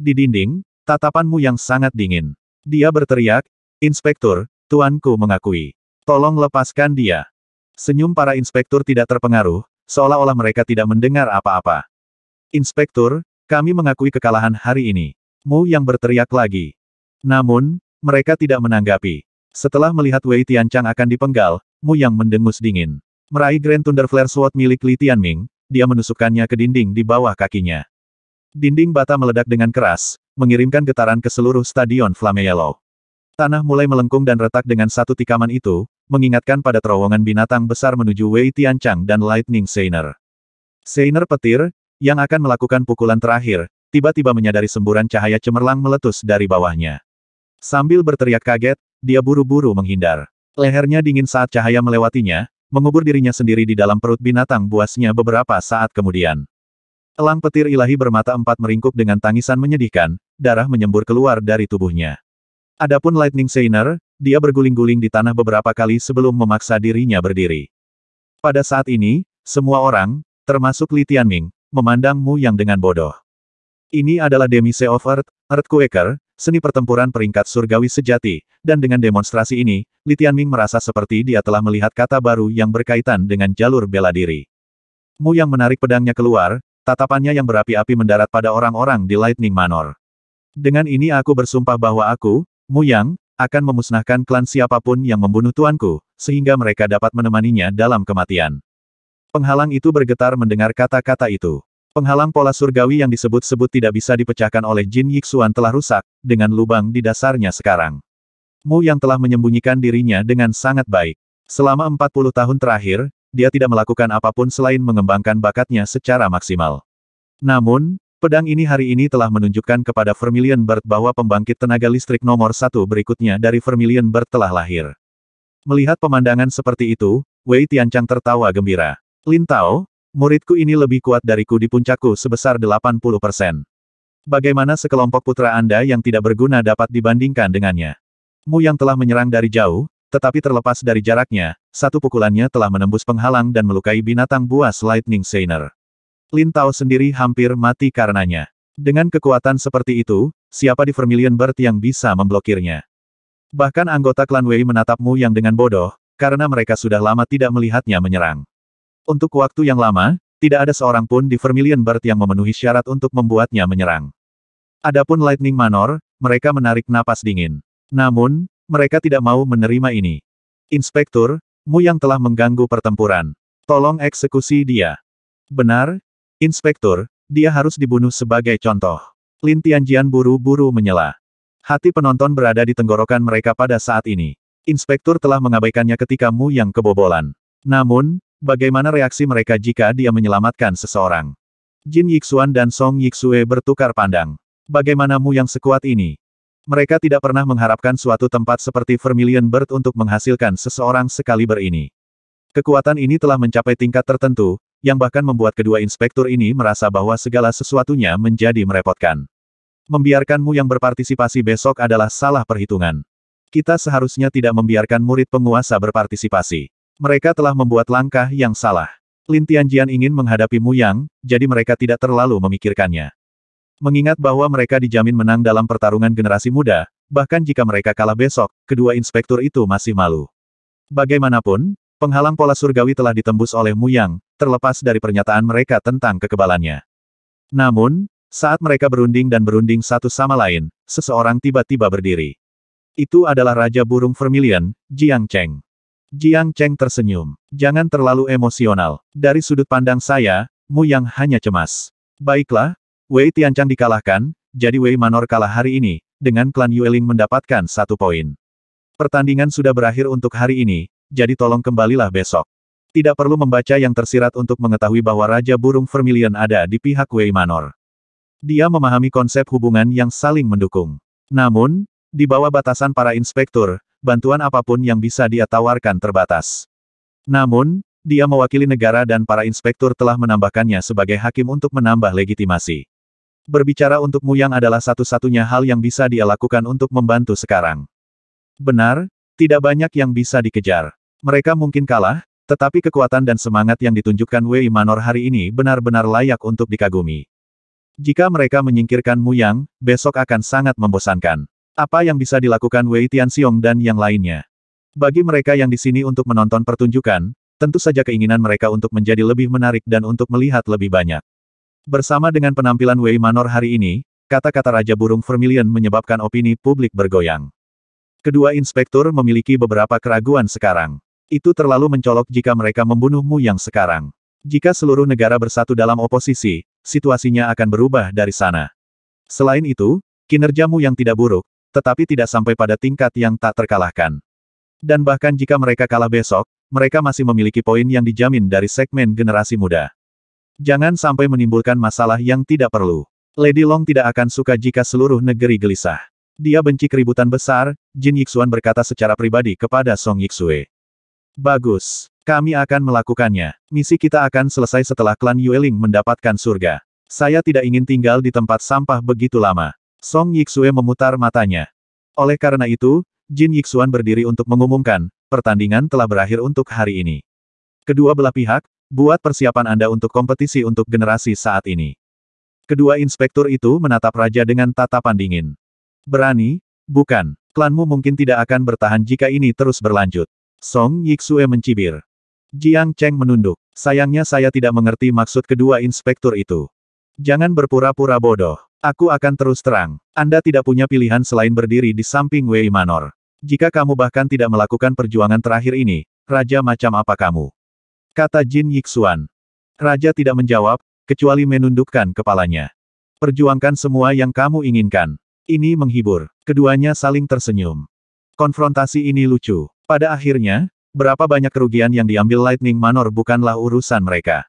Di dinding, tatapanmu yang sangat dingin. Dia berteriak, Inspektur, tuanku mengakui. Tolong lepaskan dia. Senyum para inspektur tidak terpengaruh, seolah-olah mereka tidak mendengar apa-apa. Inspektur, kami mengakui kekalahan hari ini. Mu yang berteriak lagi. Namun, mereka tidak menanggapi. Setelah melihat Wei Tianchang akan dipenggal, Mu yang mendengus dingin. Meraih Grand Thunder Flare Sword milik Li Tianming, dia menusukkannya ke dinding di bawah kakinya. Dinding bata meledak dengan keras, mengirimkan getaran ke seluruh stadion Flame Yellow. Tanah mulai melengkung dan retak dengan satu tikaman itu, mengingatkan pada terowongan binatang besar menuju Wei Tianchang dan Lightning Seiner. Seiner petir, yang akan melakukan pukulan terakhir, tiba-tiba menyadari semburan cahaya cemerlang meletus dari bawahnya. Sambil berteriak kaget, dia buru-buru menghindar. Lehernya dingin saat cahaya melewatinya, mengubur dirinya sendiri di dalam perut binatang buasnya beberapa saat kemudian. Elang petir ilahi bermata empat meringkuk dengan tangisan menyedihkan, darah menyembur keluar dari tubuhnya. Adapun Lightning Seiner, dia berguling-guling di tanah beberapa kali sebelum memaksa dirinya berdiri. Pada saat ini, semua orang, termasuk Li Tianming, memandang Mu Yang dengan bodoh. Ini adalah Demise of Earth, Earthquaker, seni pertempuran peringkat surgawi sejati, dan dengan demonstrasi ini, Li Tianming merasa seperti dia telah melihat kata baru yang berkaitan dengan jalur bela diri. Mu yang menarik pedangnya keluar, Tatapannya yang berapi-api mendarat pada orang-orang di Lightning Manor. Dengan ini aku bersumpah bahwa aku, Mu Yang, akan memusnahkan klan siapapun yang membunuh tuanku, sehingga mereka dapat menemaninya dalam kematian. Penghalang itu bergetar mendengar kata-kata itu. Penghalang pola surgawi yang disebut-sebut tidak bisa dipecahkan oleh Jin Yixuan telah rusak, dengan lubang di dasarnya sekarang. Mu yang telah menyembunyikan dirinya dengan sangat baik. Selama 40 tahun terakhir, dia tidak melakukan apapun selain mengembangkan bakatnya secara maksimal. Namun, pedang ini hari ini telah menunjukkan kepada Vermilion Bird bahwa pembangkit tenaga listrik nomor satu berikutnya dari Vermilion Bird telah lahir. Melihat pemandangan seperti itu, Wei Tianchang tertawa gembira. Lin Tao, muridku ini lebih kuat dariku di puncakku sebesar 80 persen. Bagaimana sekelompok putra Anda yang tidak berguna dapat dibandingkan dengannya? Mu yang telah menyerang dari jauh, tetapi terlepas dari jaraknya, satu pukulannya telah menembus penghalang dan melukai binatang buas Lightning Seiner. Lin Tao sendiri hampir mati karenanya. Dengan kekuatan seperti itu, siapa di Vermilion Bird yang bisa memblokirnya? Bahkan anggota klan Wei menatapmu yang dengan bodoh, karena mereka sudah lama tidak melihatnya menyerang. Untuk waktu yang lama, tidak ada seorang pun di Vermilion Bird yang memenuhi syarat untuk membuatnya menyerang. Adapun Lightning Manor, mereka menarik napas dingin. Namun, mereka tidak mau menerima ini. Inspektur, Mu yang telah mengganggu pertempuran. Tolong eksekusi dia. Benar, Inspektur, dia harus dibunuh sebagai contoh. Lin Tianjian buru-buru menyela. Hati penonton berada di tenggorokan mereka pada saat ini. Inspektur telah mengabaikannya ketika Mu yang kebobolan. Namun, bagaimana reaksi mereka jika dia menyelamatkan seseorang? Jin Yixuan dan Song Yixue bertukar pandang. Bagaimana Mu yang sekuat ini? Mereka tidak pernah mengharapkan suatu tempat seperti Vermilion Bird untuk menghasilkan seseorang sekaliber ini. Kekuatan ini telah mencapai tingkat tertentu, yang bahkan membuat kedua inspektur ini merasa bahwa segala sesuatunya menjadi merepotkan. Membiarkanmu yang berpartisipasi besok adalah salah perhitungan. Kita seharusnya tidak membiarkan murid penguasa berpartisipasi. Mereka telah membuat langkah yang salah. Lin Tianjian ingin menghadapi Mu Yang, jadi mereka tidak terlalu memikirkannya. Mengingat bahwa mereka dijamin menang dalam pertarungan generasi muda, bahkan jika mereka kalah besok, kedua inspektur itu masih malu. Bagaimanapun, penghalang pola surgawi telah ditembus oleh Yang, terlepas dari pernyataan mereka tentang kekebalannya. Namun, saat mereka berunding dan berunding satu sama lain, seseorang tiba-tiba berdiri. Itu adalah Raja Burung Vermilion, Jiang Cheng. Jiang Cheng tersenyum. Jangan terlalu emosional. Dari sudut pandang saya, Mu Yang hanya cemas. Baiklah, Wei Tiancang dikalahkan, jadi Wei Manor kalah hari ini, dengan klan Yueling mendapatkan satu poin. Pertandingan sudah berakhir untuk hari ini, jadi tolong kembalilah besok. Tidak perlu membaca yang tersirat untuk mengetahui bahwa Raja Burung Vermilion ada di pihak Wei Manor. Dia memahami konsep hubungan yang saling mendukung. Namun, di bawah batasan para inspektur, bantuan apapun yang bisa dia tawarkan terbatas. Namun, dia mewakili negara dan para inspektur telah menambahkannya sebagai hakim untuk menambah legitimasi. Berbicara untukmu yang adalah satu-satunya hal yang bisa dia lakukan untuk membantu sekarang. Benar, tidak banyak yang bisa dikejar. Mereka mungkin kalah, tetapi kekuatan dan semangat yang ditunjukkan Wei Manor hari ini benar-benar layak untuk dikagumi. Jika mereka menyingkirkan Yang, besok akan sangat membosankan. Apa yang bisa dilakukan Wei Tianxiong dan yang lainnya? Bagi mereka yang di sini untuk menonton pertunjukan, tentu saja keinginan mereka untuk menjadi lebih menarik dan untuk melihat lebih banyak. Bersama dengan penampilan Wei Manor hari ini, kata-kata Raja Burung Vermilion menyebabkan opini publik bergoyang. Kedua inspektur memiliki beberapa keraguan sekarang. Itu terlalu mencolok jika mereka membunuhmu yang sekarang. Jika seluruh negara bersatu dalam oposisi, situasinya akan berubah dari sana. Selain itu, kinerjamu yang tidak buruk, tetapi tidak sampai pada tingkat yang tak terkalahkan. Dan bahkan jika mereka kalah besok, mereka masih memiliki poin yang dijamin dari segmen generasi muda. Jangan sampai menimbulkan masalah yang tidak perlu. Lady Long tidak akan suka jika seluruh negeri gelisah. Dia benci keributan besar, Jin Yixuan berkata secara pribadi kepada Song Yixue. Bagus. Kami akan melakukannya. Misi kita akan selesai setelah klan Yueling mendapatkan surga. Saya tidak ingin tinggal di tempat sampah begitu lama. Song Yixue memutar matanya. Oleh karena itu, Jin Yixuan berdiri untuk mengumumkan, pertandingan telah berakhir untuk hari ini. Kedua belah pihak, Buat persiapan Anda untuk kompetisi untuk generasi saat ini. Kedua inspektur itu menatap raja dengan tatapan dingin. Berani? Bukan. Klanmu mungkin tidak akan bertahan jika ini terus berlanjut. Song Yixue mencibir. Jiang Cheng menunduk. Sayangnya saya tidak mengerti maksud kedua inspektur itu. Jangan berpura-pura bodoh. Aku akan terus terang. Anda tidak punya pilihan selain berdiri di samping Wei Manor. Jika kamu bahkan tidak melakukan perjuangan terakhir ini, raja macam apa kamu? Kata Jin Yixuan. Raja tidak menjawab, kecuali menundukkan kepalanya. Perjuangkan semua yang kamu inginkan. Ini menghibur. Keduanya saling tersenyum. Konfrontasi ini lucu. Pada akhirnya, berapa banyak kerugian yang diambil Lightning Manor bukanlah urusan mereka.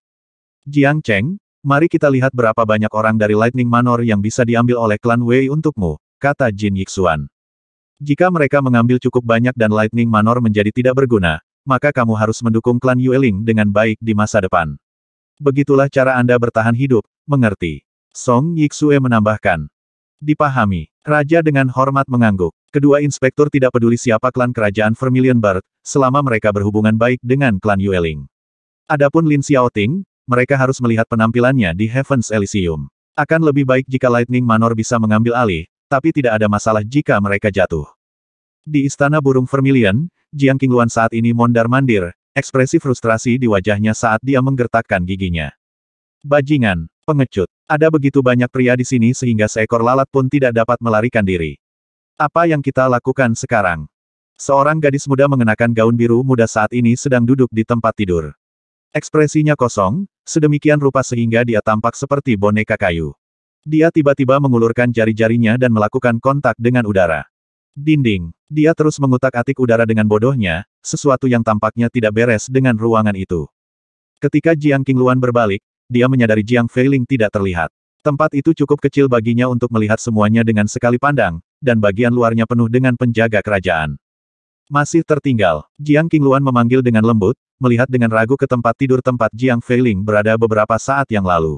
Jiang Cheng, mari kita lihat berapa banyak orang dari Lightning Manor yang bisa diambil oleh klan Wei untukmu, kata Jin Yixuan. Jika mereka mengambil cukup banyak dan Lightning Manor menjadi tidak berguna, maka kamu harus mendukung klan Yueling dengan baik di masa depan. Begitulah cara Anda bertahan hidup, mengerti. Song Yixue menambahkan. Dipahami. Raja dengan hormat mengangguk. Kedua inspektur tidak peduli siapa klan kerajaan Vermilion Bird, selama mereka berhubungan baik dengan klan Yueling. Adapun Lin Xiaoting, mereka harus melihat penampilannya di Heaven's Elysium. Akan lebih baik jika Lightning Manor bisa mengambil alih, tapi tidak ada masalah jika mereka jatuh. Di Istana Burung Vermilion, Jiang Qingluan saat ini mondar-mandir, ekspresi frustrasi di wajahnya saat dia menggertakkan giginya. Bajingan, pengecut, ada begitu banyak pria di sini sehingga seekor lalat pun tidak dapat melarikan diri. Apa yang kita lakukan sekarang? Seorang gadis muda mengenakan gaun biru muda saat ini sedang duduk di tempat tidur. Ekspresinya kosong, sedemikian rupa sehingga dia tampak seperti boneka kayu. Dia tiba-tiba mengulurkan jari-jarinya dan melakukan kontak dengan udara. Dinding. Dia terus mengutak-atik udara dengan bodohnya, sesuatu yang tampaknya tidak beres dengan ruangan itu. Ketika Jiang Qingluan berbalik, dia menyadari Jiang Feiling tidak terlihat. Tempat itu cukup kecil baginya untuk melihat semuanya dengan sekali pandang, dan bagian luarnya penuh dengan penjaga kerajaan. Masih tertinggal, Jiang Qingluan memanggil dengan lembut, melihat dengan ragu ke tempat tidur tempat Jiang Feiling berada beberapa saat yang lalu.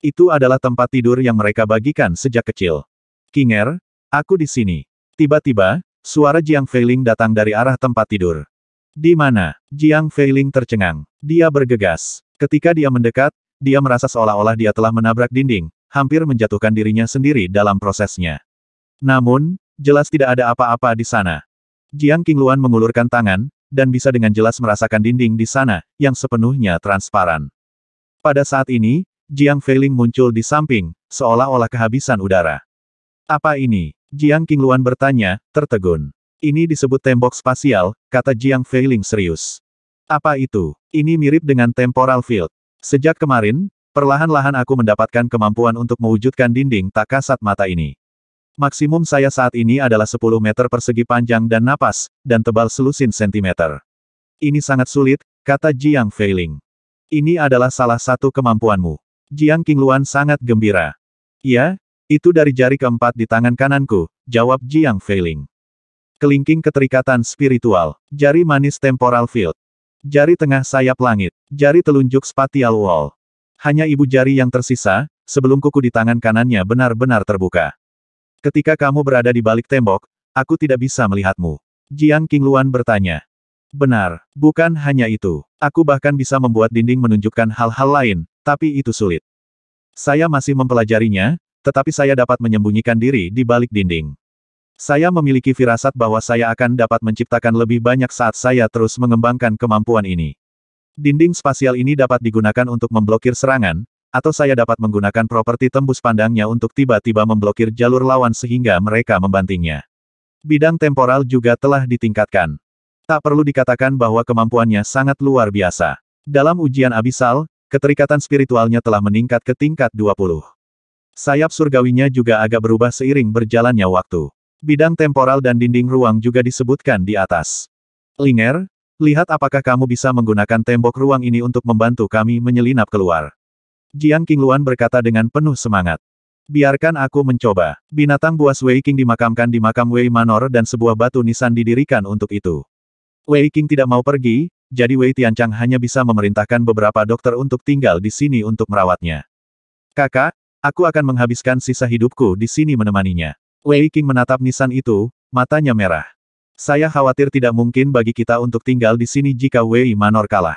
Itu adalah tempat tidur yang mereka bagikan sejak kecil. Kinger, aku di sini. Tiba-tiba, suara Jiang Feiling datang dari arah tempat tidur. Di mana? Jiang Feiling tercengang. Dia bergegas. Ketika dia mendekat, dia merasa seolah-olah dia telah menabrak dinding, hampir menjatuhkan dirinya sendiri dalam prosesnya. Namun, jelas tidak ada apa-apa di sana. Jiang Qingluan mengulurkan tangan, dan bisa dengan jelas merasakan dinding di sana, yang sepenuhnya transparan. Pada saat ini, Jiang Feiling muncul di samping, seolah-olah kehabisan udara. Apa ini? Jiang Qingluan bertanya, tertegun. Ini disebut tembok spasial, kata Jiang Feiling serius. Apa itu? Ini mirip dengan temporal field. Sejak kemarin, perlahan-lahan aku mendapatkan kemampuan untuk mewujudkan dinding tak kasat mata ini. Maksimum saya saat ini adalah 10 meter persegi panjang dan napas, dan tebal selusin sentimeter. Ini sangat sulit, kata Jiang Feiling. Ini adalah salah satu kemampuanmu. Jiang Qingluan sangat gembira. Ya, itu dari jari keempat di tangan kananku, jawab Jiang Feiling. Kelingking keterikatan spiritual, jari manis temporal field. Jari tengah sayap langit, jari telunjuk spatial wall. Hanya ibu jari yang tersisa, sebelum kuku di tangan kanannya benar-benar terbuka. Ketika kamu berada di balik tembok, aku tidak bisa melihatmu. Jiang Qingluan bertanya. Benar, bukan hanya itu. Aku bahkan bisa membuat dinding menunjukkan hal-hal lain, tapi itu sulit. Saya masih mempelajarinya, tetapi saya dapat menyembunyikan diri di balik dinding. Saya memiliki firasat bahwa saya akan dapat menciptakan lebih banyak saat saya terus mengembangkan kemampuan ini. Dinding spasial ini dapat digunakan untuk memblokir serangan, atau saya dapat menggunakan properti tembus pandangnya untuk tiba-tiba memblokir jalur lawan sehingga mereka membantingnya. Bidang temporal juga telah ditingkatkan. Tak perlu dikatakan bahwa kemampuannya sangat luar biasa. Dalam ujian abisal, keterikatan spiritualnya telah meningkat ke tingkat 20. Sayap surgawinya juga agak berubah seiring berjalannya waktu. Bidang temporal dan dinding ruang juga disebutkan di atas. Linger, lihat apakah kamu bisa menggunakan tembok ruang ini untuk membantu kami menyelinap keluar. Jiang Qingluan berkata dengan penuh semangat. Biarkan aku mencoba. Binatang buas Wei Qing dimakamkan di makam Wei Manor dan sebuah batu nisan didirikan untuk itu. Wei Qing tidak mau pergi, jadi Wei Tianchang hanya bisa memerintahkan beberapa dokter untuk tinggal di sini untuk merawatnya. Kakak, Aku akan menghabiskan sisa hidupku di sini menemaninya. Wei King menatap nisan itu, matanya merah. Saya khawatir tidak mungkin bagi kita untuk tinggal di sini jika Wei Manor kalah.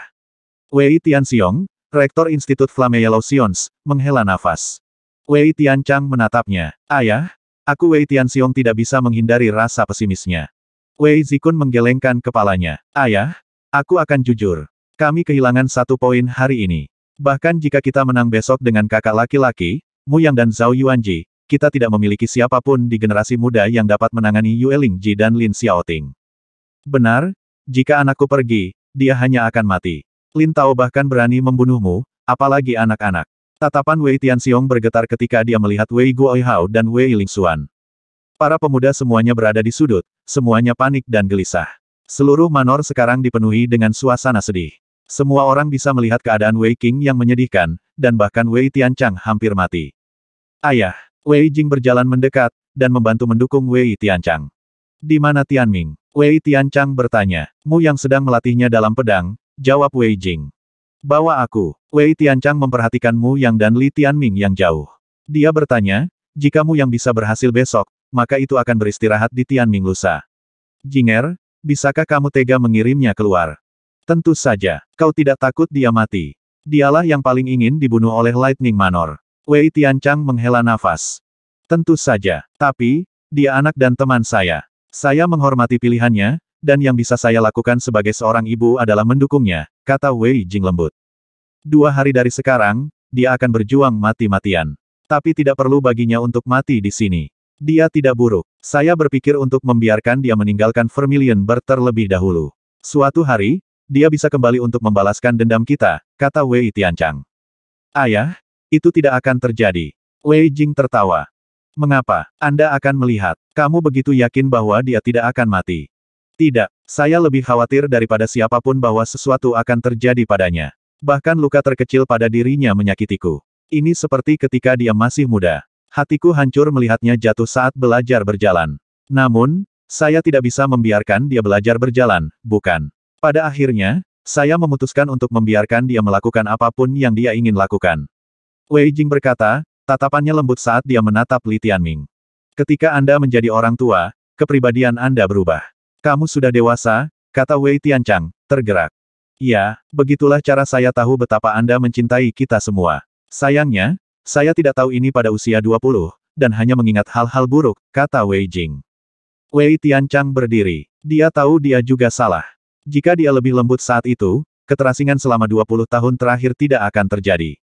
Wei Tianxiong, Rektor Institut Flame Yellow Sions, menghela nafas. Wei Tianchang menatapnya. Ayah, aku Wei Tianxiong tidak bisa menghindari rasa pesimisnya. Wei Zikun menggelengkan kepalanya. Ayah, aku akan jujur. Kami kehilangan satu poin hari ini. Bahkan jika kita menang besok dengan kakak laki-laki, Mu Yang dan Zhao Yuanji, kita tidak memiliki siapapun di generasi muda yang dapat menangani Yue Lingji dan Lin Xiaoting. Benar, jika anakku pergi, dia hanya akan mati. Lin Tao bahkan berani membunuhmu, apalagi anak-anak. Tatapan Wei Tianxiong bergetar ketika dia melihat Wei Guoihao dan Wei Lingxuan. Para pemuda semuanya berada di sudut, semuanya panik dan gelisah. Seluruh manor sekarang dipenuhi dengan suasana sedih. Semua orang bisa melihat keadaan Wei King yang menyedihkan, dan bahkan Wei Tianchang hampir mati. Ayah, Wei Jing berjalan mendekat, dan membantu mendukung Wei Tianchang. Di mana Tianming? Wei Tianchang bertanya. Mu yang sedang melatihnya dalam pedang, jawab Wei Jing. Bawa aku. Wei Tianchang memperhatikan Mu yang dan Li Tianming yang jauh. Dia bertanya, jika Mu yang bisa berhasil besok, maka itu akan beristirahat di Tianming lusa. Jinger, bisakah kamu tega mengirimnya keluar? Tentu saja, kau tidak takut dia mati. Dialah yang paling ingin dibunuh oleh Lightning Manor. Wei Tianchang menghela nafas. Tentu saja. Tapi, dia anak dan teman saya. Saya menghormati pilihannya, dan yang bisa saya lakukan sebagai seorang ibu adalah mendukungnya, kata Wei Jing lembut. Dua hari dari sekarang, dia akan berjuang mati-matian. Tapi tidak perlu baginya untuk mati di sini. Dia tidak buruk. Saya berpikir untuk membiarkan dia meninggalkan Vermilion berterlebih terlebih dahulu. Suatu hari, dia bisa kembali untuk membalaskan dendam kita, kata Wei Tianchang. Ayah, itu tidak akan terjadi. Wei Jing tertawa. Mengapa? Anda akan melihat. Kamu begitu yakin bahwa dia tidak akan mati. Tidak, saya lebih khawatir daripada siapapun bahwa sesuatu akan terjadi padanya. Bahkan luka terkecil pada dirinya menyakitiku. Ini seperti ketika dia masih muda. Hatiku hancur melihatnya jatuh saat belajar berjalan. Namun, saya tidak bisa membiarkan dia belajar berjalan, bukan. Pada akhirnya, saya memutuskan untuk membiarkan dia melakukan apapun yang dia ingin lakukan. Wei Jing berkata, tatapannya lembut saat dia menatap Li Tianming. Ketika Anda menjadi orang tua, kepribadian Anda berubah. Kamu sudah dewasa, kata Wei Tianchang, tergerak. Ya, begitulah cara saya tahu betapa Anda mencintai kita semua. Sayangnya, saya tidak tahu ini pada usia 20, dan hanya mengingat hal-hal buruk, kata Wei Jing. Wei Tianchang berdiri. Dia tahu dia juga salah. Jika dia lebih lembut saat itu, keterasingan selama 20 tahun terakhir tidak akan terjadi.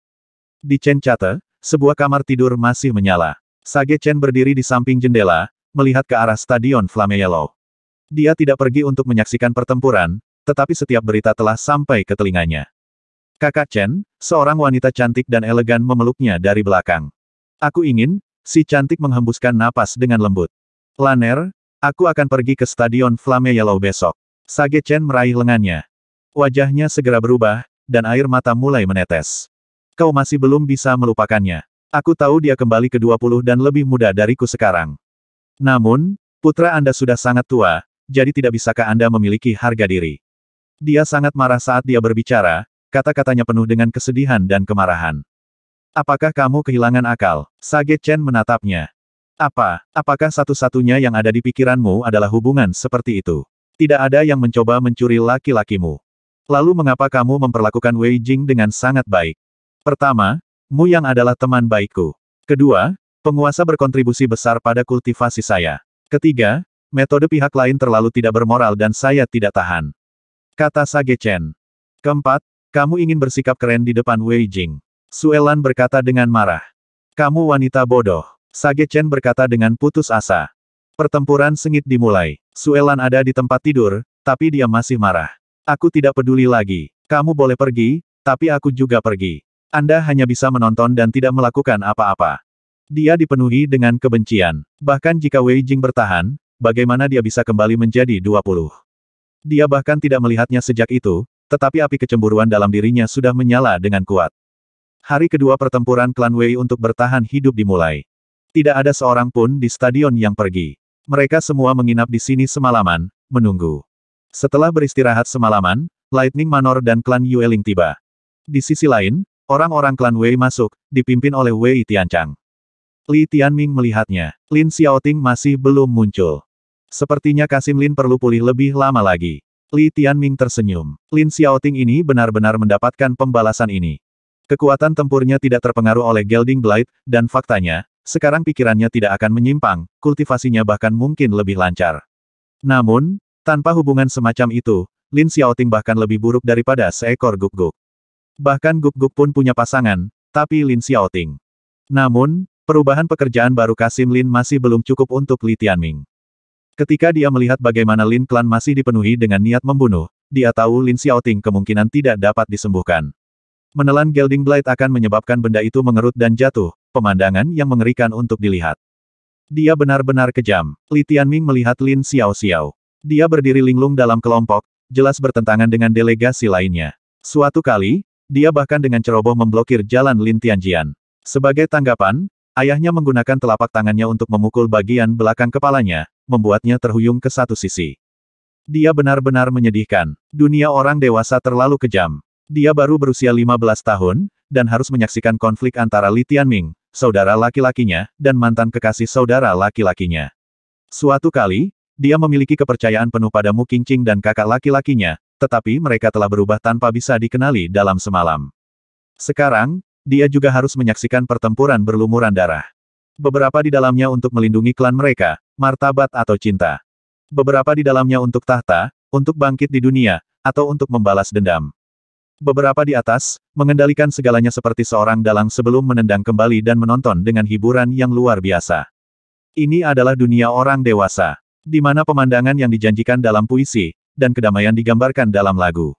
Di Chen Chate, sebuah kamar tidur masih menyala. Sage Chen berdiri di samping jendela, melihat ke arah Stadion Yellow. Dia tidak pergi untuk menyaksikan pertempuran, tetapi setiap berita telah sampai ke telinganya. Kakak Chen, seorang wanita cantik dan elegan memeluknya dari belakang. Aku ingin, si cantik menghembuskan napas dengan lembut. Laner, aku akan pergi ke Stadion Yellow besok. Sage Chen meraih lengannya. Wajahnya segera berubah, dan air mata mulai menetes kau masih belum bisa melupakannya. Aku tahu dia kembali ke 20 dan lebih muda dariku sekarang. Namun, putra Anda sudah sangat tua, jadi tidak bisakah Anda memiliki harga diri? Dia sangat marah saat dia berbicara, kata-katanya penuh dengan kesedihan dan kemarahan. Apakah kamu kehilangan akal? Sage Chen menatapnya. Apa, apakah satu-satunya yang ada di pikiranmu adalah hubungan seperti itu? Tidak ada yang mencoba mencuri laki-lakimu. Lalu mengapa kamu memperlakukan Wei Jing dengan sangat baik? Pertama, Mu Yang adalah teman baikku. Kedua, penguasa berkontribusi besar pada kultivasi saya. Ketiga, metode pihak lain terlalu tidak bermoral dan saya tidak tahan. Kata Sage Chen. Keempat, kamu ingin bersikap keren di depan Wei Jing. Suelan berkata dengan marah. Kamu wanita bodoh. Sage Chen berkata dengan putus asa. Pertempuran sengit dimulai. Suelan ada di tempat tidur, tapi dia masih marah. Aku tidak peduli lagi. Kamu boleh pergi, tapi aku juga pergi. Anda hanya bisa menonton dan tidak melakukan apa-apa. Dia dipenuhi dengan kebencian. Bahkan jika Wei Jing bertahan, bagaimana dia bisa kembali menjadi 20? Dia bahkan tidak melihatnya sejak itu, tetapi api kecemburuan dalam dirinya sudah menyala dengan kuat. Hari kedua pertempuran klan Wei untuk bertahan hidup dimulai. Tidak ada seorang pun di stadion yang pergi. Mereka semua menginap di sini semalaman, menunggu. Setelah beristirahat semalaman, Lightning Manor dan klan Yueling tiba. Di sisi lain, Orang-orang klan Wei masuk, dipimpin oleh Wei Tianchang. Li Tianming melihatnya. Lin Xiaoting masih belum muncul. Sepertinya Kasim Lin perlu pulih lebih lama lagi. Li Tianming tersenyum. Lin Xiaoting ini benar-benar mendapatkan pembalasan ini. Kekuatan tempurnya tidak terpengaruh oleh Gelding Blight, dan faktanya, sekarang pikirannya tidak akan menyimpang, kultivasinya bahkan mungkin lebih lancar. Namun, tanpa hubungan semacam itu, Lin Xiaoting bahkan lebih buruk daripada seekor guk-guk. Bahkan Gup Gup pun punya pasangan, tapi Lin Xiaoting. Namun, perubahan pekerjaan baru Kasim Lin masih belum cukup untuk Li Tianming. Ketika dia melihat bagaimana Lin Klan masih dipenuhi dengan niat membunuh, dia tahu Lin Xiaoting kemungkinan tidak dapat disembuhkan. Menelan Gelding Blade akan menyebabkan benda itu mengerut dan jatuh, pemandangan yang mengerikan untuk dilihat. Dia benar-benar kejam. Li Tianming melihat Lin Xiao Xiao. Dia berdiri linglung dalam kelompok, jelas bertentangan dengan delegasi lainnya. Suatu kali, dia bahkan dengan ceroboh memblokir jalan Lin Tianjian. Sebagai tanggapan, ayahnya menggunakan telapak tangannya untuk memukul bagian belakang kepalanya, membuatnya terhuyung ke satu sisi. Dia benar-benar menyedihkan. Dunia orang dewasa terlalu kejam. Dia baru berusia 15 tahun, dan harus menyaksikan konflik antara Li Tianming, saudara laki-lakinya, dan mantan kekasih saudara laki-lakinya. Suatu kali, dia memiliki kepercayaan penuh pada Mu Qingqing dan kakak laki-lakinya, tetapi mereka telah berubah tanpa bisa dikenali dalam semalam. Sekarang, dia juga harus menyaksikan pertempuran berlumuran darah. Beberapa di dalamnya untuk melindungi klan mereka, martabat atau cinta. Beberapa di dalamnya untuk tahta, untuk bangkit di dunia, atau untuk membalas dendam. Beberapa di atas, mengendalikan segalanya seperti seorang dalang sebelum menendang kembali dan menonton dengan hiburan yang luar biasa. Ini adalah dunia orang dewasa, di mana pemandangan yang dijanjikan dalam puisi, dan kedamaian digambarkan dalam lagu.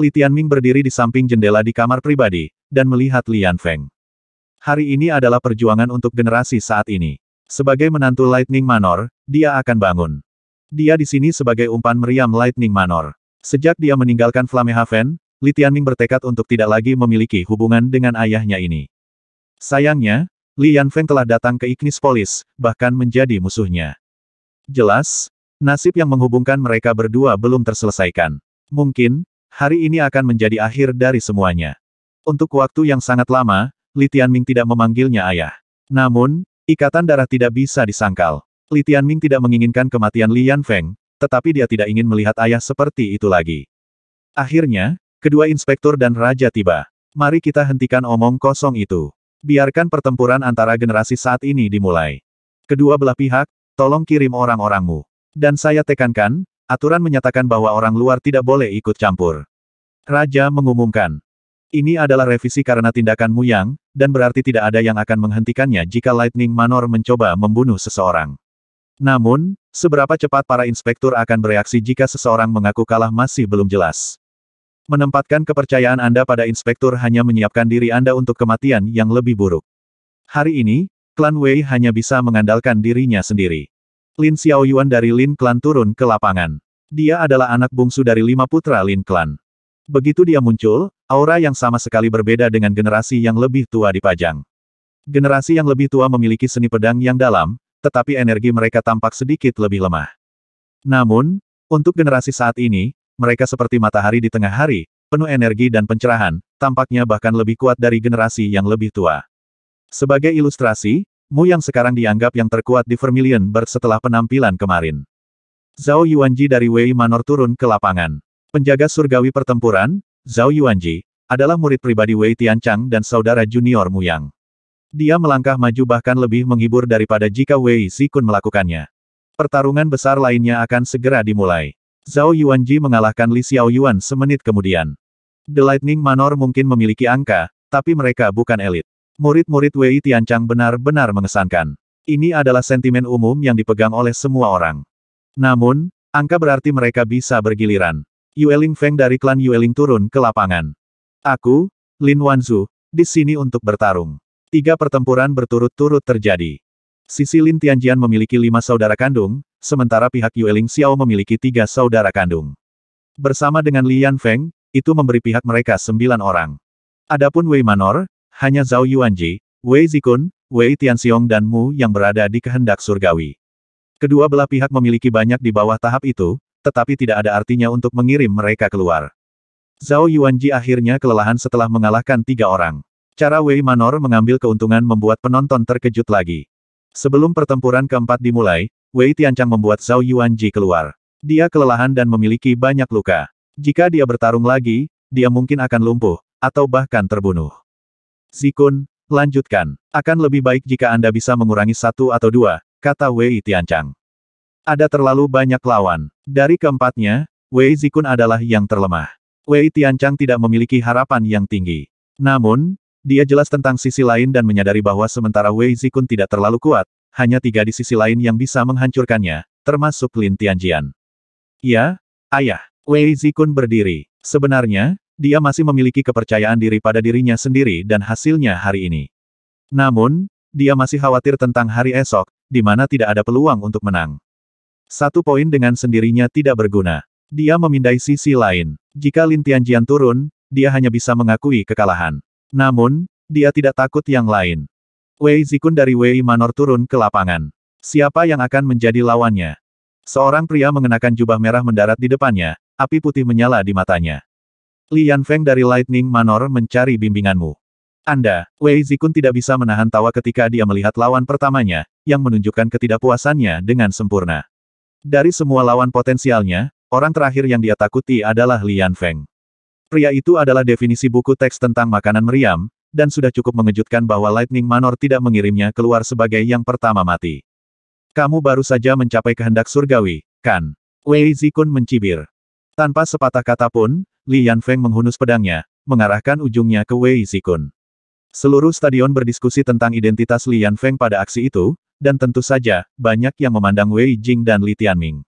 Li Tianming berdiri di samping jendela di kamar pribadi, dan melihat Lian Feng. Hari ini adalah perjuangan untuk generasi saat ini. Sebagai menantu Lightning Manor, dia akan bangun. Dia di sini sebagai umpan meriam Lightning Manor. Sejak dia meninggalkan Flamehaven, Li Tianming bertekad untuk tidak lagi memiliki hubungan dengan ayahnya ini. Sayangnya, Li Yanfeng telah datang ke Ignis Polis, bahkan menjadi musuhnya. Jelas, Nasib yang menghubungkan mereka berdua belum terselesaikan. Mungkin, hari ini akan menjadi akhir dari semuanya. Untuk waktu yang sangat lama, Li Tianming tidak memanggilnya ayah. Namun, ikatan darah tidak bisa disangkal. Li Tianming tidak menginginkan kematian Li Yanfeng, tetapi dia tidak ingin melihat ayah seperti itu lagi. Akhirnya, kedua inspektur dan raja tiba. Mari kita hentikan omong kosong itu. Biarkan pertempuran antara generasi saat ini dimulai. Kedua belah pihak, tolong kirim orang-orangmu. Dan saya tekankan, aturan menyatakan bahwa orang luar tidak boleh ikut campur. Raja mengumumkan. Ini adalah revisi karena tindakan Mu yang, dan berarti tidak ada yang akan menghentikannya jika Lightning Manor mencoba membunuh seseorang. Namun, seberapa cepat para inspektur akan bereaksi jika seseorang mengaku kalah masih belum jelas. Menempatkan kepercayaan Anda pada inspektur hanya menyiapkan diri Anda untuk kematian yang lebih buruk. Hari ini, klan Wei hanya bisa mengandalkan dirinya sendiri. Lin Xiaoyuan dari Lin Clan turun ke lapangan. Dia adalah anak bungsu dari lima putra Lin Clan. Begitu dia muncul, aura yang sama sekali berbeda dengan generasi yang lebih tua dipajang. Generasi yang lebih tua memiliki seni pedang yang dalam, tetapi energi mereka tampak sedikit lebih lemah. Namun, untuk generasi saat ini, mereka seperti matahari di tengah hari, penuh energi dan pencerahan, tampaknya bahkan lebih kuat dari generasi yang lebih tua. Sebagai ilustrasi, Mu yang sekarang dianggap yang terkuat di Vermilion Bird setelah penampilan kemarin. Zhao Yuanji dari Wei Manor turun ke lapangan. Penjaga surgawi pertempuran, Zhao Yuanji, adalah murid pribadi Wei Tianchang dan saudara junior Mu Yang. Dia melangkah maju bahkan lebih menghibur daripada jika Wei Sikun melakukannya. Pertarungan besar lainnya akan segera dimulai. Zhao Yuanji mengalahkan Li Xiaoyuan semenit kemudian. The Lightning Manor mungkin memiliki angka, tapi mereka bukan elit. Murid-murid Wei Tianchang benar-benar mengesankan. Ini adalah sentimen umum yang dipegang oleh semua orang. Namun, angka berarti mereka bisa bergiliran. Yueling Feng dari klan Yueling turun ke lapangan. Aku, Lin Wanzu, di sini untuk bertarung. Tiga pertempuran berturut-turut terjadi. Sisi Lin Tianjian memiliki lima saudara kandung, sementara pihak Yueling Xiao memiliki tiga saudara kandung. Bersama dengan Lian Feng, itu memberi pihak mereka sembilan orang. Adapun Wei Manor, hanya Zhao Yuanji, Wei Zikun, Wei Tianxiong dan Mu yang berada di kehendak surgawi. Kedua belah pihak memiliki banyak di bawah tahap itu, tetapi tidak ada artinya untuk mengirim mereka keluar. Zhao Yuanji akhirnya kelelahan setelah mengalahkan tiga orang. Cara Wei Manor mengambil keuntungan membuat penonton terkejut lagi. Sebelum pertempuran keempat dimulai, Wei Tianchang membuat Zhao Yuanji keluar. Dia kelelahan dan memiliki banyak luka. Jika dia bertarung lagi, dia mungkin akan lumpuh, atau bahkan terbunuh. Zikun, lanjutkan. Akan lebih baik jika Anda bisa mengurangi satu atau dua, kata Wei Tianchang. Ada terlalu banyak lawan. Dari keempatnya, Wei Zikun adalah yang terlemah. Wei Tianchang tidak memiliki harapan yang tinggi. Namun, dia jelas tentang sisi lain dan menyadari bahwa sementara Wei Zikun tidak terlalu kuat, hanya tiga di sisi lain yang bisa menghancurkannya, termasuk Lin Tianjian. Ya, ayah. Wei Zikun berdiri. Sebenarnya, dia masih memiliki kepercayaan diri pada dirinya sendiri dan hasilnya hari ini. Namun, dia masih khawatir tentang hari esok, di mana tidak ada peluang untuk menang. Satu poin dengan sendirinya tidak berguna. Dia memindai sisi lain. Jika Lin Tianjian turun, dia hanya bisa mengakui kekalahan. Namun, dia tidak takut yang lain. Wei Zikun dari Wei Manor turun ke lapangan. Siapa yang akan menjadi lawannya? Seorang pria mengenakan jubah merah mendarat di depannya, api putih menyala di matanya. Lian Feng dari Lightning Manor mencari bimbinganmu. Anda, Wei Zikun tidak bisa menahan tawa ketika dia melihat lawan pertamanya, yang menunjukkan ketidakpuasannya dengan sempurna. Dari semua lawan potensialnya, orang terakhir yang dia takuti adalah Lian Feng. Pria itu adalah definisi buku teks tentang makanan meriam, dan sudah cukup mengejutkan bahwa Lightning Manor tidak mengirimnya keluar sebagai yang pertama mati. Kamu baru saja mencapai kehendak surgawi, kan? Wei Zikun mencibir. Tanpa sepatah kata pun, Li Yanfeng menghunus pedangnya, mengarahkan ujungnya ke Wei Zikun. Seluruh stadion berdiskusi tentang identitas Li Yanfeng pada aksi itu, dan tentu saja, banyak yang memandang Wei Jing dan Li Tianming.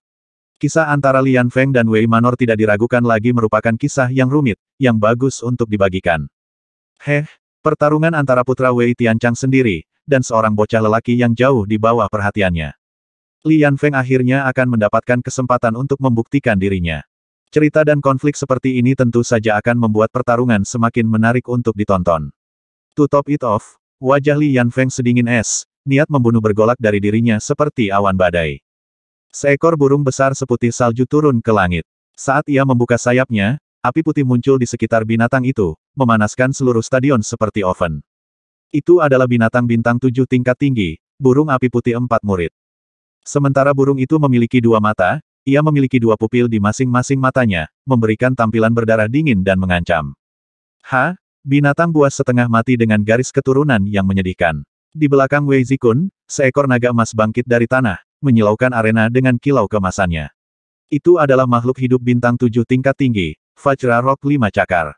Kisah antara Li Yanfeng dan Wei Manor tidak diragukan lagi merupakan kisah yang rumit, yang bagus untuk dibagikan. Heh, pertarungan antara putra Wei Tianchang sendiri, dan seorang bocah lelaki yang jauh di bawah perhatiannya. Li Yanfeng akhirnya akan mendapatkan kesempatan untuk membuktikan dirinya. Cerita dan konflik seperti ini tentu saja akan membuat pertarungan semakin menarik untuk ditonton. To top it off, wajah Li Yanfeng sedingin es, niat membunuh bergolak dari dirinya seperti awan badai. Seekor burung besar seputih salju turun ke langit. Saat ia membuka sayapnya, api putih muncul di sekitar binatang itu, memanaskan seluruh stadion seperti oven. Itu adalah binatang bintang tujuh tingkat tinggi, burung api putih empat murid. Sementara burung itu memiliki dua mata, ia memiliki dua pupil di masing-masing matanya, memberikan tampilan berdarah dingin dan mengancam. Ha? Binatang buas setengah mati dengan garis keturunan yang menyedihkan. Di belakang Wei Zikun, seekor naga emas bangkit dari tanah, menyilaukan arena dengan kilau kemasannya. Itu adalah makhluk hidup bintang tujuh tingkat tinggi, Fajra Rock Lima Cakar.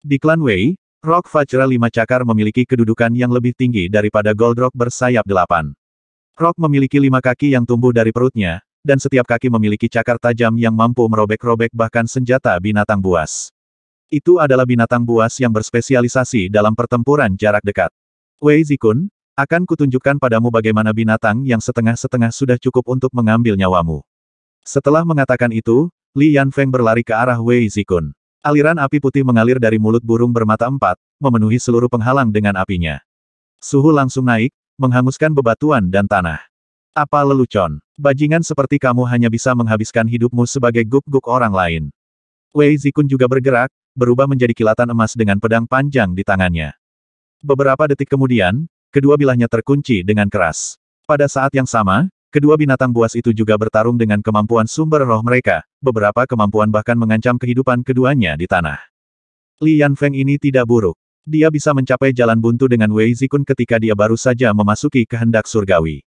Di klan Wei, Rock Fajra Lima Cakar memiliki kedudukan yang lebih tinggi daripada Gold Rock bersayap delapan. Rock memiliki lima kaki yang tumbuh dari perutnya, dan setiap kaki memiliki cakar tajam yang mampu merobek-robek bahkan senjata binatang buas. Itu adalah binatang buas yang berspesialisasi dalam pertempuran jarak dekat. Wei Zikun, akan kutunjukkan padamu bagaimana binatang yang setengah-setengah sudah cukup untuk mengambil nyawamu. Setelah mengatakan itu, Li Yanfeng berlari ke arah Wei Zikun. Aliran api putih mengalir dari mulut burung bermata empat, memenuhi seluruh penghalang dengan apinya. Suhu langsung naik, menghanguskan bebatuan dan tanah. Apa lelucon? Bajingan seperti kamu hanya bisa menghabiskan hidupmu sebagai guk-guk orang lain. Wei Zikun juga bergerak, berubah menjadi kilatan emas dengan pedang panjang di tangannya. Beberapa detik kemudian, kedua bilahnya terkunci dengan keras. Pada saat yang sama, kedua binatang buas itu juga bertarung dengan kemampuan sumber roh mereka, beberapa kemampuan bahkan mengancam kehidupan keduanya di tanah. Lian Feng ini tidak buruk. Dia bisa mencapai jalan buntu dengan Wei Zikun ketika dia baru saja memasuki kehendak surgawi.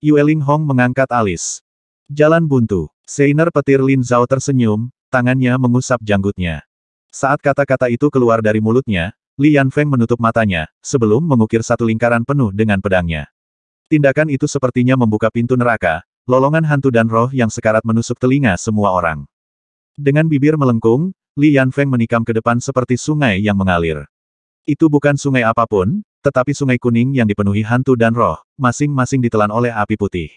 Yueling Hong mengangkat alis. Jalan buntu. Seiner petir Lin Zhao tersenyum, tangannya mengusap janggutnya. Saat kata-kata itu keluar dari mulutnya, Li Yanfeng menutup matanya, sebelum mengukir satu lingkaran penuh dengan pedangnya. Tindakan itu sepertinya membuka pintu neraka, lolongan hantu dan roh yang sekarat menusuk telinga semua orang. Dengan bibir melengkung, Li Yanfeng menikam ke depan seperti sungai yang mengalir. Itu bukan sungai apapun, tetapi sungai kuning yang dipenuhi hantu dan roh, masing-masing ditelan oleh api putih.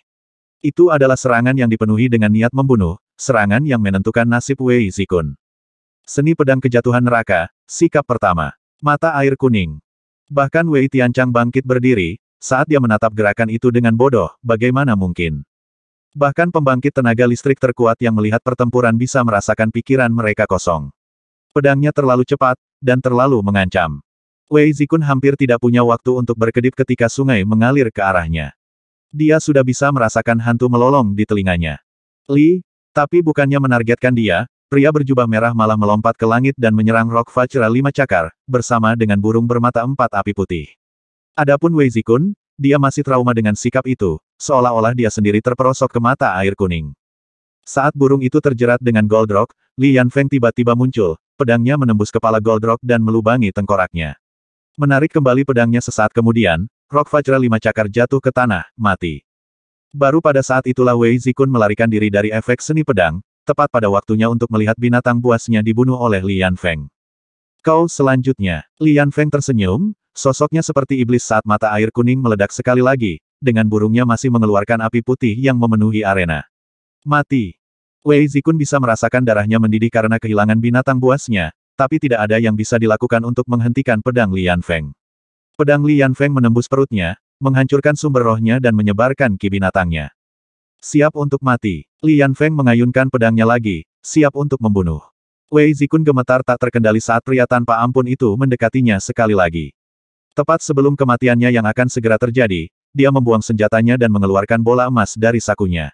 Itu adalah serangan yang dipenuhi dengan niat membunuh, serangan yang menentukan nasib Wei Zikun. Seni pedang kejatuhan neraka, sikap pertama. Mata air kuning. Bahkan Wei Tiancang bangkit berdiri, saat dia menatap gerakan itu dengan bodoh, bagaimana mungkin. Bahkan pembangkit tenaga listrik terkuat yang melihat pertempuran bisa merasakan pikiran mereka kosong. Pedangnya terlalu cepat, dan terlalu mengancam. Wei Zikun hampir tidak punya waktu untuk berkedip ketika sungai mengalir ke arahnya. Dia sudah bisa merasakan hantu melolong di telinganya. Li, tapi bukannya menargetkan dia, pria berjubah merah malah melompat ke langit dan menyerang Rock Vajra lima cakar, bersama dengan burung bermata empat api putih. Adapun Wei Zikun, dia masih trauma dengan sikap itu, seolah-olah dia sendiri terperosok ke mata air kuning. Saat burung itu terjerat dengan Goldrock, Li Yanfeng tiba-tiba muncul, pedangnya menembus kepala Goldrock dan melubangi tengkoraknya. Menarik kembali pedangnya sesaat kemudian, Rock Vajra lima cakar jatuh ke tanah, mati. Baru pada saat itulah Wei Zikun melarikan diri dari efek seni pedang, tepat pada waktunya untuk melihat binatang buasnya dibunuh oleh Lian Feng. Kau selanjutnya, Lian Feng tersenyum, sosoknya seperti iblis saat mata air kuning meledak sekali lagi, dengan burungnya masih mengeluarkan api putih yang memenuhi arena. Mati. Wei Zikun bisa merasakan darahnya mendidih karena kehilangan binatang buasnya, tapi tidak ada yang bisa dilakukan untuk menghentikan pedang Lian Feng. Pedang Lian Feng menembus perutnya, menghancurkan sumber rohnya dan menyebarkan ki binatangnya. Siap untuk mati, Lian Feng mengayunkan pedangnya lagi, siap untuk membunuh. Wei Zikun gemetar tak terkendali saat pria tanpa ampun itu mendekatinya sekali lagi. Tepat sebelum kematiannya yang akan segera terjadi, dia membuang senjatanya dan mengeluarkan bola emas dari sakunya.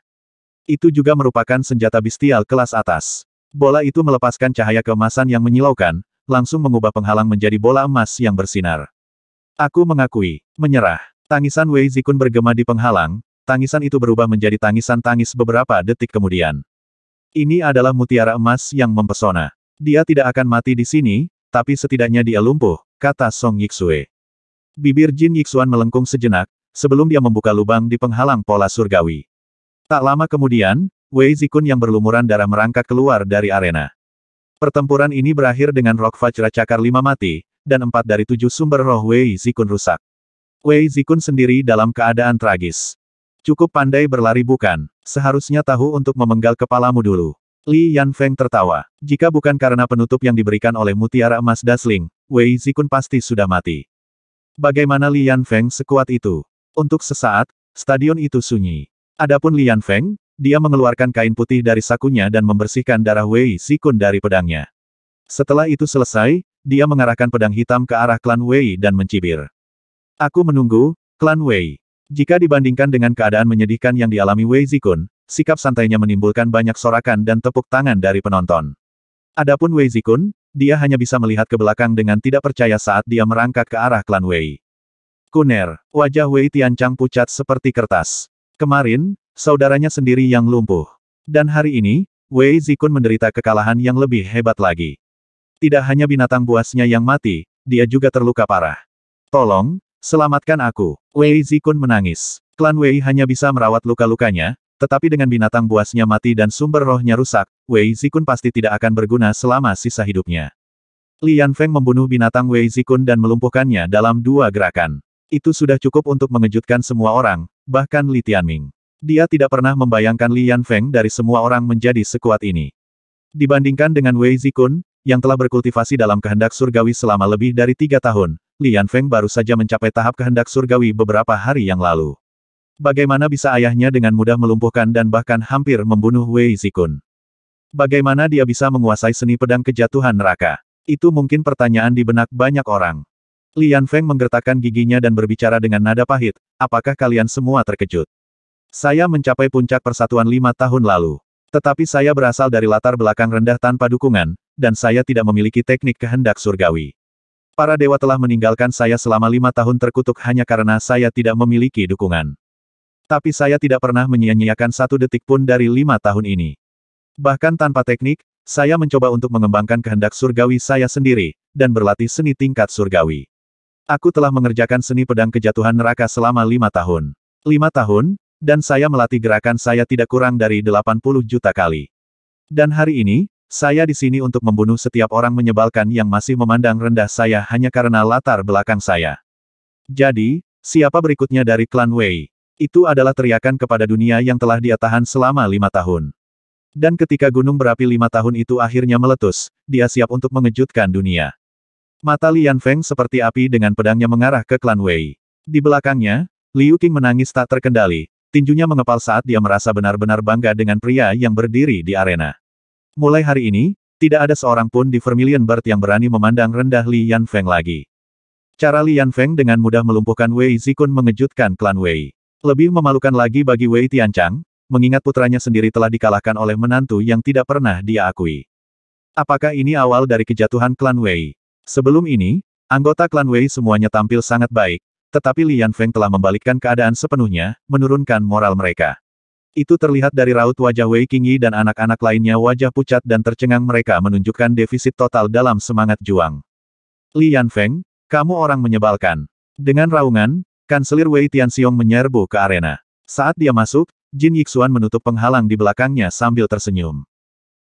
Itu juga merupakan senjata bestial kelas atas. Bola itu melepaskan cahaya keemasan yang menyilaukan, langsung mengubah penghalang menjadi bola emas yang bersinar. Aku mengakui, menyerah. Tangisan Wei Zikun bergema di penghalang, tangisan itu berubah menjadi tangisan tangis beberapa detik kemudian. Ini adalah mutiara emas yang mempesona. Dia tidak akan mati di sini, tapi setidaknya dia lumpuh, kata Song Yixue. Bibir Jin Yixuan melengkung sejenak, sebelum dia membuka lubang di penghalang pola surgawi. Tak lama kemudian, Wei Zikun yang berlumuran darah merangkak keluar dari arena. Pertempuran ini berakhir dengan Rock Cakar lima mati, dan empat dari tujuh sumber roh Wei Zikun rusak. Wei Zikun sendiri dalam keadaan tragis. Cukup pandai berlari bukan? Seharusnya tahu untuk memenggal kepalamu dulu. Li Yan Feng tertawa. Jika bukan karena penutup yang diberikan oleh mutiara emas Dasling, Wei Zikun pasti sudah mati. Bagaimana Li Yan Feng sekuat itu? Untuk sesaat, stadion itu sunyi. Adapun Li Yan Feng, dia mengeluarkan kain putih dari sakunya dan membersihkan darah Wei Sikun dari pedangnya. Setelah itu selesai, dia mengarahkan pedang hitam ke arah klan Wei dan mencibir. Aku menunggu, klan Wei. Jika dibandingkan dengan keadaan menyedihkan yang dialami Wei Zikun, sikap santainya menimbulkan banyak sorakan dan tepuk tangan dari penonton. Adapun Wei Zikun, dia hanya bisa melihat ke belakang dengan tidak percaya saat dia merangkak ke arah klan Wei. Kuner, wajah Wei Tiancang pucat seperti kertas. Kemarin, saudaranya sendiri yang lumpuh. Dan hari ini, Wei Zikun menderita kekalahan yang lebih hebat lagi. Tidak hanya binatang buasnya yang mati, dia juga terluka parah. Tolong, selamatkan aku. Wei Zikun menangis. Klan Wei hanya bisa merawat luka-lukanya, tetapi dengan binatang buasnya mati dan sumber rohnya rusak, Wei Zikun pasti tidak akan berguna selama sisa hidupnya. Lian Feng membunuh binatang Wei Zikun dan melumpuhkannya dalam dua gerakan. Itu sudah cukup untuk mengejutkan semua orang, bahkan Li Tianming. Dia tidak pernah membayangkan Lian Feng dari semua orang menjadi sekuat ini. Dibandingkan dengan Wei Zikun, yang telah berkultivasi dalam kehendak surgawi selama lebih dari tiga tahun, Lian Feng baru saja mencapai tahap kehendak surgawi beberapa hari yang lalu. Bagaimana bisa ayahnya dengan mudah melumpuhkan dan bahkan hampir membunuh Wei Zikun? Bagaimana dia bisa menguasai seni pedang kejatuhan neraka? Itu mungkin pertanyaan di benak banyak orang. Lian Feng menggertakkan giginya dan berbicara dengan nada pahit, apakah kalian semua terkejut? Saya mencapai puncak persatuan lima tahun lalu. Tetapi saya berasal dari latar belakang rendah tanpa dukungan, dan saya tidak memiliki teknik kehendak surgawi. Para dewa telah meninggalkan saya selama lima tahun terkutuk hanya karena saya tidak memiliki dukungan. Tapi saya tidak pernah menyia-nyiakan satu detik pun dari lima tahun ini. Bahkan tanpa teknik, saya mencoba untuk mengembangkan kehendak surgawi saya sendiri, dan berlatih seni tingkat surgawi. Aku telah mengerjakan seni pedang kejatuhan neraka selama lima tahun. Lima tahun, dan saya melatih gerakan saya tidak kurang dari 80 juta kali. Dan hari ini, saya di sini untuk membunuh setiap orang menyebalkan yang masih memandang rendah saya hanya karena latar belakang saya. Jadi, siapa berikutnya dari klan Wei? Itu adalah teriakan kepada dunia yang telah dia tahan selama lima tahun. Dan ketika gunung berapi lima tahun itu akhirnya meletus, dia siap untuk mengejutkan dunia. Mata Lian Feng seperti api dengan pedangnya mengarah ke klan Wei. Di belakangnya, Liu Qing menangis tak terkendali, Tinjunya mengepal saat dia merasa benar-benar bangga dengan pria yang berdiri di arena. Mulai hari ini, tidak ada seorang pun di Vermilion Bird yang berani memandang rendah Li Yanfeng lagi. Cara Li Yanfeng dengan mudah melumpuhkan Wei Zikun mengejutkan klan Wei. Lebih memalukan lagi bagi Wei Tianchang, mengingat putranya sendiri telah dikalahkan oleh menantu yang tidak pernah dia akui. Apakah ini awal dari kejatuhan klan Wei? Sebelum ini, anggota klan Wei semuanya tampil sangat baik, tetapi Lian Feng telah membalikkan keadaan sepenuhnya, menurunkan moral mereka. Itu terlihat dari raut wajah Wei Qingyi dan anak-anak lainnya wajah pucat dan tercengang mereka menunjukkan defisit total dalam semangat juang. Lian Feng, kamu orang menyebalkan. Dengan raungan, Kanselir Wei Tianxiong menyerbu ke arena. Saat dia masuk, Jin Yixuan menutup penghalang di belakangnya sambil tersenyum.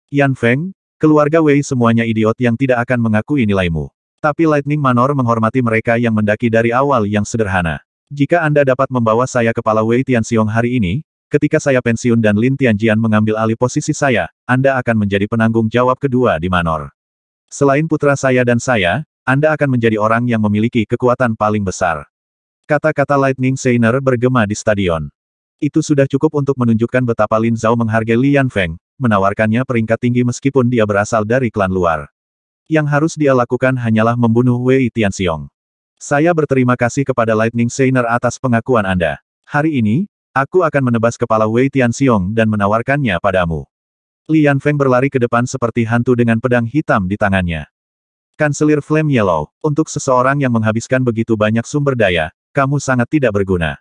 Yan Feng, keluarga Wei semuanya idiot yang tidak akan mengakui nilaimu. Tapi Lightning Manor menghormati mereka yang mendaki dari awal yang sederhana. Jika Anda dapat membawa saya ke kepala Wei Tianxiong hari ini, ketika saya pensiun dan Lin Tianjian mengambil alih posisi saya, Anda akan menjadi penanggung jawab kedua di Manor. Selain putra saya dan saya, Anda akan menjadi orang yang memiliki kekuatan paling besar. Kata-kata Lightning Seiner bergema di stadion. Itu sudah cukup untuk menunjukkan betapa Lin Zhao menghargai Lian Feng, menawarkannya peringkat tinggi meskipun dia berasal dari klan luar. Yang harus dia lakukan hanyalah membunuh Wei Tianxiong. Saya berterima kasih kepada Lightning Seiner atas pengakuan Anda. Hari ini, aku akan menebas kepala Wei Tianxiong dan menawarkannya padamu. Lian Feng berlari ke depan seperti hantu dengan pedang hitam di tangannya. Kanselir Flame Yellow, untuk seseorang yang menghabiskan begitu banyak sumber daya, kamu sangat tidak berguna.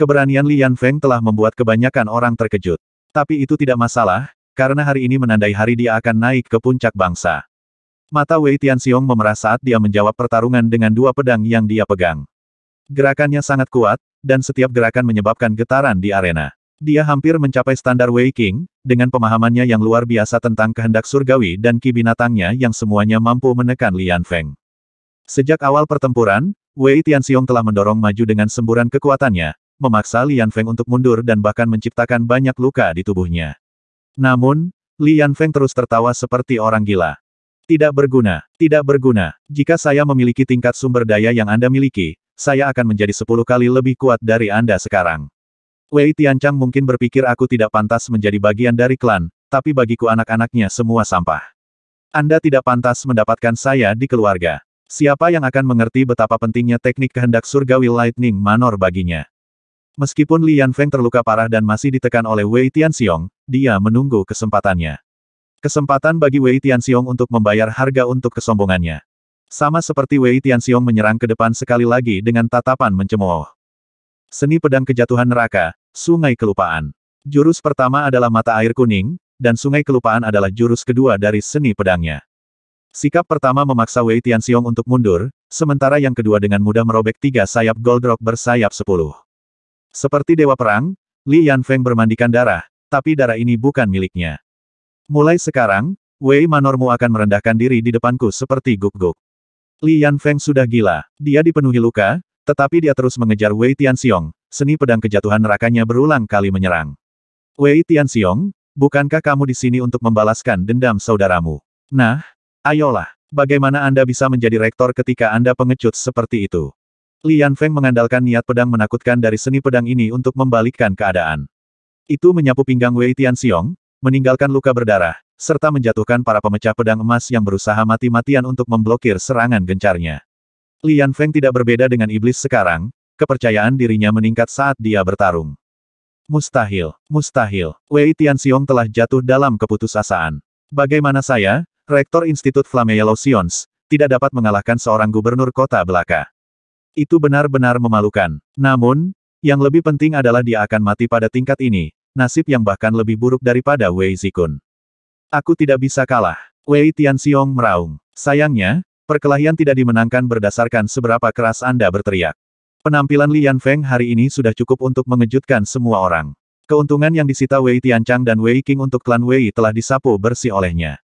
Keberanian Lian Feng telah membuat kebanyakan orang terkejut. Tapi itu tidak masalah, karena hari ini menandai hari dia akan naik ke puncak bangsa. Mata Wei Tianxiong memerah saat dia menjawab pertarungan dengan dua pedang yang dia pegang. Gerakannya sangat kuat, dan setiap gerakan menyebabkan getaran di arena. Dia hampir mencapai standar Wei King, dengan pemahamannya yang luar biasa tentang kehendak surgawi dan ki yang semuanya mampu menekan Lian Feng. Sejak awal pertempuran, Wei Tianxiong telah mendorong maju dengan semburan kekuatannya, memaksa Lian Feng untuk mundur dan bahkan menciptakan banyak luka di tubuhnya. Namun, Lian Feng terus tertawa seperti orang gila. Tidak berguna, tidak berguna. Jika saya memiliki tingkat sumber daya yang Anda miliki, saya akan menjadi sepuluh kali lebih kuat dari Anda sekarang. Wei Tianchang mungkin berpikir aku tidak pantas menjadi bagian dari klan, tapi bagiku anak-anaknya semua sampah. Anda tidak pantas mendapatkan saya di keluarga. Siapa yang akan mengerti betapa pentingnya teknik kehendak surgawi Lightning Manor baginya? Meskipun Li Yanfeng terluka parah dan masih ditekan oleh Wei Tianxiong, dia menunggu kesempatannya. Kesempatan bagi Wei Tianxiong untuk membayar harga untuk kesombongannya. Sama seperti Wei Tianxiong menyerang ke depan sekali lagi dengan tatapan mencemooh. Seni pedang kejatuhan neraka, sungai kelupaan. Jurus pertama adalah mata air kuning, dan sungai kelupaan adalah jurus kedua dari seni pedangnya. Sikap pertama memaksa Wei Tianxiong untuk mundur, sementara yang kedua dengan mudah merobek tiga sayap Goldrock bersayap sepuluh. Seperti dewa perang, Li Yanfeng bermandikan darah, tapi darah ini bukan miliknya. Mulai sekarang, Wei manormu akan merendahkan diri di depanku seperti guk-guk. Li Yanfeng sudah gila. Dia dipenuhi luka, tetapi dia terus mengejar Wei Tianxiong. Seni pedang kejatuhan nerakanya berulang kali menyerang. Wei Tianxiong, bukankah kamu di sini untuk membalaskan dendam saudaramu? Nah, ayolah. Bagaimana Anda bisa menjadi rektor ketika Anda pengecut seperti itu? Li Yanfeng mengandalkan niat pedang menakutkan dari seni pedang ini untuk membalikkan keadaan. Itu menyapu pinggang Wei Tianxiong, meninggalkan luka berdarah, serta menjatuhkan para pemecah pedang emas yang berusaha mati-matian untuk memblokir serangan gencarnya. Lian Feng tidak berbeda dengan iblis sekarang, kepercayaan dirinya meningkat saat dia bertarung. Mustahil, mustahil, Wei Tianxiong telah jatuh dalam keputusasaan. Bagaimana saya, Rektor Institut Flameolo Sions, tidak dapat mengalahkan seorang gubernur kota belaka. Itu benar-benar memalukan. Namun, yang lebih penting adalah dia akan mati pada tingkat ini, nasib yang bahkan lebih buruk daripada Wei Zikun. Aku tidak bisa kalah. Wei Tianxiong meraung. Sayangnya, perkelahian tidak dimenangkan berdasarkan seberapa keras Anda berteriak. Penampilan Lian Feng hari ini sudah cukup untuk mengejutkan semua orang. Keuntungan yang disita Wei Tianchang dan Wei King untuk klan Wei telah disapu bersih olehnya.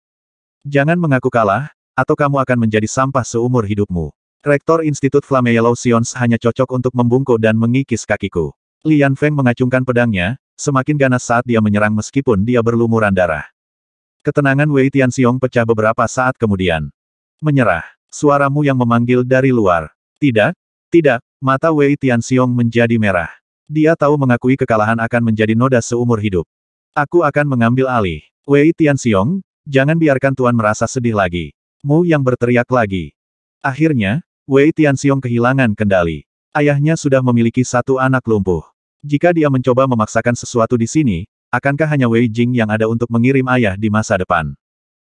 Jangan mengaku kalah, atau kamu akan menjadi sampah seumur hidupmu. Rektor Institut Flame Yellow Sions hanya cocok untuk membungkuk dan mengikis kakiku. Lian Feng mengacungkan pedangnya, semakin ganas saat dia menyerang meskipun dia berlumuran darah. Ketenangan Wei Tianxiong pecah beberapa saat kemudian. Menyerah. Suaramu yang memanggil dari luar. Tidak, tidak, mata Wei Tianxiong menjadi merah. Dia tahu mengakui kekalahan akan menjadi noda seumur hidup. Aku akan mengambil alih. Wei Tianxiong, jangan biarkan Tuan merasa sedih lagi. Mu yang berteriak lagi. Akhirnya, Wei Tianxiong kehilangan kendali. Ayahnya sudah memiliki satu anak lumpuh. Jika dia mencoba memaksakan sesuatu di sini, akankah hanya Wei Jing yang ada untuk mengirim ayah di masa depan?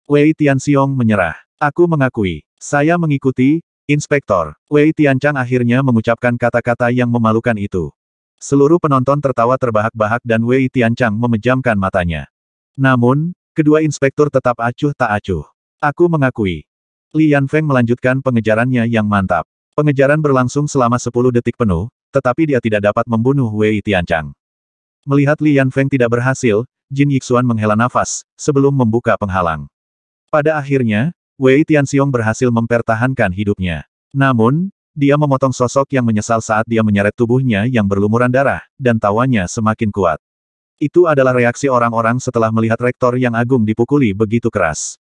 Wei Tianxiong menyerah. Aku mengakui. Saya mengikuti, Inspektor. Wei Tianchang akhirnya mengucapkan kata-kata yang memalukan itu. Seluruh penonton tertawa terbahak-bahak dan Wei Tianchang memejamkan matanya. Namun, kedua inspektur tetap acuh tak acuh. Aku mengakui. Li Yanfeng melanjutkan pengejarannya yang mantap. Pengejaran berlangsung selama 10 detik penuh, tetapi dia tidak dapat membunuh Wei Tianchang. Melihat Li Yanfeng tidak berhasil, Jin Yixuan menghela nafas, sebelum membuka penghalang. Pada akhirnya, Wei Tianxiong berhasil mempertahankan hidupnya. Namun, dia memotong sosok yang menyesal saat dia menyeret tubuhnya yang berlumuran darah, dan tawanya semakin kuat. Itu adalah reaksi orang-orang setelah melihat rektor yang agung dipukuli begitu keras.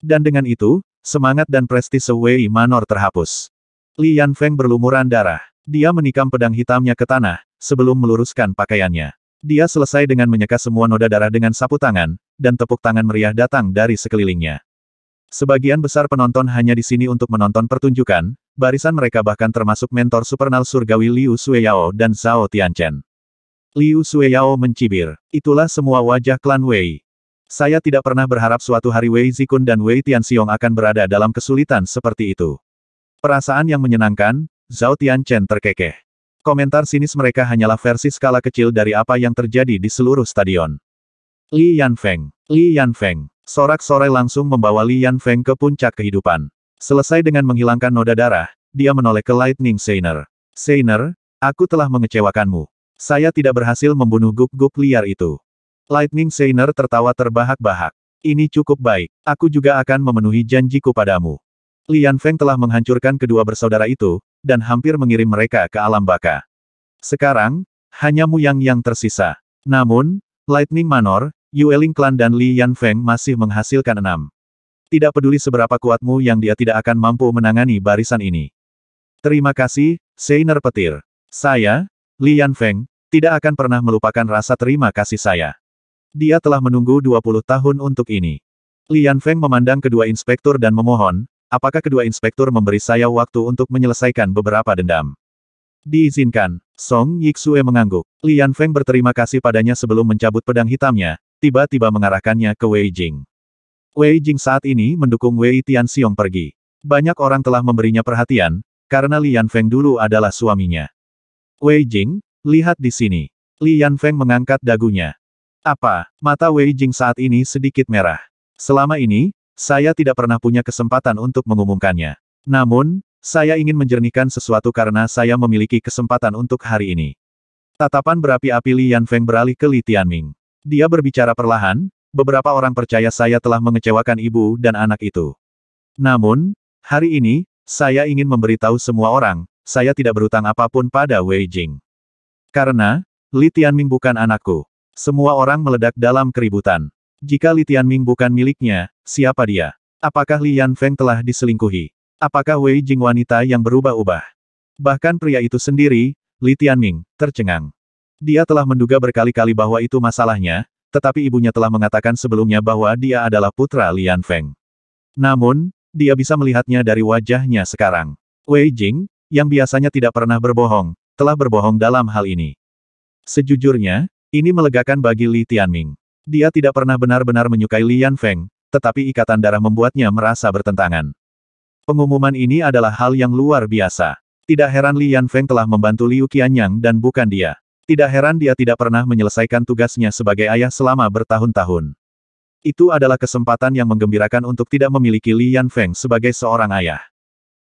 Dan dengan itu, semangat dan prestise Wei Manor terhapus. Li Yanfeng berlumuran darah. Dia menikam pedang hitamnya ke tanah, sebelum meluruskan pakaiannya. Dia selesai dengan menyeka semua noda darah dengan sapu tangan, dan tepuk tangan meriah datang dari sekelilingnya. Sebagian besar penonton hanya di sini untuk menonton pertunjukan, barisan mereka bahkan termasuk mentor supernal surgawi Liu Sueyao dan Zhao Tianchen. Liu Sueyao mencibir, itulah semua wajah klan Wei. Saya tidak pernah berharap suatu hari Wei Zikun dan Wei Tianxiong akan berada dalam kesulitan seperti itu. Perasaan yang menyenangkan, Zhao Tianchen terkekeh. Komentar sinis mereka hanyalah versi skala kecil dari apa yang terjadi di seluruh stadion. Li Yanfeng, Li Yanfeng, sorak-sorai langsung membawa Li Yanfeng ke puncak kehidupan. Selesai dengan menghilangkan noda darah, dia menoleh ke Lightning Seiner. Seiner, aku telah mengecewakanmu. Saya tidak berhasil membunuh gup-gup liar itu. Lightning Seiner tertawa terbahak-bahak. Ini cukup baik. Aku juga akan memenuhi janjiku padamu. Li Yanfeng telah menghancurkan kedua bersaudara itu, dan hampir mengirim mereka ke alam baka. Sekarang, hanya Muyang yang tersisa. Namun, Lightning Manor, Yueling Clan dan Li Yanfeng masih menghasilkan enam. Tidak peduli seberapa kuatmu yang dia tidak akan mampu menangani barisan ini. Terima kasih, Seiner Petir. Saya, Li Yanfeng, tidak akan pernah melupakan rasa terima kasih saya. Dia telah menunggu 20 tahun untuk ini. Li Yanfeng memandang kedua inspektur dan memohon, Apakah kedua inspektur memberi saya waktu untuk menyelesaikan beberapa dendam? Diizinkan. Song Yixue mengangguk. Lian Feng berterima kasih padanya sebelum mencabut pedang hitamnya, tiba-tiba mengarahkannya ke Wei Jing. Wei Jing saat ini mendukung Wei Tian Xiong pergi. Banyak orang telah memberinya perhatian, karena Lian Feng dulu adalah suaminya. Wei Jing, lihat di sini. Lian Feng mengangkat dagunya. Apa? Mata Wei Jing saat ini sedikit merah. Selama ini, saya tidak pernah punya kesempatan untuk mengumumkannya. Namun, saya ingin menjernihkan sesuatu karena saya memiliki kesempatan untuk hari ini. Tatapan berapi-api Li Feng beralih ke Li Tianming. Dia berbicara perlahan, beberapa orang percaya saya telah mengecewakan ibu dan anak itu. Namun, hari ini, saya ingin memberitahu semua orang, saya tidak berutang apapun pada Wei Jing. Karena, Li Tianming bukan anakku. Semua orang meledak dalam keributan. Jika Li Tianming bukan miliknya, siapa dia? Apakah Li Yanfeng telah diselingkuhi? Apakah Wei Jing wanita yang berubah-ubah? Bahkan pria itu sendiri, Li Tianming, tercengang. Dia telah menduga berkali-kali bahwa itu masalahnya, tetapi ibunya telah mengatakan sebelumnya bahwa dia adalah putra Li Yanfeng. Namun, dia bisa melihatnya dari wajahnya sekarang. Wei Jing, yang biasanya tidak pernah berbohong, telah berbohong dalam hal ini. Sejujurnya, ini melegakan bagi Li Tianming. Dia tidak pernah benar-benar menyukai Lian Feng, tetapi ikatan darah membuatnya merasa bertentangan. Pengumuman ini adalah hal yang luar biasa. Tidak heran Lian Feng telah membantu Liu Qianyang dan bukan dia. Tidak heran dia tidak pernah menyelesaikan tugasnya sebagai ayah selama bertahun-tahun. Itu adalah kesempatan yang menggembirakan untuk tidak memiliki Lian Feng sebagai seorang ayah.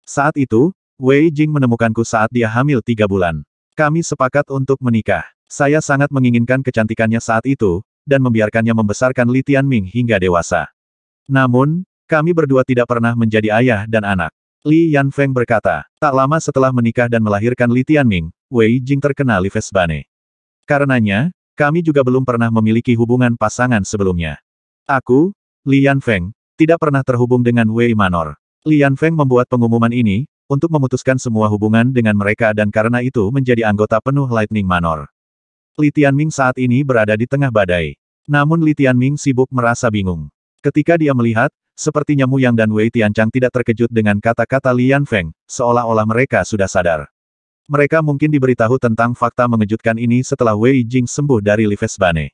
Saat itu, Wei Jing menemukanku saat dia hamil tiga bulan. Kami sepakat untuk menikah. Saya sangat menginginkan kecantikannya saat itu, dan membiarkannya membesarkan Li Tianming hingga dewasa. Namun, kami berdua tidak pernah menjadi ayah dan anak. Li Yanfeng berkata, tak lama setelah menikah dan melahirkan Li Tianming, Wei Jing terkena Livesbane. Karenanya, kami juga belum pernah memiliki hubungan pasangan sebelumnya. Aku, Li Yanfeng, tidak pernah terhubung dengan Wei Manor. Li Yanfeng membuat pengumuman ini, untuk memutuskan semua hubungan dengan mereka dan karena itu menjadi anggota penuh Lightning Manor. Li Tianming saat ini berada di tengah badai. Namun Li Tianming sibuk merasa bingung. Ketika dia melihat, sepertinya Mu Yang dan Wei Tianchang tidak terkejut dengan kata-kata Li Yanfeng, seolah-olah mereka sudah sadar. Mereka mungkin diberitahu tentang fakta mengejutkan ini setelah Wei Jing sembuh dari Lives Bane.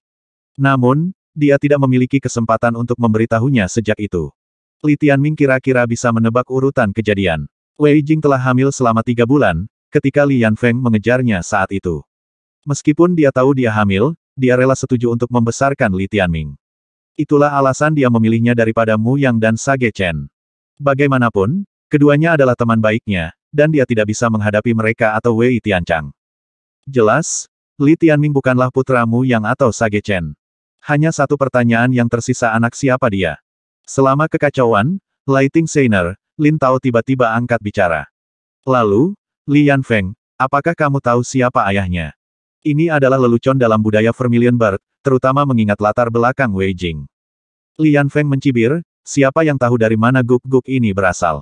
Namun, dia tidak memiliki kesempatan untuk memberitahunya sejak itu. Li Tianming kira-kira bisa menebak urutan kejadian. Wei Jing telah hamil selama tiga bulan, ketika Li Yanfeng mengejarnya saat itu. Meskipun dia tahu dia hamil, dia rela setuju untuk membesarkan Li Tianming. Itulah alasan dia memilihnya daripada Mu Yang dan Sage Chen. Bagaimanapun, keduanya adalah teman baiknya, dan dia tidak bisa menghadapi mereka atau Wei Tianchang. Jelas, Li Tianming bukanlah putra Mu Yang atau Sage Chen. Hanya satu pertanyaan yang tersisa anak siapa dia. Selama kekacauan, Lighting Seiner, Lin Tao tiba-tiba angkat bicara. Lalu, Li Yanfeng, apakah kamu tahu siapa ayahnya? Ini adalah lelucon dalam budaya Vermilion Bird, terutama mengingat latar belakang Wei Jing. Lian Feng mencibir, siapa yang tahu dari mana guk-guk ini berasal.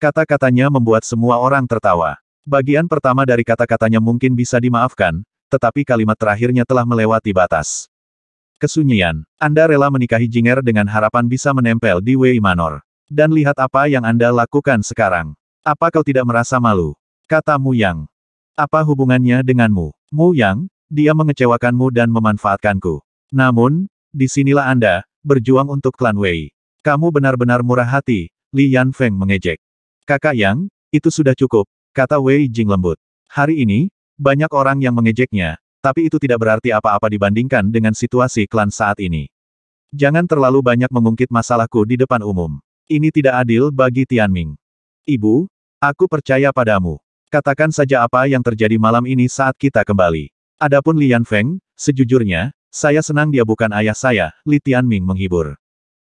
Kata-katanya membuat semua orang tertawa. Bagian pertama dari kata-katanya mungkin bisa dimaafkan, tetapi kalimat terakhirnya telah melewati batas. Kesunyian. Anda rela menikahi Jinger dengan harapan bisa menempel di Wei Manor. Dan lihat apa yang Anda lakukan sekarang. Apa kau tidak merasa malu? Katamu yang apa hubungannya denganmu? Mu Yang, dia mengecewakanmu dan memanfaatkanku. Namun, disinilah Anda, berjuang untuk klan Wei. Kamu benar-benar murah hati, Li Yan Feng mengejek. Kakak Yang, itu sudah cukup, kata Wei Jing lembut. Hari ini, banyak orang yang mengejeknya, tapi itu tidak berarti apa-apa dibandingkan dengan situasi klan saat ini. Jangan terlalu banyak mengungkit masalahku di depan umum. Ini tidak adil bagi Tianming. Ibu, aku percaya padamu. Katakan saja apa yang terjadi malam ini saat kita kembali. Adapun Lian Feng, sejujurnya, saya senang dia bukan ayah saya, Li Tianming menghibur.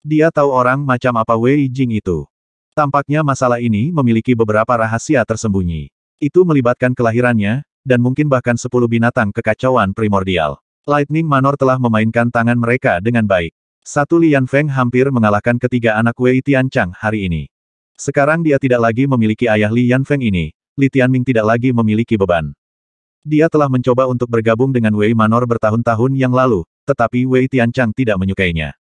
Dia tahu orang macam apa Wei Jing itu. Tampaknya masalah ini memiliki beberapa rahasia tersembunyi. Itu melibatkan kelahirannya, dan mungkin bahkan sepuluh binatang kekacauan primordial. Lightning Manor telah memainkan tangan mereka dengan baik. Satu Lian Feng hampir mengalahkan ketiga anak Wei Tianchang hari ini. Sekarang dia tidak lagi memiliki ayah Lian Feng ini, Li Tianming tidak lagi memiliki beban. Dia telah mencoba untuk bergabung dengan Wei Manor bertahun-tahun yang lalu, tetapi Wei Tianchang tidak menyukainya.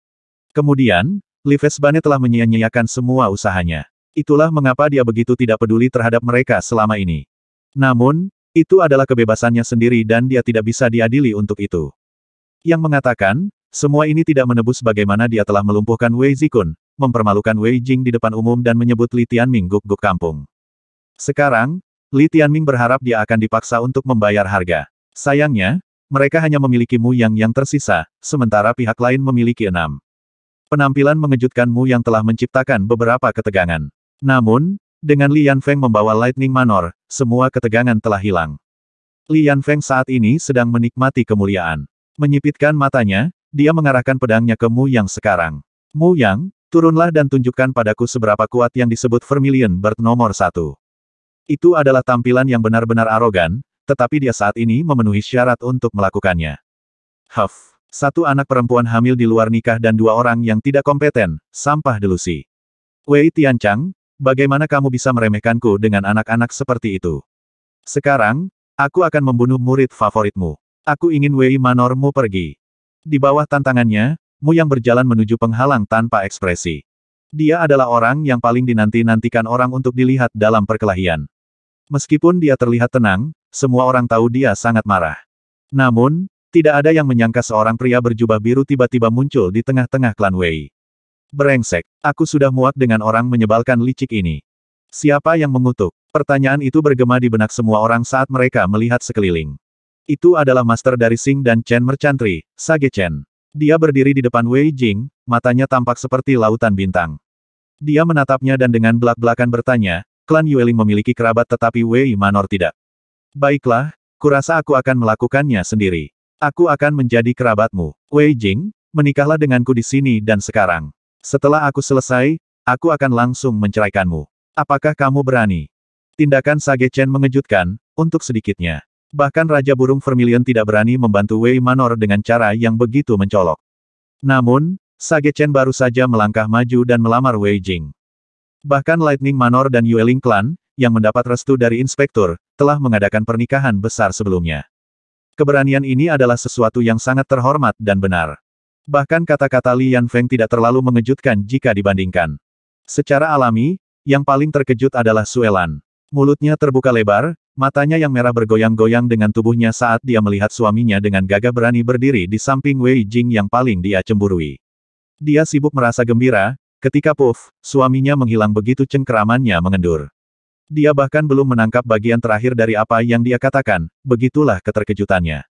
Kemudian, Li Fesbane telah menyia-nyiakan semua usahanya. Itulah mengapa dia begitu tidak peduli terhadap mereka selama ini. Namun, itu adalah kebebasannya sendiri dan dia tidak bisa diadili untuk itu. Yang mengatakan, semua ini tidak menebus bagaimana dia telah melumpuhkan Wei Zikun, mempermalukan Wei Jing di depan umum dan menyebut Li Tianming guk-guk kampung. Sekarang, Li Tianming berharap dia akan dipaksa untuk membayar harga. Sayangnya, mereka hanya memiliki Mu Yang yang tersisa, sementara pihak lain memiliki enam. Penampilan mengejutkan Mu Yang telah menciptakan beberapa ketegangan. Namun, dengan Li Yanfeng membawa Lightning Manor, semua ketegangan telah hilang. Li Yanfeng saat ini sedang menikmati kemuliaan. Menyipitkan matanya, dia mengarahkan pedangnya ke Mu Yang sekarang. Mu Yang, turunlah dan tunjukkan padaku seberapa kuat yang disebut Vermilion Bird nomor satu. Itu adalah tampilan yang benar-benar arogan, tetapi dia saat ini memenuhi syarat untuk melakukannya. Huff, satu anak perempuan hamil di luar nikah dan dua orang yang tidak kompeten, sampah delusi. Wei Tianchang, bagaimana kamu bisa meremehkanku dengan anak-anak seperti itu? Sekarang, aku akan membunuh murid favoritmu. Aku ingin Wei Manormu pergi. Di bawah tantangannya, Mu yang berjalan menuju penghalang tanpa ekspresi. Dia adalah orang yang paling dinanti-nantikan orang untuk dilihat dalam perkelahian. Meskipun dia terlihat tenang, semua orang tahu dia sangat marah. Namun, tidak ada yang menyangka seorang pria berjubah biru tiba-tiba muncul di tengah-tengah klan Wei. Berengsek, aku sudah muak dengan orang menyebalkan licik ini. Siapa yang mengutuk? Pertanyaan itu bergema di benak semua orang saat mereka melihat sekeliling. Itu adalah master dari Sing dan Chen Merchantry, Sage Chen. Dia berdiri di depan Wei Jing, matanya tampak seperti lautan bintang. Dia menatapnya dan dengan belak-belakan bertanya, klan Yueling memiliki kerabat tetapi Wei Manor tidak. Baiklah, kurasa aku akan melakukannya sendiri. Aku akan menjadi kerabatmu. Wei Jing, menikahlah denganku di sini dan sekarang. Setelah aku selesai, aku akan langsung menceraikanmu. Apakah kamu berani? Tindakan Sage Chen mengejutkan, untuk sedikitnya. Bahkan Raja Burung Vermilion tidak berani membantu Wei Manor dengan cara yang begitu mencolok. Namun, Sage Chen baru saja melangkah maju dan melamar Wei Jing. Bahkan Lightning Manor dan Yueling Clan, yang mendapat restu dari inspektur, telah mengadakan pernikahan besar sebelumnya. Keberanian ini adalah sesuatu yang sangat terhormat dan benar. Bahkan kata-kata Li Yan Feng tidak terlalu mengejutkan jika dibandingkan. Secara alami, yang paling terkejut adalah Suelan. Mulutnya terbuka lebar, matanya yang merah bergoyang-goyang dengan tubuhnya saat dia melihat suaminya dengan gagah berani berdiri di samping Wei Jing yang paling dia cemburui. Dia sibuk merasa gembira, Ketika Puff, suaminya menghilang begitu cengkeramannya mengendur. Dia bahkan belum menangkap bagian terakhir dari apa yang dia katakan, begitulah keterkejutannya.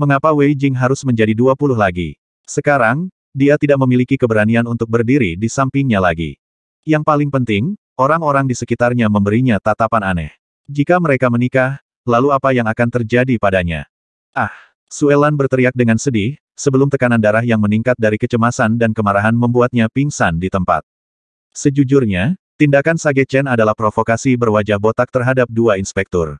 Mengapa Wei Jing harus menjadi 20 lagi? Sekarang, dia tidak memiliki keberanian untuk berdiri di sampingnya lagi. Yang paling penting, orang-orang di sekitarnya memberinya tatapan aneh. Jika mereka menikah, lalu apa yang akan terjadi padanya? Ah, Suelan berteriak dengan sedih, sebelum tekanan darah yang meningkat dari kecemasan dan kemarahan membuatnya pingsan di tempat. Sejujurnya, tindakan Sage Chen adalah provokasi berwajah botak terhadap dua inspektur.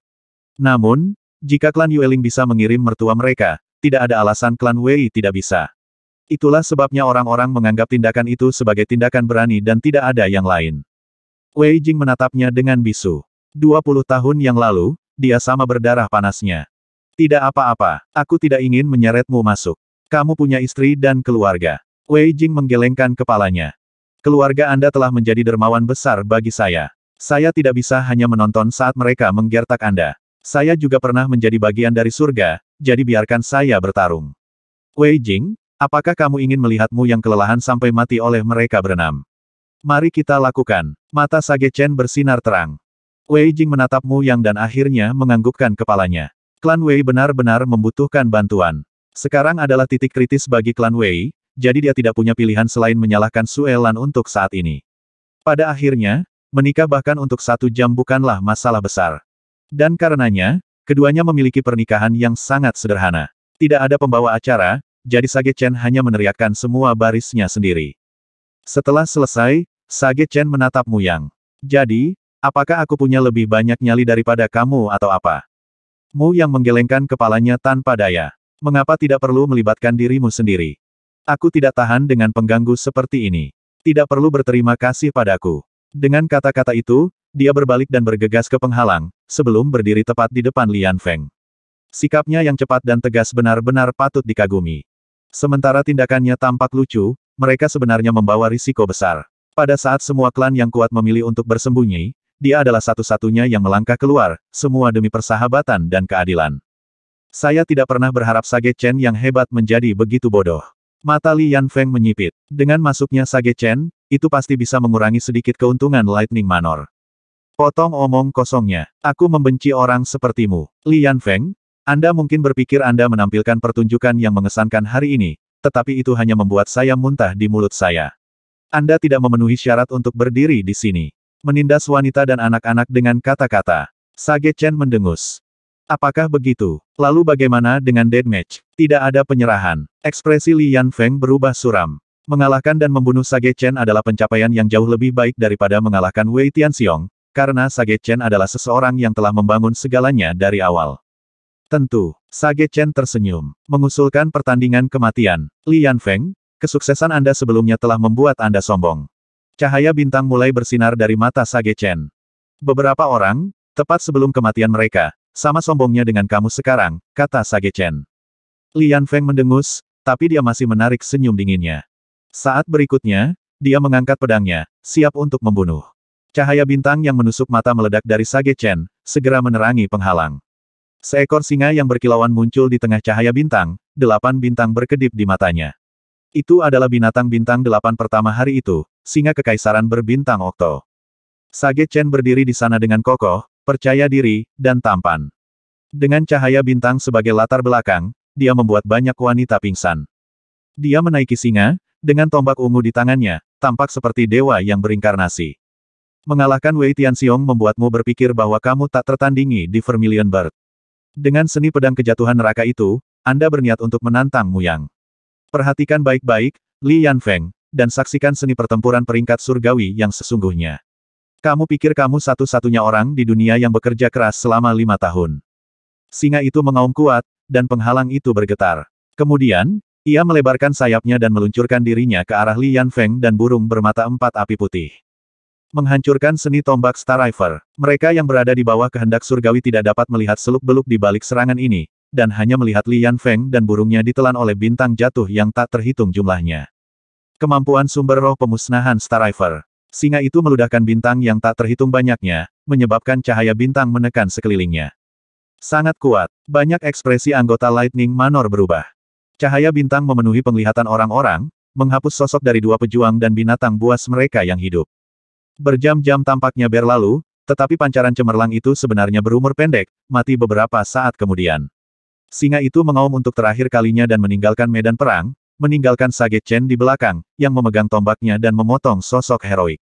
Namun, jika klan Yueling bisa mengirim mertua mereka, tidak ada alasan klan Wei tidak bisa. Itulah sebabnya orang-orang menganggap tindakan itu sebagai tindakan berani dan tidak ada yang lain. Wei Jing menatapnya dengan bisu. 20 tahun yang lalu, dia sama berdarah panasnya. Tidak apa-apa, aku tidak ingin menyeretmu masuk. Kamu punya istri dan keluarga. Wei Jing menggelengkan kepalanya. Keluarga Anda telah menjadi dermawan besar bagi saya. Saya tidak bisa hanya menonton saat mereka menggertak Anda. Saya juga pernah menjadi bagian dari surga, jadi biarkan saya bertarung. Wei Jing, apakah kamu ingin melihatmu yang kelelahan sampai mati oleh mereka berenam? Mari kita lakukan. Mata Sage Chen bersinar terang. Wei Jing menatapmu Yang dan akhirnya menganggukkan kepalanya. Klan Wei benar-benar membutuhkan bantuan. Sekarang adalah titik kritis bagi klan Wei, jadi dia tidak punya pilihan selain menyalahkan Suelan untuk saat ini. Pada akhirnya, menikah bahkan untuk satu jam bukanlah masalah besar. Dan karenanya, keduanya memiliki pernikahan yang sangat sederhana. Tidak ada pembawa acara, jadi Sage Chen hanya meneriakkan semua barisnya sendiri. Setelah selesai, Sage Chen menatap Yang. Jadi, apakah aku punya lebih banyak nyali daripada kamu atau apa? Mu yang menggelengkan kepalanya tanpa daya. Mengapa tidak perlu melibatkan dirimu sendiri? Aku tidak tahan dengan pengganggu seperti ini. Tidak perlu berterima kasih padaku. Dengan kata-kata itu, dia berbalik dan bergegas ke penghalang, sebelum berdiri tepat di depan Lian Feng. Sikapnya yang cepat dan tegas benar-benar patut dikagumi. Sementara tindakannya tampak lucu, mereka sebenarnya membawa risiko besar. Pada saat semua klan yang kuat memilih untuk bersembunyi, dia adalah satu-satunya yang melangkah keluar, semua demi persahabatan dan keadilan. Saya tidak pernah berharap Sage Chen yang hebat menjadi begitu bodoh. Mata Li Feng menyipit. Dengan masuknya Sage Chen, itu pasti bisa mengurangi sedikit keuntungan Lightning Manor. Potong omong kosongnya. Aku membenci orang sepertimu. Li Feng, Anda mungkin berpikir Anda menampilkan pertunjukan yang mengesankan hari ini, tetapi itu hanya membuat saya muntah di mulut saya. Anda tidak memenuhi syarat untuk berdiri di sini. Menindas wanita dan anak-anak dengan kata-kata. Sage Chen mendengus. Apakah begitu? Lalu bagaimana dengan Dead Match? Tidak ada penyerahan. Ekspresi Li Feng berubah suram. Mengalahkan dan membunuh Sage Chen adalah pencapaian yang jauh lebih baik daripada mengalahkan Wei Tianxiong, karena Sage Chen adalah seseorang yang telah membangun segalanya dari awal. Tentu, Sage Chen tersenyum, mengusulkan pertandingan kematian. Li Feng, kesuksesan Anda sebelumnya telah membuat Anda sombong. Cahaya bintang mulai bersinar dari mata Sage Chen. Beberapa orang, tepat sebelum kematian mereka, sama sombongnya dengan kamu sekarang, kata Sage Chen. Lian Feng mendengus, tapi dia masih menarik senyum dinginnya. Saat berikutnya, dia mengangkat pedangnya, siap untuk membunuh. Cahaya bintang yang menusuk mata meledak dari Sage Chen, segera menerangi penghalang. Seekor singa yang berkilauan muncul di tengah cahaya bintang, delapan bintang berkedip di matanya. Itu adalah binatang bintang delapan pertama hari itu, singa kekaisaran berbintang Okto. Sage Chen berdiri di sana dengan kokoh, percaya diri, dan tampan. Dengan cahaya bintang sebagai latar belakang, dia membuat banyak wanita pingsan. Dia menaiki singa, dengan tombak ungu di tangannya, tampak seperti dewa yang berinkarnasi. Mengalahkan Wei Tianxiong membuatmu berpikir bahwa kamu tak tertandingi di Vermilion Bird. Dengan seni pedang kejatuhan neraka itu, Anda berniat untuk menantang Yang. Perhatikan baik-baik, Li Yanfeng, dan saksikan seni pertempuran peringkat surgawi yang sesungguhnya. Kamu pikir kamu satu-satunya orang di dunia yang bekerja keras selama lima tahun. Singa itu mengaum kuat, dan penghalang itu bergetar. Kemudian, ia melebarkan sayapnya dan meluncurkan dirinya ke arah Lian Feng dan burung bermata empat api putih. Menghancurkan seni tombak Star River, mereka yang berada di bawah kehendak surgawi tidak dapat melihat seluk-beluk di balik serangan ini, dan hanya melihat Lian Feng dan burungnya ditelan oleh bintang jatuh yang tak terhitung jumlahnya. Kemampuan sumber roh pemusnahan Star River Singa itu meludahkan bintang yang tak terhitung banyaknya, menyebabkan cahaya bintang menekan sekelilingnya. Sangat kuat, banyak ekspresi anggota Lightning Manor berubah. Cahaya bintang memenuhi penglihatan orang-orang, menghapus sosok dari dua pejuang dan binatang buas mereka yang hidup. Berjam-jam tampaknya berlalu, tetapi pancaran cemerlang itu sebenarnya berumur pendek, mati beberapa saat kemudian. Singa itu mengaum untuk terakhir kalinya dan meninggalkan medan perang, meninggalkan Sage Chen di belakang, yang memegang tombaknya dan memotong sosok heroik.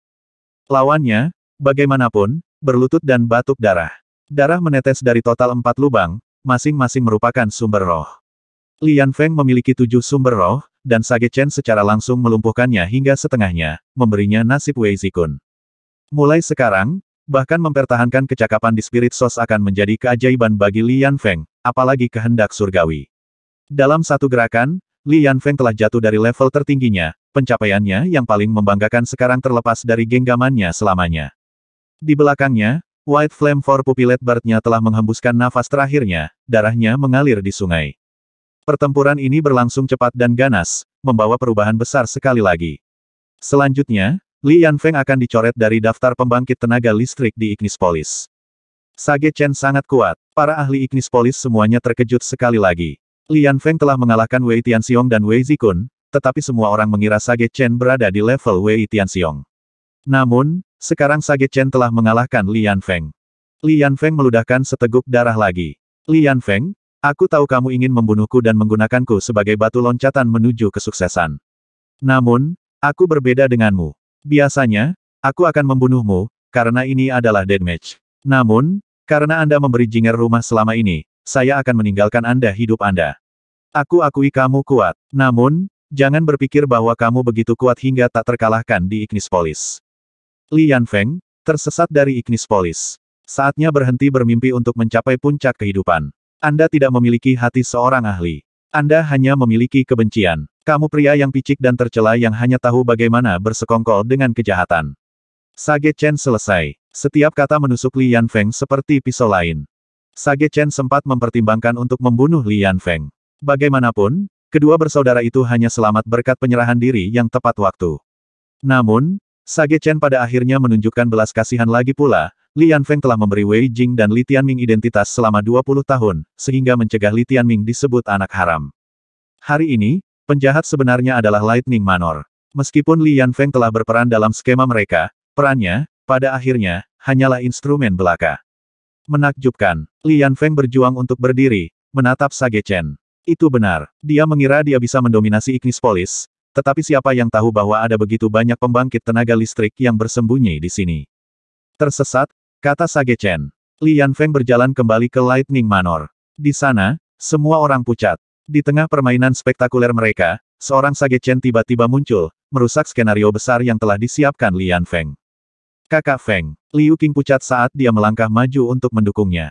Lawannya, bagaimanapun, berlutut dan batuk darah. Darah menetes dari total empat lubang, masing-masing merupakan sumber roh. Lian Feng memiliki tujuh sumber roh, dan Sage Chen secara langsung melumpuhkannya hingga setengahnya, memberinya nasib Wei Zikun. Mulai sekarang, bahkan mempertahankan kecakapan di Spirit Source akan menjadi keajaiban bagi Lian Feng, apalagi kehendak surgawi. Dalam satu gerakan, Li Yanfeng telah jatuh dari level tertingginya, pencapaiannya yang paling membanggakan sekarang terlepas dari genggamannya selamanya. Di belakangnya, White Flame for Pupillet Bartnya telah menghembuskan nafas terakhirnya, darahnya mengalir di sungai. Pertempuran ini berlangsung cepat dan ganas, membawa perubahan besar sekali lagi. Selanjutnya, Li Yanfeng akan dicoret dari daftar pembangkit tenaga listrik di Ignispolis. Sage Chen sangat kuat, para ahli Ignispolis semuanya terkejut sekali lagi. Lian Feng telah mengalahkan Wei Tianxiong dan Wei Zikun, tetapi semua orang mengira Sage Chen berada di level Wei Tianxiong. Namun, sekarang Sage Chen telah mengalahkan Lian Feng. Lian Feng meludahkan seteguk darah lagi. Lian Feng, aku tahu kamu ingin membunuhku dan menggunakanku sebagai batu loncatan menuju kesuksesan. Namun, aku berbeda denganmu. Biasanya, aku akan membunuhmu, karena ini adalah Dead Match. Namun, karena Anda memberi jinger rumah selama ini, saya akan meninggalkan Anda hidup Anda. Aku akui kamu kuat. Namun, jangan berpikir bahwa kamu begitu kuat hingga tak terkalahkan di Ignispolis. Li Yanfeng, tersesat dari Ignispolis. Saatnya berhenti bermimpi untuk mencapai puncak kehidupan. Anda tidak memiliki hati seorang ahli. Anda hanya memiliki kebencian. Kamu pria yang picik dan tercela yang hanya tahu bagaimana bersekongkol dengan kejahatan. Sage Chen selesai. Setiap kata menusuk Li Yanfeng seperti pisau lain. Sage Chen sempat mempertimbangkan untuk membunuh Lian Feng. Bagaimanapun, kedua bersaudara itu hanya selamat berkat penyerahan diri yang tepat waktu. Namun, Sage Chen pada akhirnya menunjukkan belas kasihan lagi pula, Lian Feng telah memberi Wei Jing dan Li Tianming identitas selama 20 tahun, sehingga mencegah Li Tianming disebut anak haram. Hari ini, penjahat sebenarnya adalah Lightning Manor. Meskipun Lian Feng telah berperan dalam skema mereka, perannya, pada akhirnya, hanyalah instrumen belaka. Menakjubkan, Lian Feng berjuang untuk berdiri, menatap Sage Chen. Itu benar, dia mengira dia bisa mendominasi Ignis Polis, tetapi siapa yang tahu bahwa ada begitu banyak pembangkit tenaga listrik yang bersembunyi di sini. Tersesat, kata Sage Chen. Lian Feng berjalan kembali ke Lightning Manor. Di sana, semua orang pucat. Di tengah permainan spektakuler mereka, seorang Sage Chen tiba-tiba muncul, merusak skenario besar yang telah disiapkan Lian Feng. Kakak Feng, Liu Qing pucat saat dia melangkah maju untuk mendukungnya.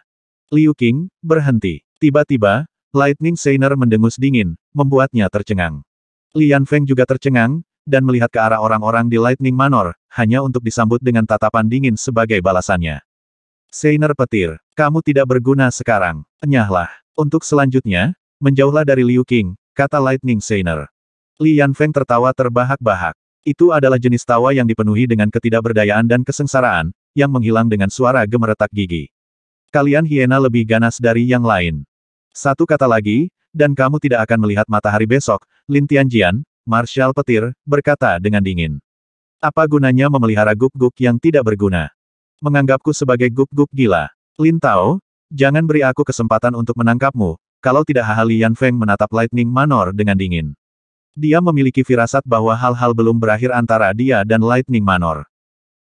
Liu Qing, berhenti. Tiba-tiba, Lightning Seiner mendengus dingin, membuatnya tercengang. Lian Feng juga tercengang, dan melihat ke arah orang-orang di Lightning Manor, hanya untuk disambut dengan tatapan dingin sebagai balasannya. Seiner petir, kamu tidak berguna sekarang, enyahlah. Untuk selanjutnya, menjauhlah dari Liu Qing, kata Lightning Seiner. Lian Feng tertawa terbahak-bahak. Itu adalah jenis tawa yang dipenuhi dengan ketidakberdayaan dan kesengsaraan, yang menghilang dengan suara gemeretak gigi. Kalian hiena lebih ganas dari yang lain. Satu kata lagi, dan kamu tidak akan melihat matahari besok, Lin Tianjian, Marshal Petir, berkata dengan dingin. Apa gunanya memelihara guk-guk yang tidak berguna? Menganggapku sebagai guk-guk gila. Lin Tao, jangan beri aku kesempatan untuk menangkapmu, kalau tidak Hahalian Feng menatap Lightning Manor dengan dingin. Dia memiliki firasat bahwa hal-hal belum berakhir antara dia dan Lightning Manor.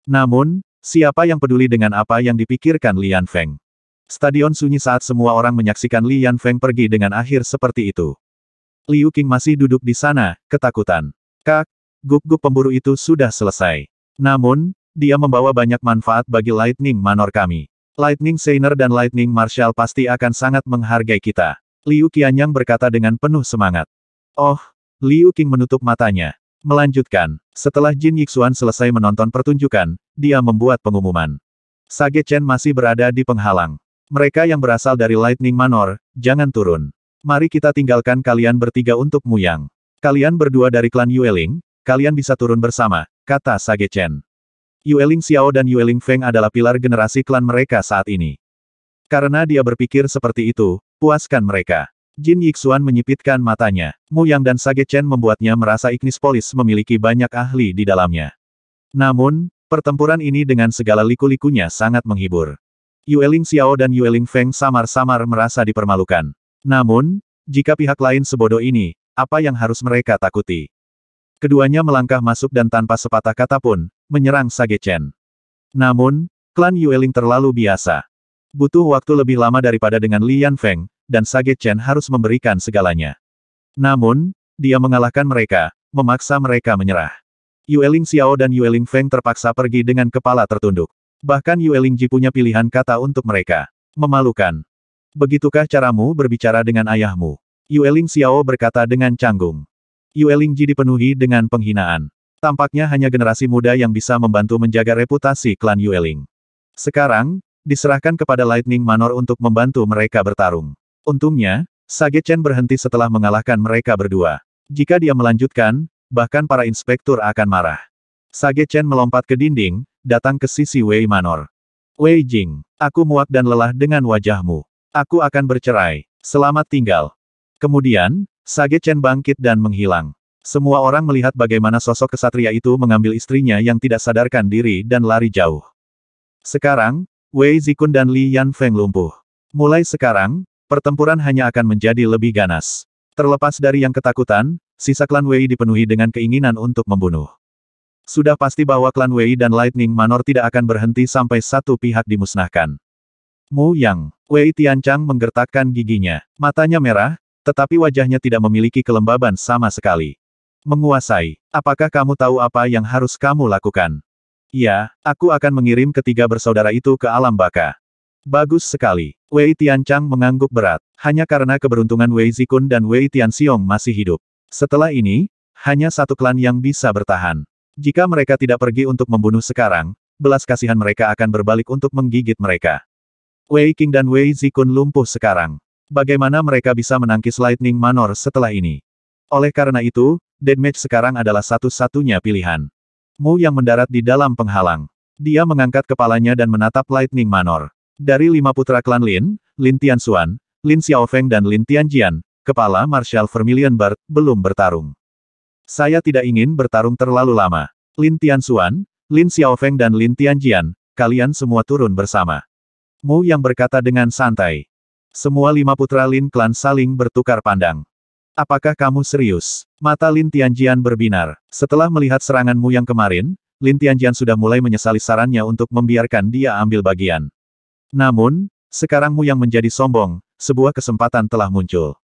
Namun, siapa yang peduli dengan apa yang dipikirkan Lian Feng? Stadion sunyi saat semua orang menyaksikan Lian Feng pergi dengan akhir seperti itu. Liu Qing masih duduk di sana, ketakutan. Kak, guk-guk pemburu itu sudah selesai. Namun, dia membawa banyak manfaat bagi Lightning Manor kami. Lightning Seiner dan Lightning Marshall pasti akan sangat menghargai kita. Liu Qianyang berkata dengan penuh semangat. Oh, Liu Qing menutup matanya. Melanjutkan, setelah Jin Yixuan selesai menonton pertunjukan, dia membuat pengumuman. Sage Chen masih berada di penghalang. Mereka yang berasal dari Lightning Manor, jangan turun. Mari kita tinggalkan kalian bertiga untuk Muyang. Kalian berdua dari klan Yueling, kalian bisa turun bersama, kata Sage Chen. Yueling Xiao dan Yueling Feng adalah pilar generasi klan mereka saat ini. Karena dia berpikir seperti itu, puaskan mereka. Jin Yixuan menyipitkan matanya. Mu Yang dan Sage Chen membuatnya merasa Ignis Polis memiliki banyak ahli di dalamnya. Namun, pertempuran ini dengan segala liku-likunya sangat menghibur. Yueling Xiao dan Yueling Feng samar-samar merasa dipermalukan. Namun, jika pihak lain sebodoh ini, apa yang harus mereka takuti? Keduanya melangkah masuk dan tanpa sepatah kata pun, menyerang Sage Chen. Namun, klan Yueling terlalu biasa. Butuh waktu lebih lama daripada dengan Lian Feng, dan Sage Chen harus memberikan segalanya. Namun, dia mengalahkan mereka, memaksa mereka menyerah. Yueling Xiao dan Yueling Feng terpaksa pergi dengan kepala tertunduk. Bahkan Yueling Ji punya pilihan kata untuk mereka. Memalukan. Begitukah caramu berbicara dengan ayahmu? Yueling Xiao berkata dengan canggung. Yueling Ji dipenuhi dengan penghinaan. Tampaknya hanya generasi muda yang bisa membantu menjaga reputasi klan Yueling. Sekarang, diserahkan kepada Lightning Manor untuk membantu mereka bertarung. Untungnya, Sage Chen berhenti setelah mengalahkan mereka berdua. Jika dia melanjutkan, bahkan para inspektur akan marah. Sage Chen melompat ke dinding, datang ke sisi Wei Manor. Wei Jing, aku muak dan lelah dengan wajahmu. Aku akan bercerai. Selamat tinggal. Kemudian, Sage Chen bangkit dan menghilang. Semua orang melihat bagaimana sosok kesatria itu mengambil istrinya yang tidak sadarkan diri dan lari jauh. Sekarang, Wei Zikun dan Li Yanfeng lumpuh. Mulai sekarang, pertempuran hanya akan menjadi lebih ganas. Terlepas dari yang ketakutan, sisa klan Wei dipenuhi dengan keinginan untuk membunuh. Sudah pasti bahwa klan Wei dan Lightning Manor tidak akan berhenti sampai satu pihak dimusnahkan. Mu Yang, Wei Tianchang menggertakkan giginya. Matanya merah, tetapi wajahnya tidak memiliki kelembaban sama sekali. Menguasai, apakah kamu tahu apa yang harus kamu lakukan? Ya, aku akan mengirim ketiga bersaudara itu ke alam baka. Bagus sekali. Wei Tianchang mengangguk berat, hanya karena keberuntungan Wei Zikun dan Wei Tianxiong masih hidup. Setelah ini, hanya satu klan yang bisa bertahan. Jika mereka tidak pergi untuk membunuh sekarang, belas kasihan mereka akan berbalik untuk menggigit mereka. Wei King dan Wei Zikun lumpuh sekarang. Bagaimana mereka bisa menangkis Lightning Manor setelah ini? Oleh karena itu, Deadmatch sekarang adalah satu-satunya pilihan. Mu yang mendarat di dalam penghalang. Dia mengangkat kepalanya dan menatap Lightning Manor. Dari lima putra klan Lin, Lin Tianxuan, Lin Xiaofeng dan Lin Tianjian, kepala Marshal Vermilion Bird, belum bertarung. Saya tidak ingin bertarung terlalu lama. Lin Tianxuan, Lin Xiaofeng dan Lin Tianjian, kalian semua turun bersama. Mu yang berkata dengan santai. Semua lima putra Lin klan saling bertukar pandang. Apakah kamu serius? Mata Lin Tianjian berbinar. Setelah melihat serangan Mu yang kemarin, Lin Tianjian sudah mulai menyesali sarannya untuk membiarkan dia ambil bagian. Namun, sekarangmu yang menjadi sombong, sebuah kesempatan telah muncul.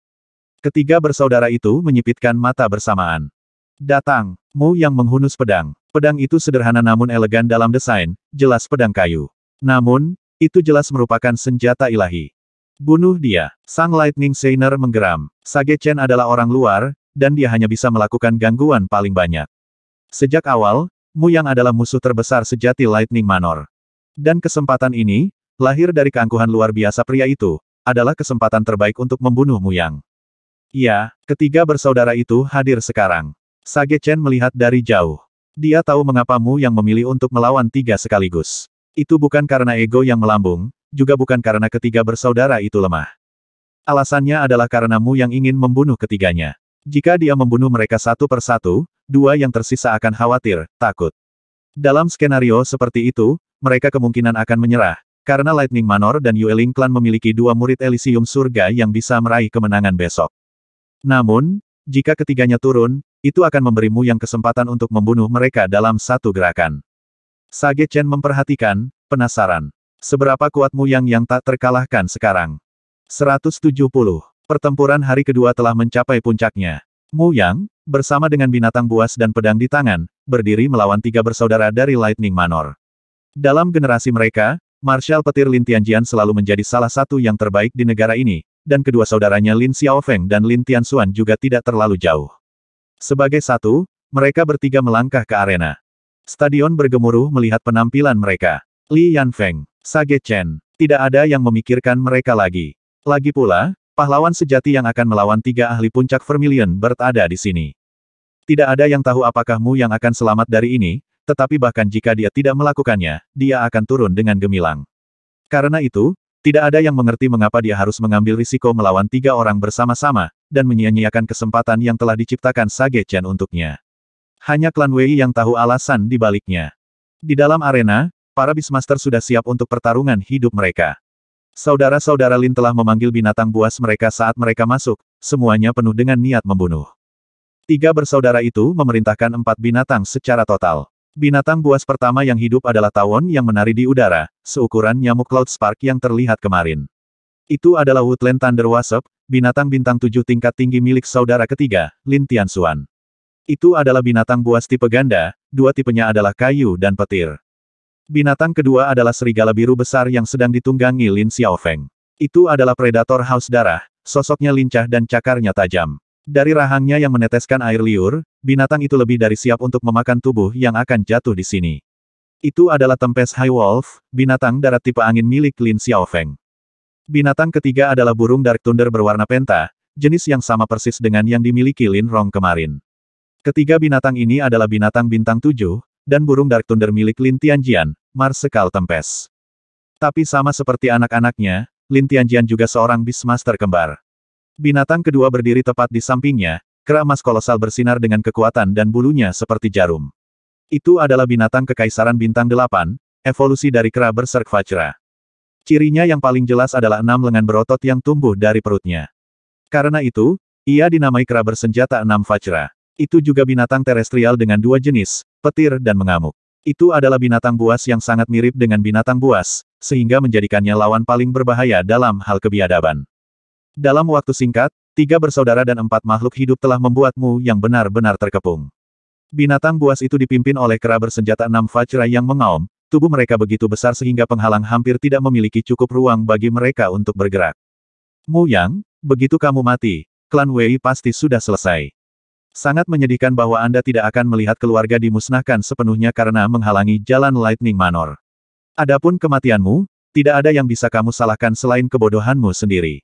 Ketiga bersaudara itu menyipitkan mata bersamaan. Datang, Mu yang menghunus pedang. Pedang itu sederhana namun elegan dalam desain, jelas pedang kayu. Namun, itu jelas merupakan senjata ilahi. Bunuh dia. Sang Lightning Seiner menggeram. Sage Chen adalah orang luar, dan dia hanya bisa melakukan gangguan paling banyak. Sejak awal, Mu Yang adalah musuh terbesar sejati Lightning Manor. Dan kesempatan ini, Lahir dari keangkuhan luar biasa pria itu, adalah kesempatan terbaik untuk membunuh Yang. Ya, ketiga bersaudara itu hadir sekarang. Sage Chen melihat dari jauh. Dia tahu mengapa Mu yang memilih untuk melawan tiga sekaligus. Itu bukan karena ego yang melambung, juga bukan karena ketiga bersaudara itu lemah. Alasannya adalah karena Mu yang ingin membunuh ketiganya. Jika dia membunuh mereka satu persatu, dua yang tersisa akan khawatir, takut. Dalam skenario seperti itu, mereka kemungkinan akan menyerah, karena Lightning Manor dan Yueling Clan memiliki dua murid Elysium Surga yang bisa meraih kemenangan besok. Namun, jika ketiganya turun, itu akan memberimu yang kesempatan untuk membunuh mereka dalam satu gerakan. Sage Chen memperhatikan, penasaran. Seberapa kuatmu yang yang tak terkalahkan sekarang? 170. Pertempuran hari kedua telah mencapai puncaknya. Mu Yang, bersama dengan binatang buas dan pedang di tangan, berdiri melawan tiga bersaudara dari Lightning Manor. Dalam generasi mereka, Marshal petir Lin Tianjian selalu menjadi salah satu yang terbaik di negara ini, dan kedua saudaranya Lin Xiaofeng dan Lin Tianxuan juga tidak terlalu jauh. Sebagai satu, mereka bertiga melangkah ke arena. Stadion bergemuruh melihat penampilan mereka. Li Yanfeng, Sage Chen, tidak ada yang memikirkan mereka lagi. Lagi pula, pahlawan sejati yang akan melawan tiga ahli puncak Vermilion berada di sini. Tidak ada yang tahu apakah Mu yang akan selamat dari ini, tetapi bahkan jika dia tidak melakukannya, dia akan turun dengan gemilang. Karena itu, tidak ada yang mengerti mengapa dia harus mengambil risiko melawan tiga orang bersama-sama, dan menyia-nyiakan kesempatan yang telah diciptakan Sage Chen untuknya. Hanya klan Wei yang tahu alasan di baliknya. Di dalam arena, para Bismaster sudah siap untuk pertarungan hidup mereka. Saudara-saudara Lin telah memanggil binatang buas mereka saat mereka masuk, semuanya penuh dengan niat membunuh. Tiga bersaudara itu memerintahkan empat binatang secara total. Binatang buas pertama yang hidup adalah tawon yang menari di udara, seukuran nyamuk Cloud Spark yang terlihat kemarin. Itu adalah Woodland Thunder Wasp, binatang bintang tujuh tingkat tinggi milik saudara ketiga, Lin Tianxuan. Itu adalah binatang buas tipe ganda, dua tipenya adalah kayu dan petir. Binatang kedua adalah serigala biru besar yang sedang ditunggangi Lin Xiaofeng. Itu adalah predator haus darah, sosoknya lincah dan cakarnya tajam. Dari rahangnya yang meneteskan air liur, binatang itu lebih dari siap untuk memakan tubuh yang akan jatuh di sini. Itu adalah Tempes High Wolf, binatang darat tipe angin milik Lin Xiaofeng. Binatang ketiga adalah burung Dark Thunder berwarna penta, jenis yang sama persis dengan yang dimiliki Lin Rong kemarin. Ketiga binatang ini adalah binatang bintang tujuh, dan burung Dark Thunder milik Lin Tianjian, Marsekal Tempes. Tapi sama seperti anak-anaknya, Lin Tianjian juga seorang Beastmaster kembar. Binatang kedua berdiri tepat di sampingnya, Keramas kolosal bersinar dengan kekuatan dan bulunya seperti jarum. Itu adalah binatang kekaisaran bintang delapan, evolusi dari kera berserk Vajra. Cirinya yang paling jelas adalah enam lengan berotot yang tumbuh dari perutnya. Karena itu, ia dinamai kera bersenjata enam Vajra. Itu juga binatang terestrial dengan dua jenis, petir dan mengamuk. Itu adalah binatang buas yang sangat mirip dengan binatang buas, sehingga menjadikannya lawan paling berbahaya dalam hal kebiadaban. Dalam waktu singkat, tiga bersaudara dan empat makhluk hidup telah membuatmu yang benar-benar terkepung. Binatang buas itu dipimpin oleh kera bersenjata enam Fajra yang mengaum, tubuh mereka begitu besar sehingga penghalang hampir tidak memiliki cukup ruang bagi mereka untuk bergerak. Mu Yang, begitu kamu mati, klan Wei pasti sudah selesai. Sangat menyedihkan bahwa Anda tidak akan melihat keluarga dimusnahkan sepenuhnya karena menghalangi jalan Lightning Manor. Adapun kematianmu, tidak ada yang bisa kamu salahkan selain kebodohanmu sendiri.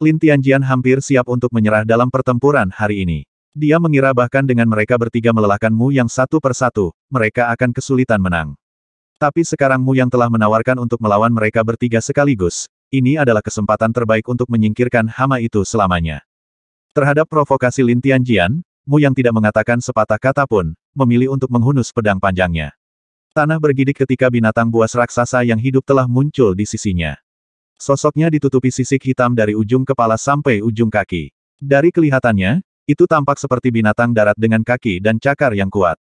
Lin Tianjian hampir siap untuk menyerah dalam pertempuran hari ini. Dia mengira bahkan dengan mereka bertiga melelahkan Mu yang satu persatu, mereka akan kesulitan menang. Tapi sekarang Mu yang telah menawarkan untuk melawan mereka bertiga sekaligus, ini adalah kesempatan terbaik untuk menyingkirkan hama itu selamanya. Terhadap provokasi Lin Tianjian, Mu yang tidak mengatakan sepatah kata pun, memilih untuk menghunus pedang panjangnya. Tanah bergidik ketika binatang buas raksasa yang hidup telah muncul di sisinya. Sosoknya ditutupi sisik hitam dari ujung kepala sampai ujung kaki. Dari kelihatannya, itu tampak seperti binatang darat dengan kaki dan cakar yang kuat.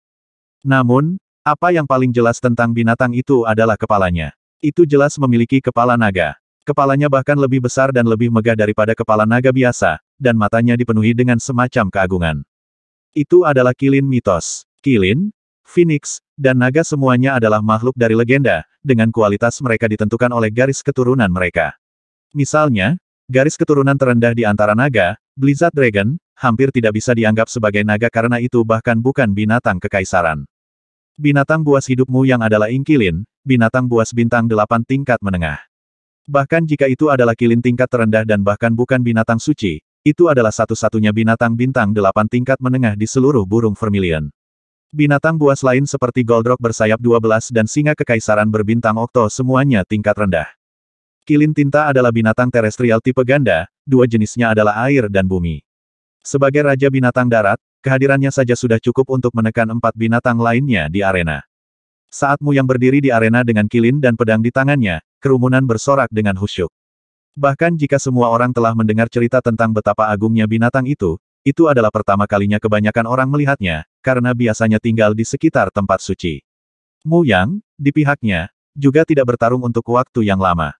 Namun, apa yang paling jelas tentang binatang itu adalah kepalanya. Itu jelas memiliki kepala naga. Kepalanya bahkan lebih besar dan lebih megah daripada kepala naga biasa, dan matanya dipenuhi dengan semacam keagungan. Itu adalah kilin mitos. Kilin, Phoenix, dan naga semuanya adalah makhluk dari legenda, dengan kualitas mereka ditentukan oleh garis keturunan mereka. Misalnya, garis keturunan terendah di antara naga, Blizzard Dragon, hampir tidak bisa dianggap sebagai naga karena itu bahkan bukan binatang kekaisaran. Binatang buas hidupmu yang adalah Inkilin, binatang buas bintang delapan tingkat menengah. Bahkan jika itu adalah kilin tingkat terendah dan bahkan bukan binatang suci, itu adalah satu-satunya binatang bintang delapan tingkat menengah di seluruh burung vermilion. Binatang buas lain seperti Goldrock bersayap 12 dan singa kekaisaran berbintang Okto semuanya tingkat rendah. Kilin tinta adalah binatang terestrial tipe ganda, dua jenisnya adalah air dan bumi. Sebagai raja binatang darat, kehadirannya saja sudah cukup untuk menekan empat binatang lainnya di arena. Saatmu yang berdiri di arena dengan kilin dan pedang di tangannya, kerumunan bersorak dengan husyuk. Bahkan jika semua orang telah mendengar cerita tentang betapa agungnya binatang itu, itu adalah pertama kalinya kebanyakan orang melihatnya, karena biasanya tinggal di sekitar tempat suci. Mu Yang, di pihaknya, juga tidak bertarung untuk waktu yang lama.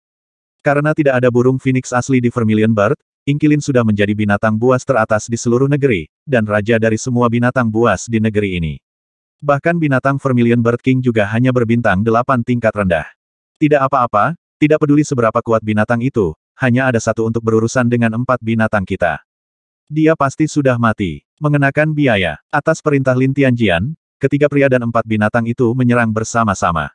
Karena tidak ada burung phoenix asli di Vermilion Bird, Ingkilin sudah menjadi binatang buas teratas di seluruh negeri, dan raja dari semua binatang buas di negeri ini. Bahkan binatang Vermilion Bird King juga hanya berbintang delapan tingkat rendah. Tidak apa-apa, tidak peduli seberapa kuat binatang itu, hanya ada satu untuk berurusan dengan empat binatang kita. Dia pasti sudah mati. Mengenakan biaya. Atas perintah Lin Tianjian, ketiga pria dan empat binatang itu menyerang bersama-sama.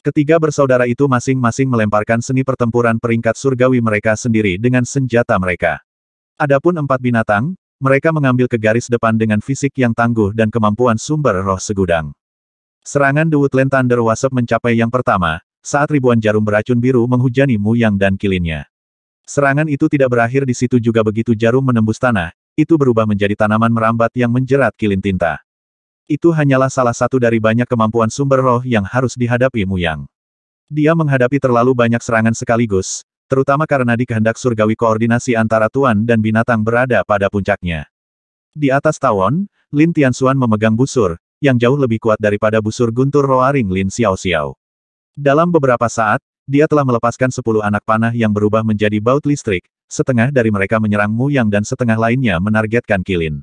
Ketiga bersaudara itu masing-masing melemparkan seni pertempuran peringkat surgawi mereka sendiri dengan senjata mereka. Adapun empat binatang, mereka mengambil ke garis depan dengan fisik yang tangguh dan kemampuan sumber roh segudang. Serangan The Woodland Thunder Wasp mencapai yang pertama, saat ribuan jarum beracun biru menghujani Mu Yang dan kilinnya. Serangan itu tidak berakhir di situ juga begitu jarum menembus tanah, itu berubah menjadi tanaman merambat yang menjerat kilin tinta. Itu hanyalah salah satu dari banyak kemampuan sumber roh yang harus dihadapi Muyang. Dia menghadapi terlalu banyak serangan sekaligus, terutama karena di surgawi koordinasi antara tuan dan binatang berada pada puncaknya. Di atas tawon, Lin Tianxuan memegang busur, yang jauh lebih kuat daripada busur guntur roaring Lin Xiao Xiao. Dalam beberapa saat, dia telah melepaskan sepuluh anak panah yang berubah menjadi baut listrik, setengah dari mereka menyerang Mu Yang dan setengah lainnya menargetkan Kilin.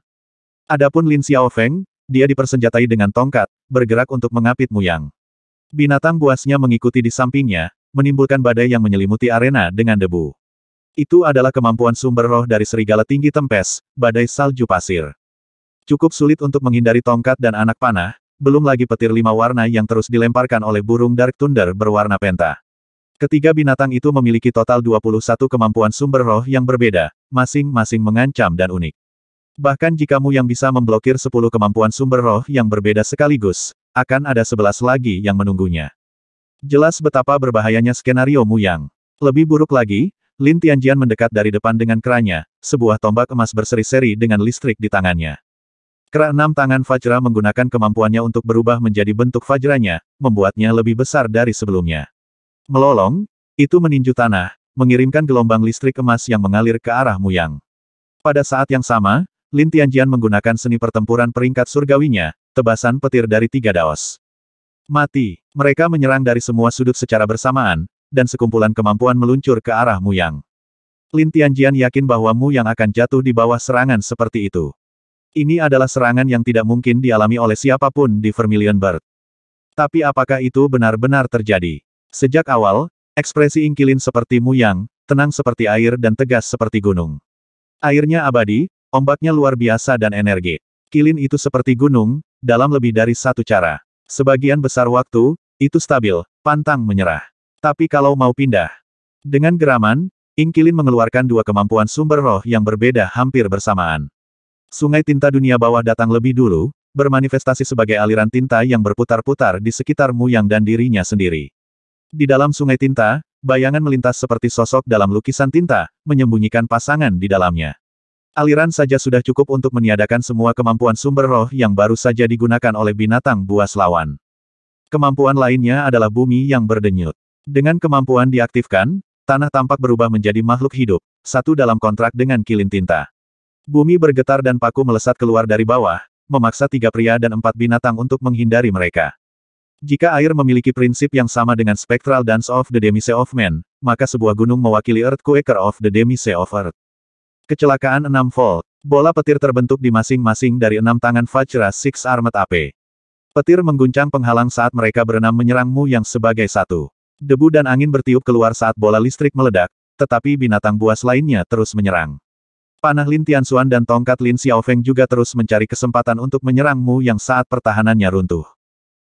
Adapun Lin Xiaofeng, dia dipersenjatai dengan tongkat, bergerak untuk mengapit Mu Yang. Binatang buasnya mengikuti di sampingnya, menimbulkan badai yang menyelimuti arena dengan debu. Itu adalah kemampuan sumber roh dari serigala tinggi tempes, badai salju pasir. Cukup sulit untuk menghindari tongkat dan anak panah, belum lagi petir lima warna yang terus dilemparkan oleh burung Dark Thunder berwarna pentah. Ketiga binatang itu memiliki total 21 kemampuan sumber roh yang berbeda, masing-masing mengancam dan unik. Bahkan jika mu yang bisa memblokir 10 kemampuan sumber roh yang berbeda sekaligus, akan ada 11 lagi yang menunggunya. Jelas betapa berbahayanya skenario mu yang Lebih buruk lagi, Lin Tianjian mendekat dari depan dengan keranya, sebuah tombak emas berseri-seri dengan listrik di tangannya. Kera enam tangan Fajra menggunakan kemampuannya untuk berubah menjadi bentuk Fajranya, membuatnya lebih besar dari sebelumnya. Melolong, itu meninju tanah, mengirimkan gelombang listrik emas yang mengalir ke arah Muyang. Pada saat yang sama, Lin Tianjian menggunakan seni pertempuran peringkat surgawinya, tebasan petir dari tiga daos. Mati, mereka menyerang dari semua sudut secara bersamaan, dan sekumpulan kemampuan meluncur ke arah Muyang. Lin Tianjian yakin bahwa Mu Yang akan jatuh di bawah serangan seperti itu. Ini adalah serangan yang tidak mungkin dialami oleh siapapun di Vermilion Bird. Tapi apakah itu benar-benar terjadi? Sejak awal, ekspresi Ingkilin sepertimu yang tenang seperti air dan tegas seperti gunung. Airnya abadi, ombaknya luar biasa dan energi. Kilin itu seperti gunung, dalam lebih dari satu cara. Sebagian besar waktu, itu stabil, pantang menyerah. Tapi kalau mau pindah, dengan geraman, Ingkilin mengeluarkan dua kemampuan sumber roh yang berbeda hampir bersamaan. Sungai tinta dunia bawah datang lebih dulu, bermanifestasi sebagai aliran tinta yang berputar-putar di sekitarmu yang dan dirinya sendiri. Di dalam sungai tinta, bayangan melintas seperti sosok dalam lukisan tinta, menyembunyikan pasangan di dalamnya. Aliran saja sudah cukup untuk meniadakan semua kemampuan sumber roh yang baru saja digunakan oleh binatang buas lawan. Kemampuan lainnya adalah bumi yang berdenyut. Dengan kemampuan diaktifkan, tanah tampak berubah menjadi makhluk hidup, satu dalam kontrak dengan kilin tinta. Bumi bergetar dan paku melesat keluar dari bawah, memaksa tiga pria dan empat binatang untuk menghindari mereka. Jika air memiliki prinsip yang sama dengan Spectral Dance of the Demise of Man, maka sebuah gunung mewakili Earthquaker of the Demise of Earth. Kecelakaan 6 volt. Bola petir terbentuk di masing-masing dari enam tangan Vajra Six Armed AP. Petir mengguncang penghalang saat mereka berenam menyerangmu yang sebagai satu. Debu dan angin bertiup keluar saat bola listrik meledak, tetapi binatang buas lainnya terus menyerang. Panah Lin Tianxuan dan tongkat Lin Xiaofeng juga terus mencari kesempatan untuk menyerangmu yang saat pertahanannya runtuh.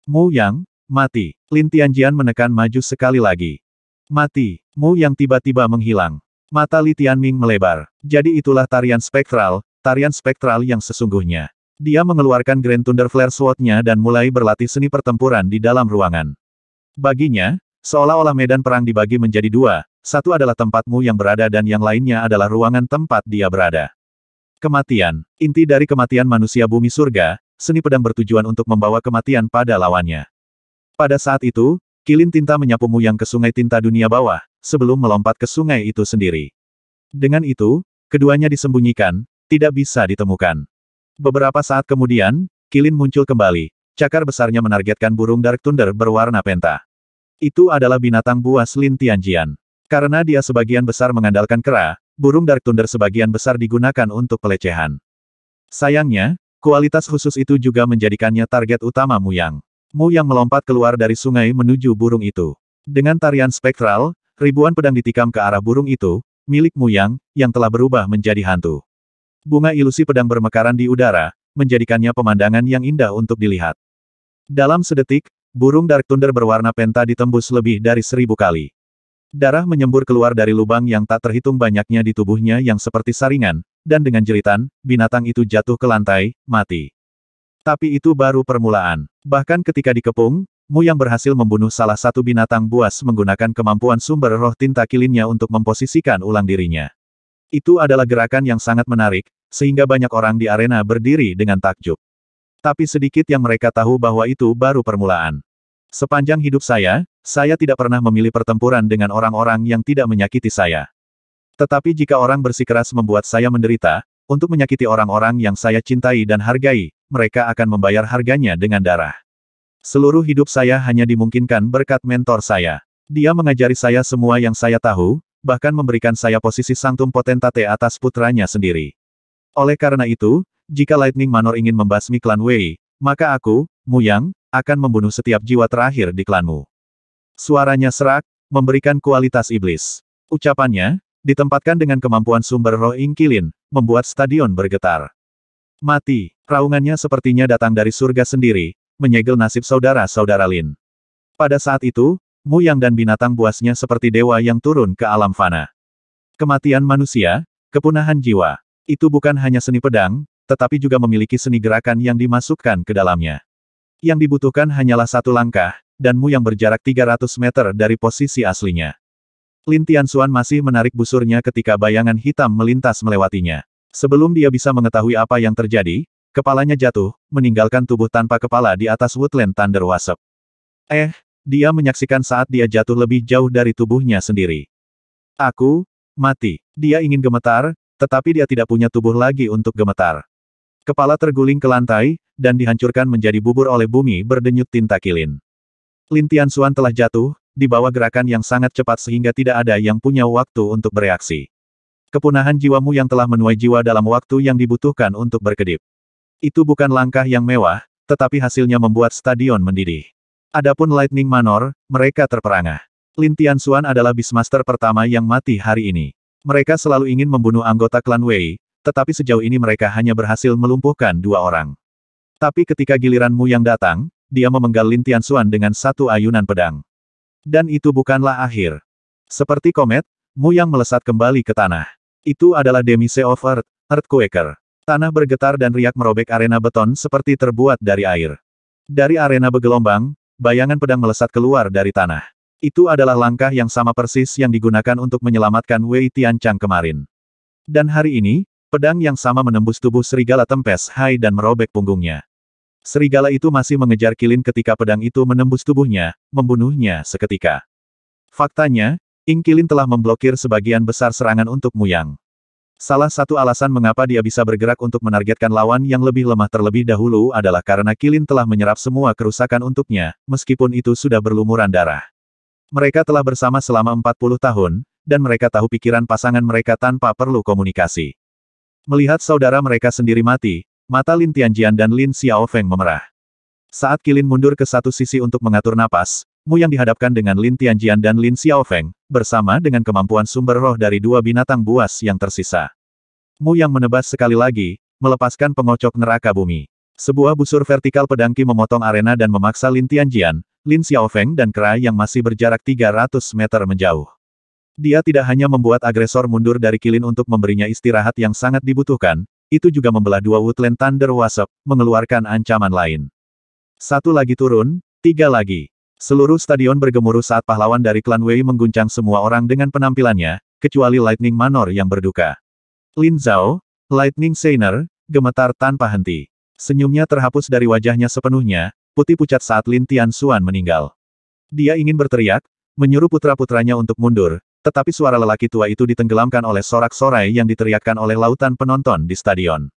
Mu Yang, mati. Lin Tianjian menekan maju sekali lagi. Mati. Mu Yang tiba-tiba menghilang. Mata Li Tianming melebar. Jadi itulah tarian spektral, tarian spektral yang sesungguhnya. Dia mengeluarkan Grand Thunder Flare Sword-nya dan mulai berlatih seni pertempuran di dalam ruangan. Baginya, seolah-olah medan perang dibagi menjadi dua, satu adalah tempatmu yang berada dan yang lainnya adalah ruangan tempat dia berada. Kematian. Inti dari kematian manusia bumi surga, seni pedang bertujuan untuk membawa kematian pada lawannya. Pada saat itu, kilin tinta menyapu Muyang ke sungai tinta dunia bawah, sebelum melompat ke sungai itu sendiri. Dengan itu, keduanya disembunyikan, tidak bisa ditemukan. Beberapa saat kemudian, kilin muncul kembali, cakar besarnya menargetkan burung Dark Thunder berwarna penta. Itu adalah binatang buas Lin Tianjian. Karena dia sebagian besar mengandalkan kera, burung Dark Thunder sebagian besar digunakan untuk pelecehan. Sayangnya, Kualitas khusus itu juga menjadikannya target utama Mu Yang. Mu Yang melompat keluar dari sungai menuju burung itu. Dengan tarian spektral, ribuan pedang ditikam ke arah burung itu, milik Muyang, yang telah berubah menjadi hantu. Bunga ilusi pedang bermekaran di udara, menjadikannya pemandangan yang indah untuk dilihat. Dalam sedetik, burung Dark Thunder berwarna penta ditembus lebih dari seribu kali. Darah menyembur keluar dari lubang yang tak terhitung banyaknya di tubuhnya yang seperti saringan, dan dengan jeritan, binatang itu jatuh ke lantai, mati. Tapi itu baru permulaan. Bahkan ketika dikepung, Mu yang berhasil membunuh salah satu binatang buas menggunakan kemampuan sumber roh tinta kilinnya untuk memposisikan ulang dirinya. Itu adalah gerakan yang sangat menarik, sehingga banyak orang di arena berdiri dengan takjub. Tapi sedikit yang mereka tahu bahwa itu baru permulaan. Sepanjang hidup saya, saya tidak pernah memilih pertempuran dengan orang-orang yang tidak menyakiti saya. Tetapi jika orang bersikeras membuat saya menderita, untuk menyakiti orang-orang yang saya cintai dan hargai, mereka akan membayar harganya dengan darah. Seluruh hidup saya hanya dimungkinkan berkat mentor saya. Dia mengajari saya semua yang saya tahu, bahkan memberikan saya posisi santum potentate atas putranya sendiri. Oleh karena itu, jika Lightning Manor ingin membasmi klan Wei, maka aku, Mu Yang, akan membunuh setiap jiwa terakhir di klanmu. Suaranya serak, memberikan kualitas iblis. Ucapannya, ditempatkan dengan kemampuan sumber roh Inkilin, membuat stadion bergetar. Mati, raungannya sepertinya datang dari surga sendiri, menyegel nasib saudara-saudara Lin. Pada saat itu, Mu Yang dan binatang buasnya seperti dewa yang turun ke alam fana. Kematian manusia, kepunahan jiwa. Itu bukan hanya seni pedang, tetapi juga memiliki seni gerakan yang dimasukkan ke dalamnya. Yang dibutuhkan hanyalah satu langkah, dan Mu yang berjarak 300 meter dari posisi aslinya. Lin Tianxuan masih menarik busurnya ketika bayangan hitam melintas melewatinya. Sebelum dia bisa mengetahui apa yang terjadi, kepalanya jatuh, meninggalkan tubuh tanpa kepala di atas woodland Thunder Wasp. Eh, dia menyaksikan saat dia jatuh lebih jauh dari tubuhnya sendiri. Aku, mati. Dia ingin gemetar, tetapi dia tidak punya tubuh lagi untuk gemetar. Kepala terguling ke lantai, dan dihancurkan menjadi bubur oleh bumi berdenyut tinta kilin. Lin Tianxuan telah jatuh, di bawah gerakan yang sangat cepat sehingga tidak ada yang punya waktu untuk bereaksi. Kepunahan jiwamu yang telah menuai jiwa dalam waktu yang dibutuhkan untuk berkedip. Itu bukan langkah yang mewah, tetapi hasilnya membuat stadion mendidih. Adapun Lightning Manor, mereka terperangah. Lin Tianxuan adalah Beastmaster pertama yang mati hari ini. Mereka selalu ingin membunuh anggota klan Wei, tetapi sejauh ini mereka hanya berhasil melumpuhkan dua orang. Tapi ketika giliranmu yang datang, dia memenggal Lin Tianxuan dengan satu ayunan pedang. Dan itu bukanlah akhir. Seperti komet, Mu yang melesat kembali ke tanah. Itu adalah Demise of Earth, Earthquaker. Tanah bergetar dan riak merobek arena beton seperti terbuat dari air. Dari arena bergelombang, bayangan pedang melesat keluar dari tanah. Itu adalah langkah yang sama persis yang digunakan untuk menyelamatkan Wei Tianchang kemarin. Dan hari ini, pedang yang sama menembus tubuh serigala tempes Hai dan merobek punggungnya. Serigala itu masih mengejar Kilin ketika pedang itu menembus tubuhnya, membunuhnya seketika. Faktanya, Ing Kilin telah memblokir sebagian besar serangan untuk Muyang. Salah satu alasan mengapa dia bisa bergerak untuk menargetkan lawan yang lebih lemah terlebih dahulu adalah karena Kilin telah menyerap semua kerusakan untuknya, meskipun itu sudah berlumuran darah. Mereka telah bersama selama 40 tahun, dan mereka tahu pikiran pasangan mereka tanpa perlu komunikasi. Melihat saudara mereka sendiri mati, Mata Lin Tianjian dan Lin Xiaofeng memerah. Saat Kilin mundur ke satu sisi untuk mengatur napas, Mu yang dihadapkan dengan Lin Tianjian dan Lin Xiaofeng, bersama dengan kemampuan sumber roh dari dua binatang buas yang tersisa. Mu yang menebas sekali lagi, melepaskan pengocok neraka bumi. Sebuah busur vertikal pedangki memotong arena dan memaksa Lin Tianjian, Lin Xiaofeng dan Kera yang masih berjarak 300 meter menjauh. Dia tidak hanya membuat agresor mundur dari Kilin untuk memberinya istirahat yang sangat dibutuhkan, itu juga membelah dua Woodland Thunder Wasp, mengeluarkan ancaman lain. Satu lagi turun, tiga lagi. Seluruh stadion bergemuruh saat pahlawan dari klan Wei mengguncang semua orang dengan penampilannya, kecuali Lightning Manor yang berduka. Lin Zhao, Lightning Seiner, gemetar tanpa henti. Senyumnya terhapus dari wajahnya sepenuhnya, putih pucat saat Lin Tian Xuan meninggal. Dia ingin berteriak, menyuruh putra-putranya untuk mundur, tetapi suara lelaki tua itu ditenggelamkan oleh sorak-sorai yang diteriakkan oleh lautan penonton di stadion.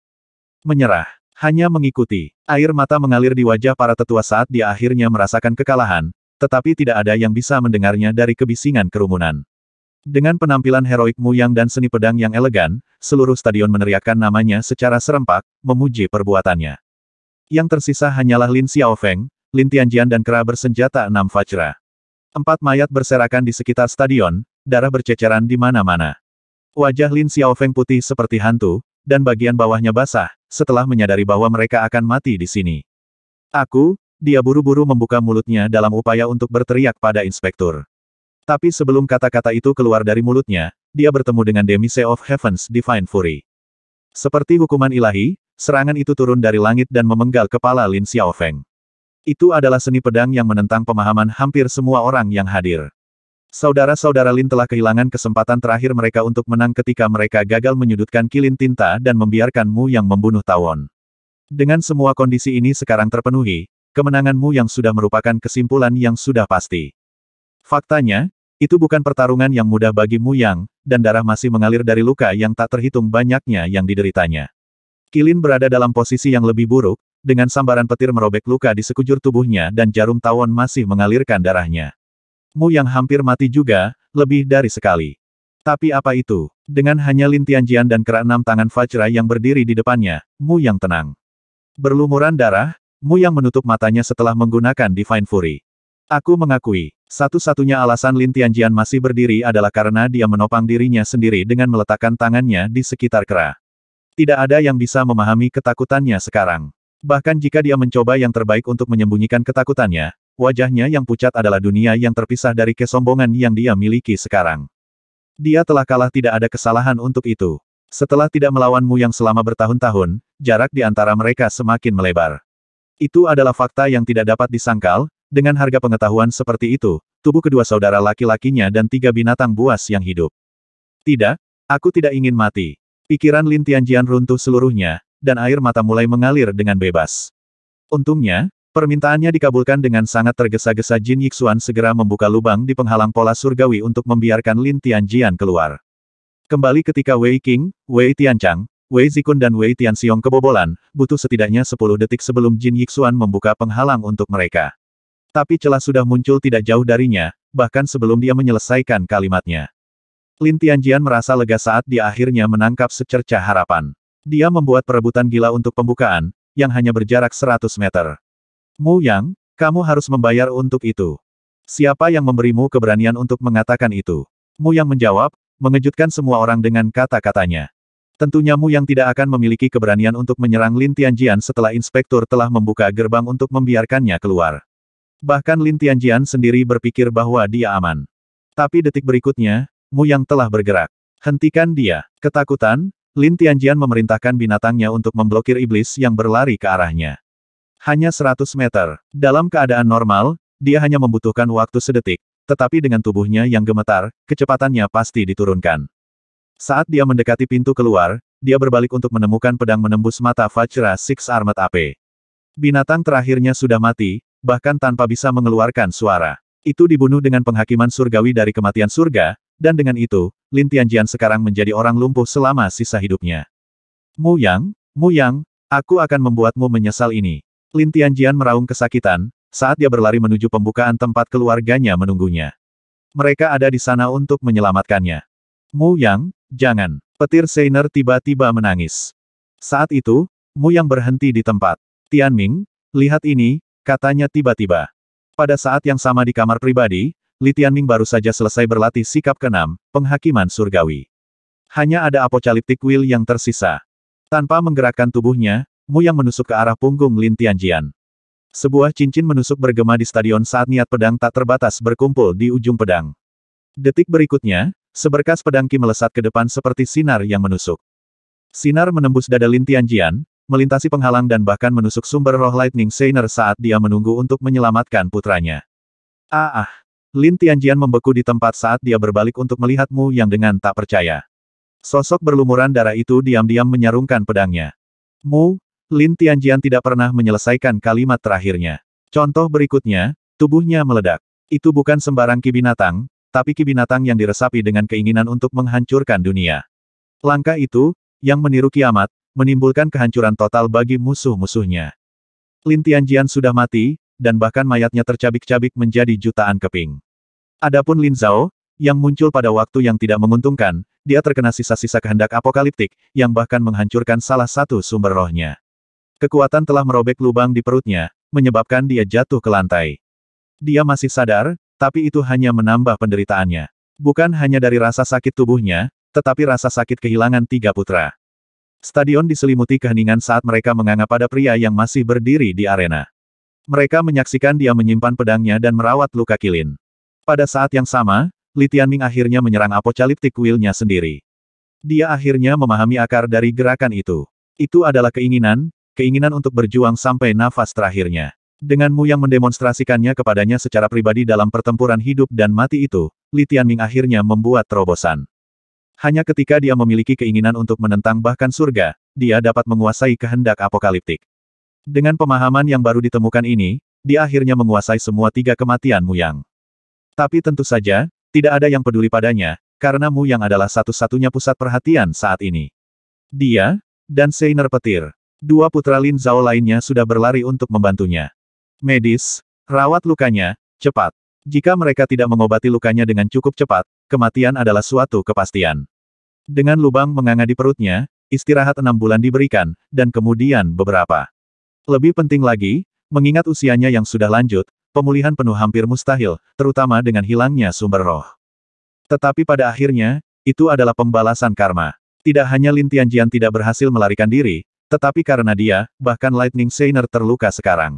Menyerah. Hanya mengikuti. Air mata mengalir di wajah para tetua saat dia akhirnya merasakan kekalahan, tetapi tidak ada yang bisa mendengarnya dari kebisingan kerumunan. Dengan penampilan heroik Yang dan seni pedang yang elegan, seluruh stadion meneriakkan namanya secara serempak, memuji perbuatannya. Yang tersisa hanyalah Lin Xiaofeng, Lin Tianjian dan kera bersenjata enam Fajra. Empat mayat berserakan di sekitar stadion, darah berceceran di mana-mana. Wajah Lin Xiaofeng putih seperti hantu, dan bagian bawahnya basah, setelah menyadari bahwa mereka akan mati di sini. Aku, dia buru-buru membuka mulutnya dalam upaya untuk berteriak pada inspektur. Tapi sebelum kata-kata itu keluar dari mulutnya, dia bertemu dengan Demise of Heaven's Divine Fury. Seperti hukuman ilahi, serangan itu turun dari langit dan memenggal kepala Lin Xiaofeng. Itu adalah seni pedang yang menentang pemahaman hampir semua orang yang hadir. Saudara-saudara Lin telah kehilangan kesempatan terakhir mereka untuk menang ketika mereka gagal menyudutkan kilin tinta dan membiarkan Mu yang membunuh Tawon. Dengan semua kondisi ini sekarang terpenuhi, kemenangan Mu yang sudah merupakan kesimpulan yang sudah pasti. Faktanya, itu bukan pertarungan yang mudah bagi Mu Yang, dan darah masih mengalir dari luka yang tak terhitung banyaknya yang dideritanya. Kilin berada dalam posisi yang lebih buruk, dengan sambaran petir merobek luka di sekujur tubuhnya dan jarum tawon masih mengalirkan darahnya. Mu yang hampir mati juga, lebih dari sekali. Tapi apa itu? Dengan hanya Lin Tianjian dan enam tangan Fajra yang berdiri di depannya, Mu yang tenang. Berlumuran darah, Mu yang menutup matanya setelah menggunakan Divine Fury. Aku mengakui, satu-satunya alasan Lin Tianjian masih berdiri adalah karena dia menopang dirinya sendiri dengan meletakkan tangannya di sekitar kera. Tidak ada yang bisa memahami ketakutannya sekarang. Bahkan jika dia mencoba yang terbaik untuk menyembunyikan ketakutannya, Wajahnya yang pucat adalah dunia yang terpisah dari kesombongan yang dia miliki sekarang. Dia telah kalah tidak ada kesalahan untuk itu. Setelah tidak melawanmu yang selama bertahun-tahun, jarak di antara mereka semakin melebar. Itu adalah fakta yang tidak dapat disangkal, dengan harga pengetahuan seperti itu, tubuh kedua saudara laki-lakinya dan tiga binatang buas yang hidup. Tidak, aku tidak ingin mati. Pikiran Lin Tianjian runtuh seluruhnya, dan air mata mulai mengalir dengan bebas. Untungnya, Permintaannya dikabulkan dengan sangat tergesa-gesa Jin Yixuan segera membuka lubang di penghalang pola surgawi untuk membiarkan Lin Tianjian keluar. Kembali ketika Wei King, Wei Tianchang, Wei Zikun dan Wei Tianxiong kebobolan, butuh setidaknya 10 detik sebelum Jin Yixuan membuka penghalang untuk mereka. Tapi celah sudah muncul tidak jauh darinya, bahkan sebelum dia menyelesaikan kalimatnya. Lin Tianjian merasa lega saat dia akhirnya menangkap secerca harapan. Dia membuat perebutan gila untuk pembukaan, yang hanya berjarak 100 meter. Mu Yang, kamu harus membayar untuk itu. Siapa yang memberimu keberanian untuk mengatakan itu? Mu Yang menjawab, mengejutkan semua orang dengan kata-katanya. Tentunya Mu Yang tidak akan memiliki keberanian untuk menyerang Lin Tianjian setelah inspektur telah membuka gerbang untuk membiarkannya keluar. Bahkan Lin Tianjian sendiri berpikir bahwa dia aman. Tapi detik berikutnya, Mu Yang telah bergerak. Hentikan dia. Ketakutan, Lin Tianjian memerintahkan binatangnya untuk memblokir iblis yang berlari ke arahnya. Hanya 100 meter. Dalam keadaan normal, dia hanya membutuhkan waktu sedetik, tetapi dengan tubuhnya yang gemetar, kecepatannya pasti diturunkan. Saat dia mendekati pintu keluar, dia berbalik untuk menemukan pedang menembus mata Vajra Six Armed AP. Binatang terakhirnya sudah mati, bahkan tanpa bisa mengeluarkan suara. Itu dibunuh dengan penghakiman surgawi dari kematian surga, dan dengan itu, Lin Tianjian sekarang menjadi orang lumpuh selama sisa hidupnya. Mu Yang, Mu Yang, aku akan membuatmu menyesal ini. Lin Tianjian meraung kesakitan, saat dia berlari menuju pembukaan tempat keluarganya menunggunya. Mereka ada di sana untuk menyelamatkannya. Mu Yang, jangan. Petir Seiner tiba-tiba menangis. Saat itu, Mu Yang berhenti di tempat. Tian Ming, lihat ini, katanya tiba-tiba. Pada saat yang sama di kamar pribadi, Li Tianming baru saja selesai berlatih sikap keenam, penghakiman surgawi. Hanya ada apokaliptik will yang tersisa. Tanpa menggerakkan tubuhnya, Mu yang menusuk ke arah punggung Lin Tianjian. Sebuah cincin menusuk bergema di stadion saat niat pedang tak terbatas berkumpul di ujung pedang. Detik berikutnya, seberkas pedang Qi melesat ke depan seperti sinar yang menusuk. Sinar menembus dada Lin Tianjian, melintasi penghalang dan bahkan menusuk sumber roh Lightning Seiner saat dia menunggu untuk menyelamatkan putranya. Ah ah! Lin Tianjian membeku di tempat saat dia berbalik untuk melihat Mu Yang dengan tak percaya. Sosok berlumuran darah itu diam-diam menyarungkan pedangnya. Mu Lin Tianjian tidak pernah menyelesaikan kalimat terakhirnya. Contoh berikutnya, tubuhnya meledak. Itu bukan sembarang ki tapi ki yang diresapi dengan keinginan untuk menghancurkan dunia. Langkah itu, yang meniru kiamat, menimbulkan kehancuran total bagi musuh-musuhnya. Lin Tianjian sudah mati, dan bahkan mayatnya tercabik-cabik menjadi jutaan keping. Adapun Lin Zhao, yang muncul pada waktu yang tidak menguntungkan, dia terkena sisa-sisa kehendak apokaliptik, yang bahkan menghancurkan salah satu sumber rohnya. Kekuatan telah merobek lubang di perutnya, menyebabkan dia jatuh ke lantai. Dia masih sadar, tapi itu hanya menambah penderitaannya. Bukan hanya dari rasa sakit tubuhnya, tetapi rasa sakit kehilangan tiga putra. Stadion diselimuti keheningan saat mereka menganga pada pria yang masih berdiri di arena. Mereka menyaksikan dia menyimpan pedangnya dan merawat luka kilin. Pada saat yang sama, Li Tianming akhirnya menyerang apokaliptik nya sendiri. Dia akhirnya memahami akar dari gerakan itu. Itu adalah keinginan, keinginan untuk berjuang sampai nafas terakhirnya. Denganmu yang mendemonstrasikannya kepadanya secara pribadi dalam pertempuran hidup dan mati itu, Li Tianming akhirnya membuat terobosan. Hanya ketika dia memiliki keinginan untuk menentang bahkan surga, dia dapat menguasai kehendak apokaliptik. Dengan pemahaman yang baru ditemukan ini, dia akhirnya menguasai semua tiga kematian Yang. Tapi tentu saja, tidak ada yang peduli padanya, karena Mu Yang adalah satu-satunya pusat perhatian saat ini. Dia, dan Seiner Petir, Dua putra Lin Zhao lainnya sudah berlari untuk membantunya. Medis, rawat lukanya, cepat. Jika mereka tidak mengobati lukanya dengan cukup cepat, kematian adalah suatu kepastian. Dengan lubang menganga di perutnya, istirahat enam bulan diberikan, dan kemudian beberapa. Lebih penting lagi, mengingat usianya yang sudah lanjut, pemulihan penuh hampir mustahil, terutama dengan hilangnya sumber roh. Tetapi pada akhirnya, itu adalah pembalasan karma. Tidak hanya Lin Tianjian tidak berhasil melarikan diri, tetapi karena dia, bahkan Lightning Seiner terluka sekarang.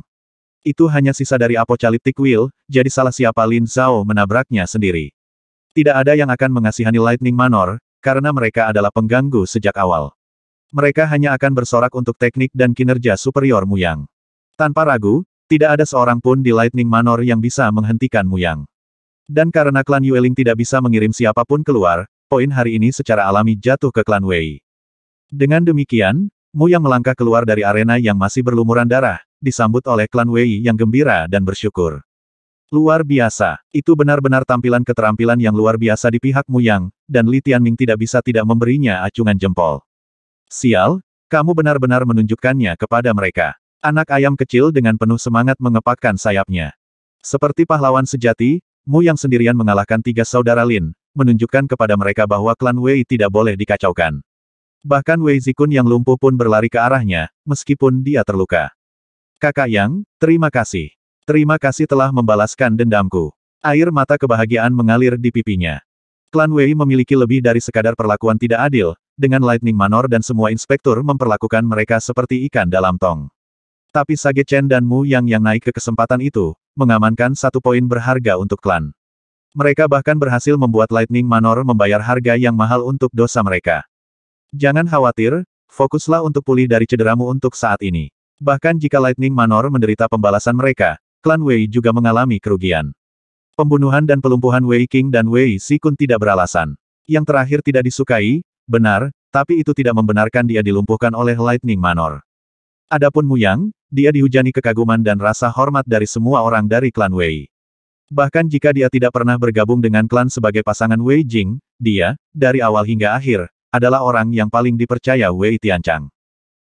Itu hanya sisa dari Apocalyptic Wheel, jadi salah siapa Lin Zhao menabraknya sendiri. Tidak ada yang akan mengasihani Lightning Manor, karena mereka adalah pengganggu sejak awal. Mereka hanya akan bersorak untuk teknik dan kinerja superior Yang. Tanpa ragu, tidak ada seorang pun di Lightning Manor yang bisa menghentikan Yang. Dan karena klan Yueling tidak bisa mengirim siapapun keluar, poin hari ini secara alami jatuh ke klan Wei. Dengan demikian, Mu yang melangkah keluar dari arena yang masih berlumuran darah, disambut oleh klan Wei yang gembira dan bersyukur. Luar biasa, itu benar-benar tampilan keterampilan yang luar biasa di pihak Mu Yang, dan Li Tianming tidak bisa tidak memberinya acungan jempol. Sial, kamu benar-benar menunjukkannya kepada mereka. Anak ayam kecil dengan penuh semangat mengepakkan sayapnya. Seperti pahlawan sejati, Mu Yang sendirian mengalahkan tiga saudara Lin, menunjukkan kepada mereka bahwa klan Wei tidak boleh dikacaukan. Bahkan Wei Zikun yang lumpuh pun berlari ke arahnya, meskipun dia terluka. Kakak Yang, terima kasih. Terima kasih telah membalaskan dendamku. Air mata kebahagiaan mengalir di pipinya. Klan Wei memiliki lebih dari sekadar perlakuan tidak adil, dengan Lightning Manor dan semua inspektur memperlakukan mereka seperti ikan dalam tong. Tapi Sage Chen dan Mu Yang yang naik ke kesempatan itu, mengamankan satu poin berharga untuk klan. Mereka bahkan berhasil membuat Lightning Manor membayar harga yang mahal untuk dosa mereka. Jangan khawatir, fokuslah untuk pulih dari cederamu untuk saat ini. Bahkan jika Lightning Manor menderita pembalasan mereka, klan Wei juga mengalami kerugian. Pembunuhan dan pelumpuhan Wei King dan Wei Sikun tidak beralasan. Yang terakhir tidak disukai, benar, tapi itu tidak membenarkan dia dilumpuhkan oleh Lightning Manor. Adapun Muyang, dia dihujani kekaguman dan rasa hormat dari semua orang dari klan Wei. Bahkan jika dia tidak pernah bergabung dengan klan sebagai pasangan Wei Jing, dia, dari awal hingga akhir, adalah orang yang paling dipercaya Wei Tianchang.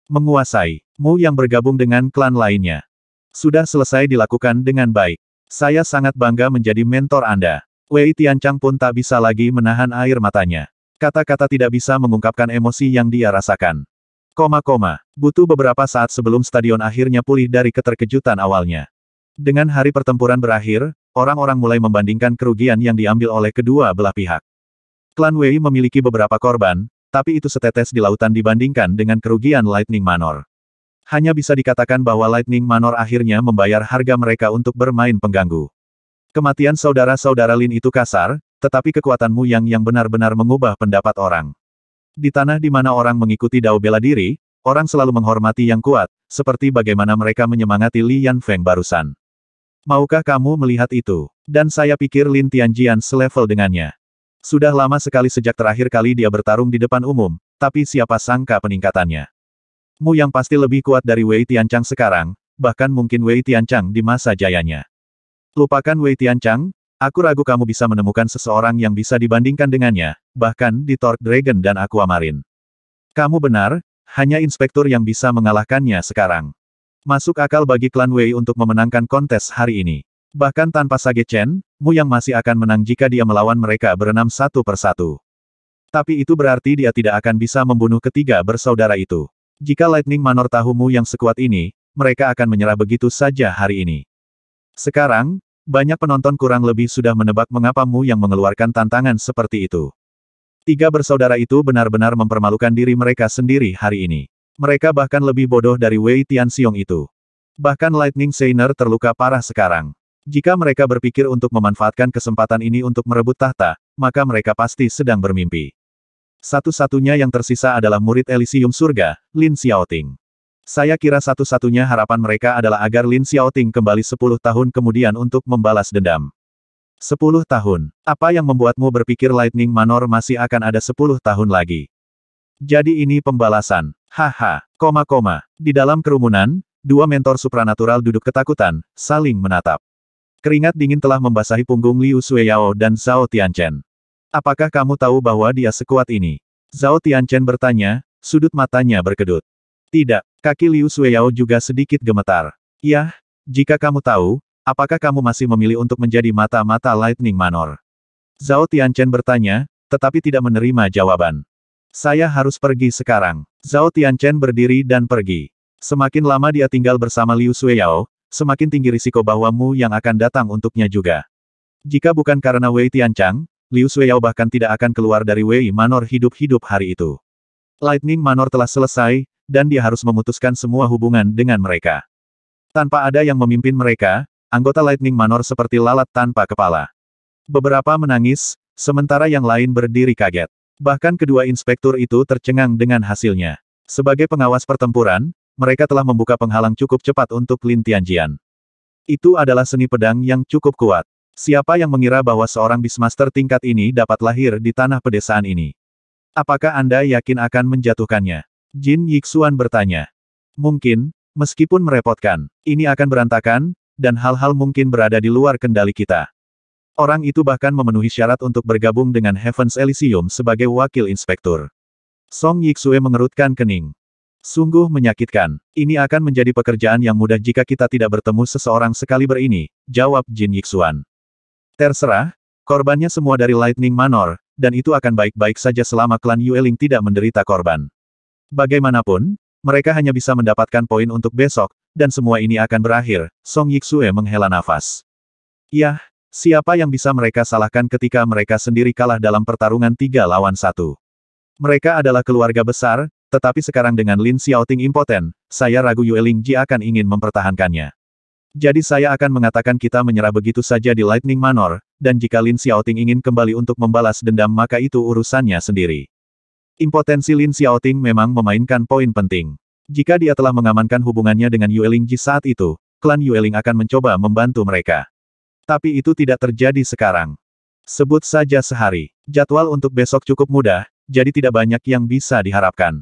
Menguasai Mu yang bergabung dengan klan lainnya. Sudah selesai dilakukan dengan baik. Saya sangat bangga menjadi mentor Anda. Wei Tianchang pun tak bisa lagi menahan air matanya. Kata-kata tidak bisa mengungkapkan emosi yang dia rasakan. Koma-koma, butuh beberapa saat sebelum stadion akhirnya pulih dari keterkejutan awalnya. Dengan hari pertempuran berakhir, orang-orang mulai membandingkan kerugian yang diambil oleh kedua belah pihak. Klan Wei memiliki beberapa korban, tapi itu setetes di lautan dibandingkan dengan kerugian Lightning Manor. Hanya bisa dikatakan bahwa Lightning Manor akhirnya membayar harga mereka untuk bermain pengganggu. Kematian saudara-saudara Lin itu kasar, tetapi kekuatanmu yang yang benar-benar mengubah pendapat orang. Di tanah di mana orang mengikuti dao bela diri, orang selalu menghormati yang kuat, seperti bagaimana mereka menyemangati Li Yan Feng barusan. Maukah kamu melihat itu? Dan saya pikir Lin Tianjian selevel dengannya. Sudah lama sekali sejak terakhir kali dia bertarung di depan umum, tapi siapa sangka peningkatannya. Mu yang pasti lebih kuat dari Wei Tianchang sekarang, bahkan mungkin Wei Tianchang di masa jayanya. Lupakan Wei Tianchang, aku ragu kamu bisa menemukan seseorang yang bisa dibandingkan dengannya, bahkan di Torque Dragon dan Aquamarine. Kamu benar, hanya inspektur yang bisa mengalahkannya sekarang. Masuk akal bagi klan Wei untuk memenangkan kontes hari ini. Bahkan tanpa Sage Chen, Mu Yang masih akan menang jika dia melawan mereka berenam satu persatu. Tapi itu berarti dia tidak akan bisa membunuh ketiga bersaudara itu. Jika Lightning Manor tahu Mu Yang sekuat ini, mereka akan menyerah begitu saja hari ini. Sekarang, banyak penonton kurang lebih sudah menebak mengapa Mu Yang mengeluarkan tantangan seperti itu. Tiga bersaudara itu benar-benar mempermalukan diri mereka sendiri hari ini. Mereka bahkan lebih bodoh dari Wei Tianxiong itu. Bahkan Lightning Seiner terluka parah sekarang. Jika mereka berpikir untuk memanfaatkan kesempatan ini untuk merebut tahta, maka mereka pasti sedang bermimpi. Satu-satunya yang tersisa adalah murid Elysium Surga, Lin Xiaoting. Saya kira satu-satunya harapan mereka adalah agar Lin Xiaoting kembali 10 tahun kemudian untuk membalas dendam. 10 tahun. Apa yang membuatmu berpikir Lightning Manor masih akan ada 10 tahun lagi? Jadi ini pembalasan. Haha, koma koma. Di dalam kerumunan, dua mentor supranatural duduk ketakutan, saling menatap. Keringat dingin telah membasahi punggung Liu Xueyao dan Zhao Tianchen. Apakah kamu tahu bahwa dia sekuat ini? Zhao Tianchen bertanya, sudut matanya berkedut. Tidak, kaki Liu Xueyao juga sedikit gemetar. Yah, jika kamu tahu, apakah kamu masih memilih untuk menjadi mata-mata Lightning Manor? Zhao Tianchen bertanya, tetapi tidak menerima jawaban. Saya harus pergi sekarang. Zhao Tianchen berdiri dan pergi. Semakin lama dia tinggal bersama Liu Xueyao, semakin tinggi risiko bahwa mu yang akan datang untuknya juga. Jika bukan karena Wei Tianchang, Liu Xueyao bahkan tidak akan keluar dari Wei Manor hidup-hidup hari itu. Lightning Manor telah selesai, dan dia harus memutuskan semua hubungan dengan mereka. Tanpa ada yang memimpin mereka, anggota Lightning Manor seperti lalat tanpa kepala. Beberapa menangis, sementara yang lain berdiri kaget. Bahkan kedua inspektur itu tercengang dengan hasilnya. Sebagai pengawas pertempuran, mereka telah membuka penghalang cukup cepat untuk Lin Tianjian. Itu adalah seni pedang yang cukup kuat. Siapa yang mengira bahwa seorang bismaster tingkat ini dapat lahir di tanah pedesaan ini? Apakah Anda yakin akan menjatuhkannya? Jin Yixuan bertanya. Mungkin, meskipun merepotkan, ini akan berantakan, dan hal-hal mungkin berada di luar kendali kita. Orang itu bahkan memenuhi syarat untuk bergabung dengan Heaven's Elysium sebagai wakil inspektur. Song Yixue mengerutkan kening. Sungguh menyakitkan. Ini akan menjadi pekerjaan yang mudah jika kita tidak bertemu seseorang sekali berini, jawab Jin Yixuan. Terserah, korbannya semua dari Lightning Manor, dan itu akan baik-baik saja selama klan Yueling tidak menderita korban. Bagaimanapun, mereka hanya bisa mendapatkan poin untuk besok, dan semua ini akan berakhir, Song Yixue menghela nafas. Yah, siapa yang bisa mereka salahkan ketika mereka sendiri kalah dalam pertarungan tiga lawan satu? Mereka adalah keluarga besar, tetapi sekarang dengan Lin Xiaoting impoten, saya ragu Yue Lingji akan ingin mempertahankannya. Jadi saya akan mengatakan kita menyerah begitu saja di Lightning Manor, dan jika Lin Xiaoting ingin kembali untuk membalas dendam maka itu urusannya sendiri. Impotensi Lin Xiaoting memang memainkan poin penting. Jika dia telah mengamankan hubungannya dengan Yue Lingji saat itu, klan Ling akan mencoba membantu mereka. Tapi itu tidak terjadi sekarang. Sebut saja sehari. Jadwal untuk besok cukup mudah, jadi tidak banyak yang bisa diharapkan.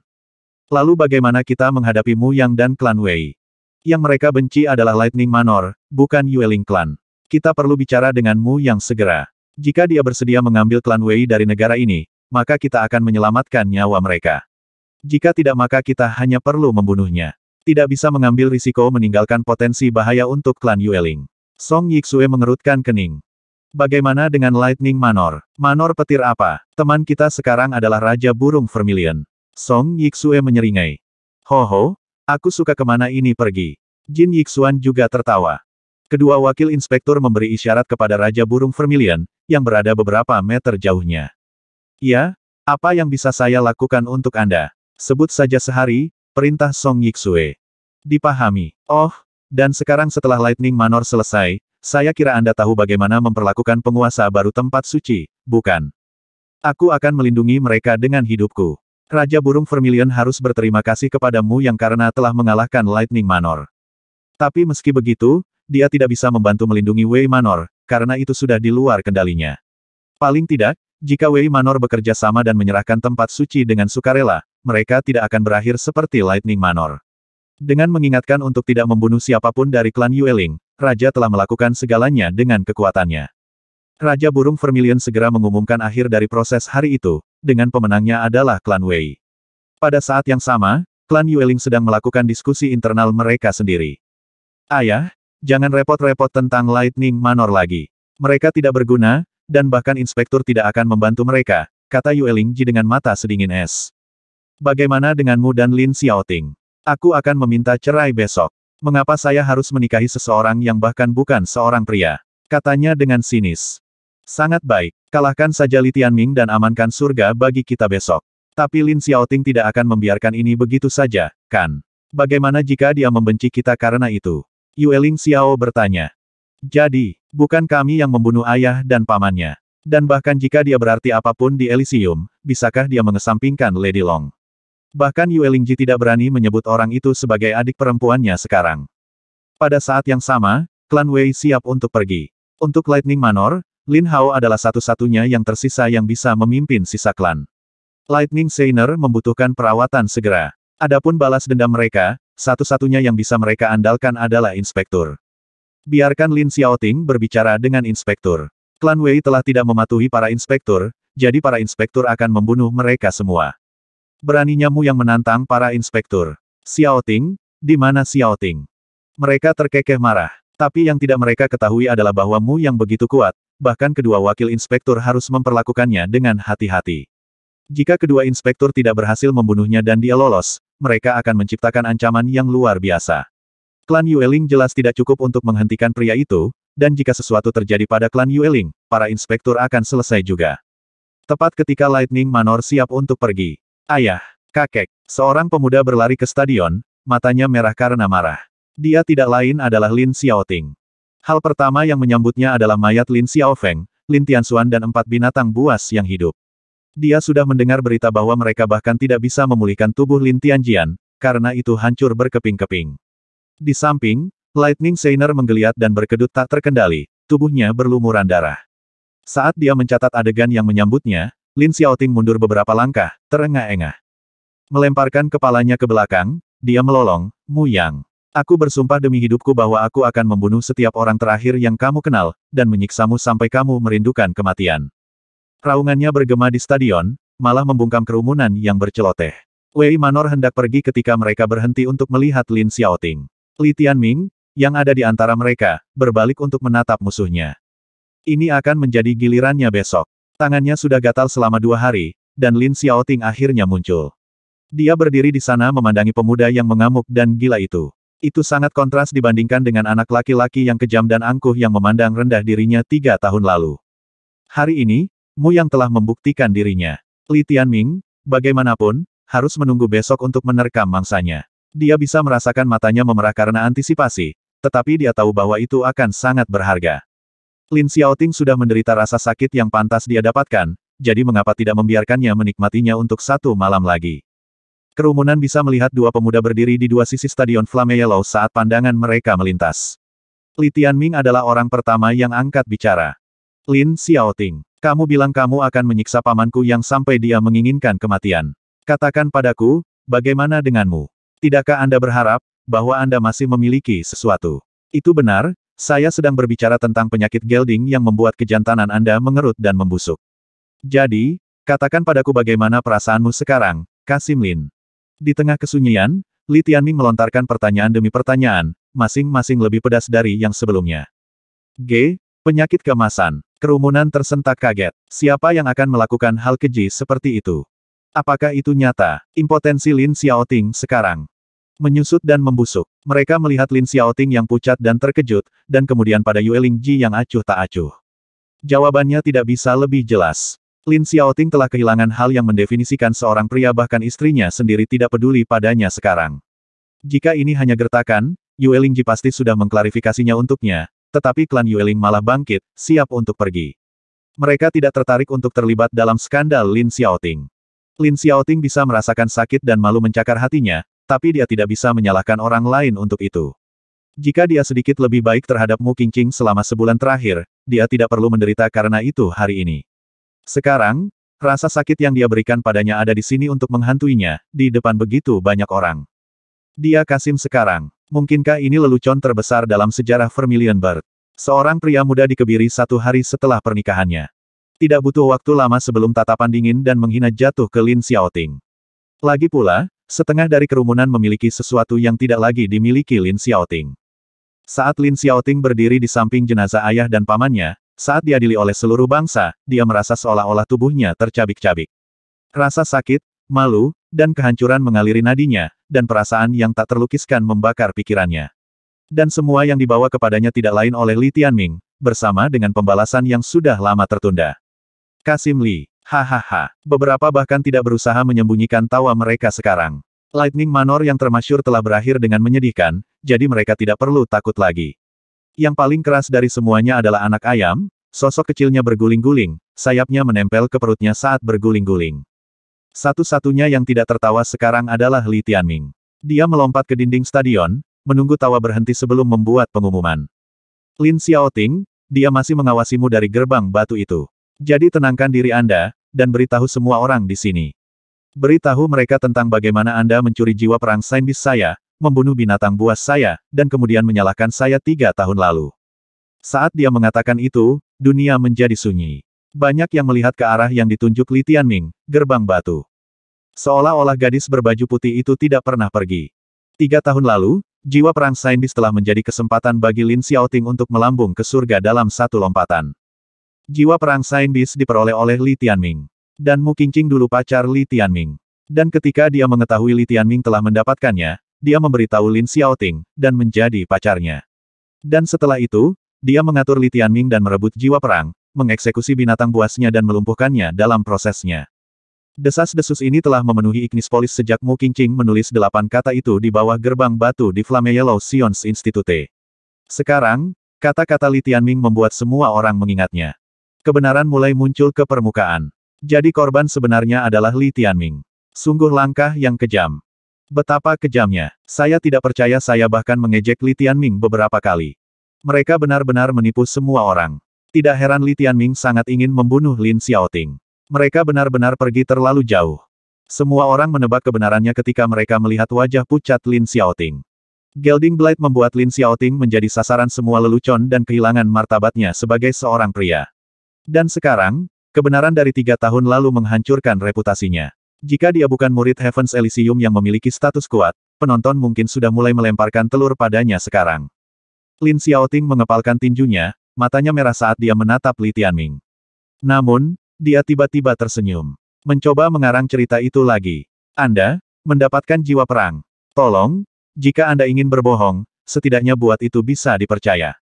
Lalu bagaimana kita menghadapi Mu Yang dan klan Wei? Yang mereka benci adalah Lightning Manor, bukan Yueling Clan. Kita perlu bicara dengan Mu Yang segera. Jika dia bersedia mengambil klan Wei dari negara ini, maka kita akan menyelamatkan nyawa mereka. Jika tidak maka kita hanya perlu membunuhnya. Tidak bisa mengambil risiko meninggalkan potensi bahaya untuk klan Yueling. Song Yixue mengerutkan kening. Bagaimana dengan Lightning Manor? Manor petir apa? Teman kita sekarang adalah Raja Burung Vermilion. Song Yixue menyeringai. Ho ho, aku suka kemana ini pergi. Jin Yixuan juga tertawa. Kedua wakil inspektur memberi isyarat kepada Raja Burung Vermilion, yang berada beberapa meter jauhnya. Ya, apa yang bisa saya lakukan untuk Anda? Sebut saja sehari, perintah Song Yixue. Dipahami. Oh, dan sekarang setelah Lightning Manor selesai, saya kira Anda tahu bagaimana memperlakukan penguasa baru tempat suci, bukan? Aku akan melindungi mereka dengan hidupku. Raja Burung Vermilion harus berterima kasih kepadamu yang karena telah mengalahkan Lightning Manor. Tapi meski begitu, dia tidak bisa membantu melindungi Wei Manor, karena itu sudah di luar kendalinya. Paling tidak, jika Wei Manor bekerja sama dan menyerahkan tempat suci dengan sukarela, mereka tidak akan berakhir seperti Lightning Manor. Dengan mengingatkan untuk tidak membunuh siapapun dari klan Yueling, Raja telah melakukan segalanya dengan kekuatannya. Raja Burung Vermilion segera mengumumkan akhir dari proses hari itu, dengan pemenangnya adalah klan Wei. Pada saat yang sama, klan Yueling sedang melakukan diskusi internal mereka sendiri. Ayah, jangan repot-repot tentang Lightning Manor lagi. Mereka tidak berguna, dan bahkan inspektur tidak akan membantu mereka, kata Yueling Ji dengan mata sedingin es. Bagaimana denganmu dan Lin Xiaoting? Aku akan meminta cerai besok. Mengapa saya harus menikahi seseorang yang bahkan bukan seorang pria? Katanya dengan sinis. Sangat baik. Kalahkan saja Li Tianming dan amankan surga bagi kita besok. Tapi Lin Xiaoting tidak akan membiarkan ini begitu saja, kan? Bagaimana jika dia membenci kita karena itu? Yueling Xiao bertanya. Jadi, bukan kami yang membunuh ayah dan pamannya. Dan bahkan jika dia berarti apapun di Elysium, bisakah dia mengesampingkan Lady Long? Bahkan Yuelingji tidak berani menyebut orang itu sebagai adik perempuannya sekarang. Pada saat yang sama, klan Wei siap untuk pergi. Untuk Lightning Manor, Lin Hao adalah satu-satunya yang tersisa yang bisa memimpin sisa klan. Lightning Seiner membutuhkan perawatan segera. Adapun balas dendam mereka, satu-satunya yang bisa mereka andalkan adalah inspektur. Biarkan Lin Xiaoting berbicara dengan inspektur. Klan Wei telah tidak mematuhi para inspektur, jadi para inspektur akan membunuh mereka semua. Beraninya mu yang menantang para inspektur. Xiaoting, di mana Xiaoting? Mereka terkekeh marah. Tapi yang tidak mereka ketahui adalah bahwa Mu yang begitu kuat, bahkan kedua wakil inspektur harus memperlakukannya dengan hati-hati. Jika kedua inspektur tidak berhasil membunuhnya dan dia lolos, mereka akan menciptakan ancaman yang luar biasa. Klan Yueling jelas tidak cukup untuk menghentikan pria itu, dan jika sesuatu terjadi pada klan Yueling, para inspektur akan selesai juga. Tepat ketika Lightning Manor siap untuk pergi. Ayah, kakek, seorang pemuda berlari ke stadion, matanya merah karena marah. Dia tidak lain adalah Lin Xiaoting. Hal pertama yang menyambutnya adalah mayat Lin Xiaofeng, Lin Tianxuan dan empat binatang buas yang hidup. Dia sudah mendengar berita bahwa mereka bahkan tidak bisa memulihkan tubuh Lin Tianjian, karena itu hancur berkeping-keping. Di samping, Lightning Seiner menggeliat dan berkedut tak terkendali, tubuhnya berlumuran darah. Saat dia mencatat adegan yang menyambutnya, Lin Xiaoting mundur beberapa langkah, terengah-engah. Melemparkan kepalanya ke belakang, dia melolong, mu yang. Aku bersumpah demi hidupku bahwa aku akan membunuh setiap orang terakhir yang kamu kenal, dan menyiksamu sampai kamu merindukan kematian. Raungannya bergema di stadion, malah membungkam kerumunan yang berceloteh. Wei Manor hendak pergi ketika mereka berhenti untuk melihat Lin Xiaoting. Li Tianming, yang ada di antara mereka, berbalik untuk menatap musuhnya. Ini akan menjadi gilirannya besok. Tangannya sudah gatal selama dua hari, dan Lin Xiaoting akhirnya muncul. Dia berdiri di sana memandangi pemuda yang mengamuk dan gila itu. Itu sangat kontras dibandingkan dengan anak laki-laki yang kejam dan angkuh yang memandang rendah dirinya tiga tahun lalu. Hari ini, Mu yang telah membuktikan dirinya. Li Tianming, bagaimanapun, harus menunggu besok untuk menerkam mangsanya. Dia bisa merasakan matanya memerah karena antisipasi, tetapi dia tahu bahwa itu akan sangat berharga. Lin Xiaoting sudah menderita rasa sakit yang pantas dia dapatkan, jadi mengapa tidak membiarkannya menikmatinya untuk satu malam lagi. Kerumunan bisa melihat dua pemuda berdiri di dua sisi Stadion Yellow saat pandangan mereka melintas. Li Tianming adalah orang pertama yang angkat bicara. Lin Xiaoting, kamu bilang kamu akan menyiksa pamanku yang sampai dia menginginkan kematian. Katakan padaku, bagaimana denganmu? Tidakkah Anda berharap bahwa Anda masih memiliki sesuatu? Itu benar, saya sedang berbicara tentang penyakit gelding yang membuat kejantanan Anda mengerut dan membusuk. Jadi, katakan padaku bagaimana perasaanmu sekarang, Kasim Lin. Di tengah kesunyian, Li Tianming melontarkan pertanyaan demi pertanyaan, masing-masing lebih pedas dari yang sebelumnya. G. Penyakit kemasan. Kerumunan tersentak kaget. Siapa yang akan melakukan hal keji seperti itu? Apakah itu nyata? Impotensi Lin Xiaoting sekarang menyusut dan membusuk. Mereka melihat Lin Xiaoting yang pucat dan terkejut, dan kemudian pada Yueling Ji yang acuh tak acuh. Jawabannya tidak bisa lebih jelas. Lin Xiaoting telah kehilangan hal yang mendefinisikan seorang pria bahkan istrinya sendiri tidak peduli padanya sekarang. Jika ini hanya gertakan, Yuelingji pasti sudah mengklarifikasinya untuknya, tetapi klan Yueling malah bangkit, siap untuk pergi. Mereka tidak tertarik untuk terlibat dalam skandal Lin Xiaoting. Lin Xiaoting bisa merasakan sakit dan malu mencakar hatinya, tapi dia tidak bisa menyalahkan orang lain untuk itu. Jika dia sedikit lebih baik terhadap Mu Qingqing selama sebulan terakhir, dia tidak perlu menderita karena itu hari ini. Sekarang, rasa sakit yang dia berikan padanya ada di sini untuk menghantuinya, di depan begitu banyak orang. Dia Kasim sekarang. Mungkinkah ini lelucon terbesar dalam sejarah Vermilion Bird? Seorang pria muda dikebiri satu hari setelah pernikahannya. Tidak butuh waktu lama sebelum tatapan dingin dan menghina jatuh ke Lin Xiaoting. Lagi pula, setengah dari kerumunan memiliki sesuatu yang tidak lagi dimiliki Lin Xiaoting. Saat Lin Xiaoting berdiri di samping jenazah ayah dan pamannya, saat diadili oleh seluruh bangsa, dia merasa seolah-olah tubuhnya tercabik-cabik. Rasa sakit, malu, dan kehancuran mengaliri nadinya, dan perasaan yang tak terlukiskan membakar pikirannya. Dan semua yang dibawa kepadanya tidak lain oleh Li Tianming, bersama dengan pembalasan yang sudah lama tertunda. Kasim Li, hahaha, beberapa bahkan tidak berusaha menyembunyikan tawa mereka sekarang. Lightning Manor yang termasyur telah berakhir dengan menyedihkan, jadi mereka tidak perlu takut lagi. Yang paling keras dari semuanya adalah anak ayam, sosok kecilnya berguling-guling, sayapnya menempel ke perutnya saat berguling-guling. Satu-satunya yang tidak tertawa sekarang adalah Li Tianming. Dia melompat ke dinding stadion, menunggu tawa berhenti sebelum membuat pengumuman. Lin Xiaoting, dia masih mengawasimu dari gerbang batu itu. Jadi tenangkan diri Anda, dan beritahu semua orang di sini. Beritahu mereka tentang bagaimana Anda mencuri jiwa perang sainbis saya, membunuh binatang buas saya, dan kemudian menyalahkan saya tiga tahun lalu. Saat dia mengatakan itu, dunia menjadi sunyi. Banyak yang melihat ke arah yang ditunjuk Li Tianming, gerbang batu. Seolah-olah gadis berbaju putih itu tidak pernah pergi. Tiga tahun lalu, jiwa perang Saindis telah menjadi kesempatan bagi Lin Xiaoting untuk melambung ke surga dalam satu lompatan. Jiwa perang Saindis diperoleh oleh Li Tianming. Dan Mu Qingqing dulu pacar Li Tianming. Dan ketika dia mengetahui Li Tianming telah mendapatkannya, dia memberitahu Lin Xiaoting, dan menjadi pacarnya. Dan setelah itu, dia mengatur Li Tianming dan merebut jiwa perang, mengeksekusi binatang buasnya dan melumpuhkannya dalam prosesnya. Desas-desus ini telah memenuhi Ignis Polis sejak Mu Qingqing menulis delapan kata itu di bawah gerbang batu di Yellow Sions Institute. Sekarang, kata-kata Li Tianming membuat semua orang mengingatnya. Kebenaran mulai muncul ke permukaan. Jadi korban sebenarnya adalah Li Tianming. Sungguh langkah yang kejam. Betapa kejamnya. Saya tidak percaya saya bahkan mengejek Li Tianming beberapa kali. Mereka benar-benar menipu semua orang. Tidak heran Li Tianming sangat ingin membunuh Lin Xiaoting. Mereka benar-benar pergi terlalu jauh. Semua orang menebak kebenarannya ketika mereka melihat wajah pucat Lin Xiaoting. Gelding Blade membuat Lin Xiaoting menjadi sasaran semua lelucon dan kehilangan martabatnya sebagai seorang pria. Dan sekarang, kebenaran dari tiga tahun lalu menghancurkan reputasinya. Jika dia bukan murid Heaven's Elysium yang memiliki status kuat, penonton mungkin sudah mulai melemparkan telur padanya sekarang. Lin Xiaoting mengepalkan tinjunya, matanya merah saat dia menatap Li Tianming. Namun, dia tiba-tiba tersenyum. Mencoba mengarang cerita itu lagi. Anda, mendapatkan jiwa perang. Tolong, jika Anda ingin berbohong, setidaknya buat itu bisa dipercaya.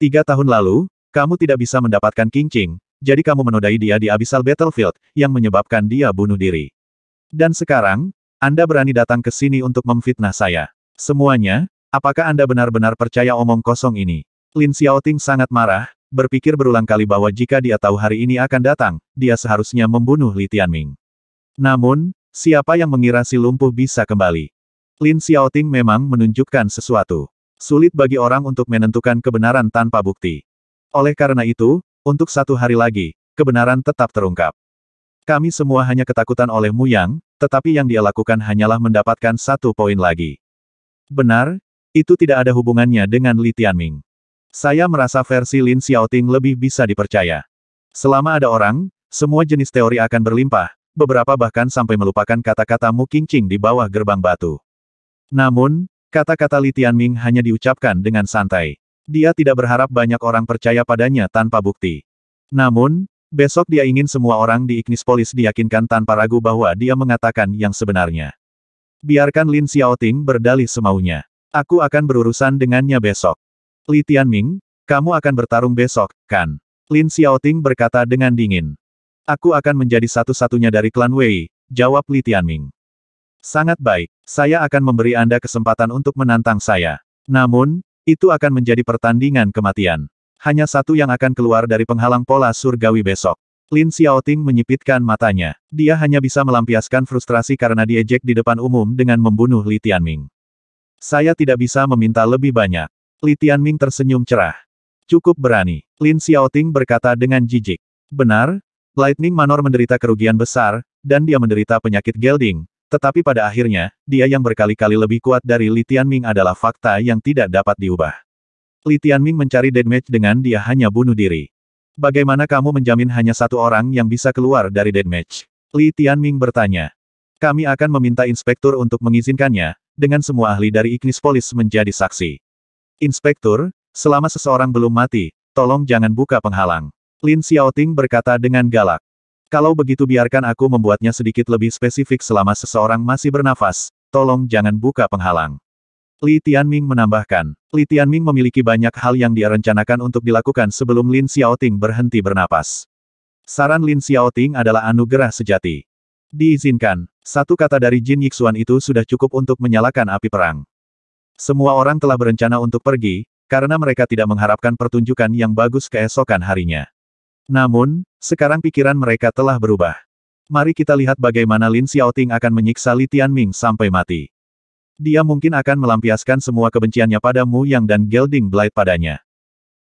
Tiga tahun lalu, kamu tidak bisa mendapatkan kincing, jadi kamu menodai dia di Abyssal Battlefield, yang menyebabkan dia bunuh diri. Dan sekarang, Anda berani datang ke sini untuk memfitnah saya. Semuanya, apakah Anda benar-benar percaya omong kosong ini? Lin Xiaoting sangat marah, berpikir berulang kali bahwa jika dia tahu hari ini akan datang, dia seharusnya membunuh Li Tianming. Namun, siapa yang mengira si lumpuh bisa kembali? Lin Xiaoting memang menunjukkan sesuatu. Sulit bagi orang untuk menentukan kebenaran tanpa bukti. Oleh karena itu, untuk satu hari lagi, kebenaran tetap terungkap. Kami semua hanya ketakutan oleh Mu yang, tetapi yang dia lakukan hanyalah mendapatkan satu poin lagi. Benar, itu tidak ada hubungannya dengan Li Tianming. Saya merasa versi Lin Xiaoting lebih bisa dipercaya. Selama ada orang, semua jenis teori akan berlimpah, beberapa bahkan sampai melupakan kata-kata Mu Qingqing di bawah gerbang batu. Namun, kata-kata Li Tianming hanya diucapkan dengan santai. Dia tidak berharap banyak orang percaya padanya tanpa bukti. Namun, Besok dia ingin semua orang di Ignis Polis diyakinkan tanpa ragu bahwa dia mengatakan yang sebenarnya. Biarkan Lin Xiaoting berdalih semaunya. Aku akan berurusan dengannya besok. Li Tianming, kamu akan bertarung besok, kan? Lin Xiaoting berkata dengan dingin. Aku akan menjadi satu-satunya dari klan Wei, jawab Li Tianming. Sangat baik, saya akan memberi Anda kesempatan untuk menantang saya. Namun, itu akan menjadi pertandingan kematian. Hanya satu yang akan keluar dari penghalang pola surgawi besok. Lin Xiaoting menyipitkan matanya. Dia hanya bisa melampiaskan frustrasi karena diejek di depan umum dengan membunuh Li Tianming. Saya tidak bisa meminta lebih banyak. Li Tianming tersenyum cerah. Cukup berani. Lin Xiaoting berkata dengan jijik. Benar, Lightning Manor menderita kerugian besar, dan dia menderita penyakit gelding, tetapi pada akhirnya, dia yang berkali-kali lebih kuat dari Li Tianming adalah fakta yang tidak dapat diubah. Li Tianming mencari match dengan dia hanya bunuh diri. Bagaimana kamu menjamin hanya satu orang yang bisa keluar dari Deadmatch? Li Tianming bertanya. Kami akan meminta inspektur untuk mengizinkannya, dengan semua ahli dari Ignis Polis menjadi saksi. Inspektur, selama seseorang belum mati, tolong jangan buka penghalang. Lin Xiaoting berkata dengan galak. Kalau begitu biarkan aku membuatnya sedikit lebih spesifik selama seseorang masih bernafas, tolong jangan buka penghalang. Li Tianming menambahkan, Li Tianming memiliki banyak hal yang dia rencanakan untuk dilakukan sebelum Lin Xiaoting berhenti bernapas. Saran Lin Xiaoting adalah anugerah sejati. Diizinkan, satu kata dari Jin Yixuan itu sudah cukup untuk menyalakan api perang. Semua orang telah berencana untuk pergi, karena mereka tidak mengharapkan pertunjukan yang bagus keesokan harinya. Namun, sekarang pikiran mereka telah berubah. Mari kita lihat bagaimana Lin Xiaoting akan menyiksa Li Tianming sampai mati. Dia mungkin akan melampiaskan semua kebenciannya padamu yang dan Gelding Blight padanya.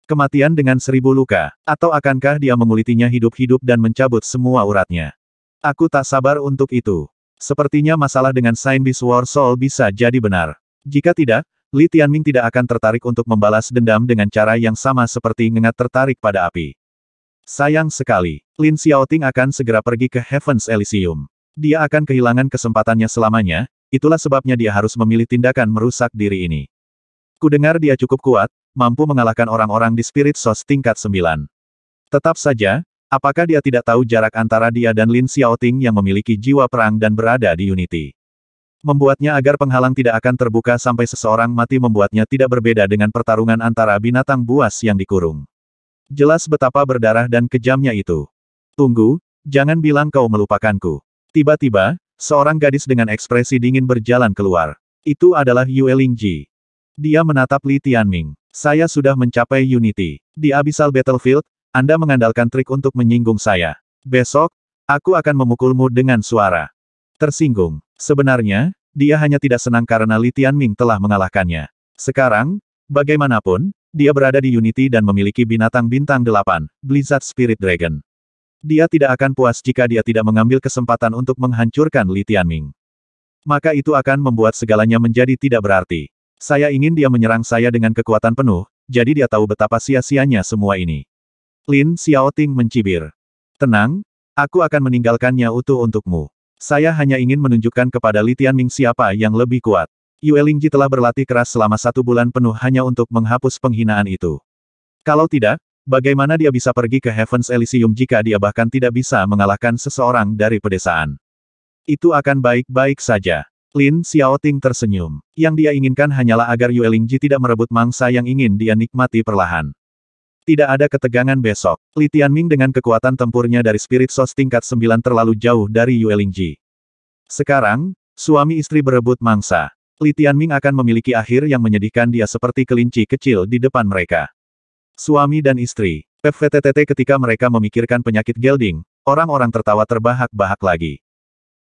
Kematian dengan seribu luka, atau akankah dia mengulitinya hidup-hidup dan mencabut semua uratnya? Aku tak sabar untuk itu. Sepertinya masalah dengan Saint Beast War Soul bisa jadi benar. Jika tidak, Li Tianming tidak akan tertarik untuk membalas dendam dengan cara yang sama seperti ngengat tertarik pada api. Sayang sekali, Lin Xiaoting akan segera pergi ke Heaven's Elysium. Dia akan kehilangan kesempatannya selamanya, Itulah sebabnya dia harus memilih tindakan merusak diri ini. Kudengar dia cukup kuat, mampu mengalahkan orang-orang di Spirit Sos tingkat 9. Tetap saja, apakah dia tidak tahu jarak antara dia dan Lin Xiaoting yang memiliki jiwa perang dan berada di Unity? Membuatnya agar penghalang tidak akan terbuka sampai seseorang mati membuatnya tidak berbeda dengan pertarungan antara binatang buas yang dikurung. Jelas betapa berdarah dan kejamnya itu. Tunggu, jangan bilang kau melupakanku. Tiba-tiba, Seorang gadis dengan ekspresi dingin berjalan keluar. Itu adalah Yue Lingji. Dia menatap Li Tianming. Saya sudah mencapai Unity. Di Abyssal Battlefield, Anda mengandalkan trik untuk menyinggung saya. Besok, aku akan memukulmu dengan suara. Tersinggung. Sebenarnya, dia hanya tidak senang karena Li Tianming telah mengalahkannya. Sekarang, bagaimanapun, dia berada di Unity dan memiliki binatang bintang 8, Blizzard Spirit Dragon. Dia tidak akan puas jika dia tidak mengambil kesempatan untuk menghancurkan Li Tianming. Maka itu akan membuat segalanya menjadi tidak berarti. Saya ingin dia menyerang saya dengan kekuatan penuh, jadi dia tahu betapa sia-sianya semua ini. Lin Xiaoting mencibir. Tenang, aku akan meninggalkannya utuh untukmu. Saya hanya ingin menunjukkan kepada Li Tianming siapa yang lebih kuat. Yue Lingji telah berlatih keras selama satu bulan penuh hanya untuk menghapus penghinaan itu. Kalau tidak, Bagaimana dia bisa pergi ke Heaven's Elysium jika dia bahkan tidak bisa mengalahkan seseorang dari pedesaan? Itu akan baik-baik saja. Lin Xiaoting tersenyum. Yang dia inginkan hanyalah agar Yue Lingji tidak merebut mangsa yang ingin dia nikmati perlahan. Tidak ada ketegangan besok. Li Tianming dengan kekuatan tempurnya dari Spirit Source tingkat 9 terlalu jauh dari Yue Lingji. Sekarang, suami istri berebut mangsa. Li Tianming akan memiliki akhir yang menyedihkan dia seperti kelinci kecil di depan mereka. Suami dan istri, FVTTT ketika mereka memikirkan penyakit gelding, orang-orang tertawa terbahak-bahak lagi.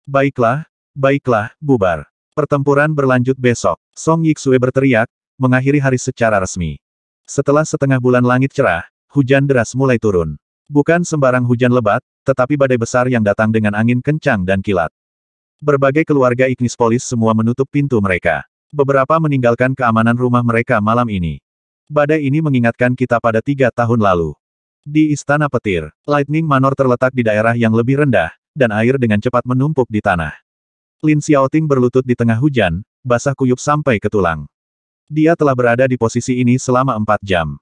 Baiklah, baiklah, bubar. Pertempuran berlanjut besok. Song Yixue berteriak, mengakhiri hari secara resmi. Setelah setengah bulan langit cerah, hujan deras mulai turun. Bukan sembarang hujan lebat, tetapi badai besar yang datang dengan angin kencang dan kilat. Berbagai keluarga Ignis Polis semua menutup pintu mereka. Beberapa meninggalkan keamanan rumah mereka malam ini. Badai ini mengingatkan kita pada tiga tahun lalu. Di Istana Petir, Lightning Manor terletak di daerah yang lebih rendah, dan air dengan cepat menumpuk di tanah. Lin Xiaoting berlutut di tengah hujan, basah kuyup sampai ke tulang. Dia telah berada di posisi ini selama empat jam.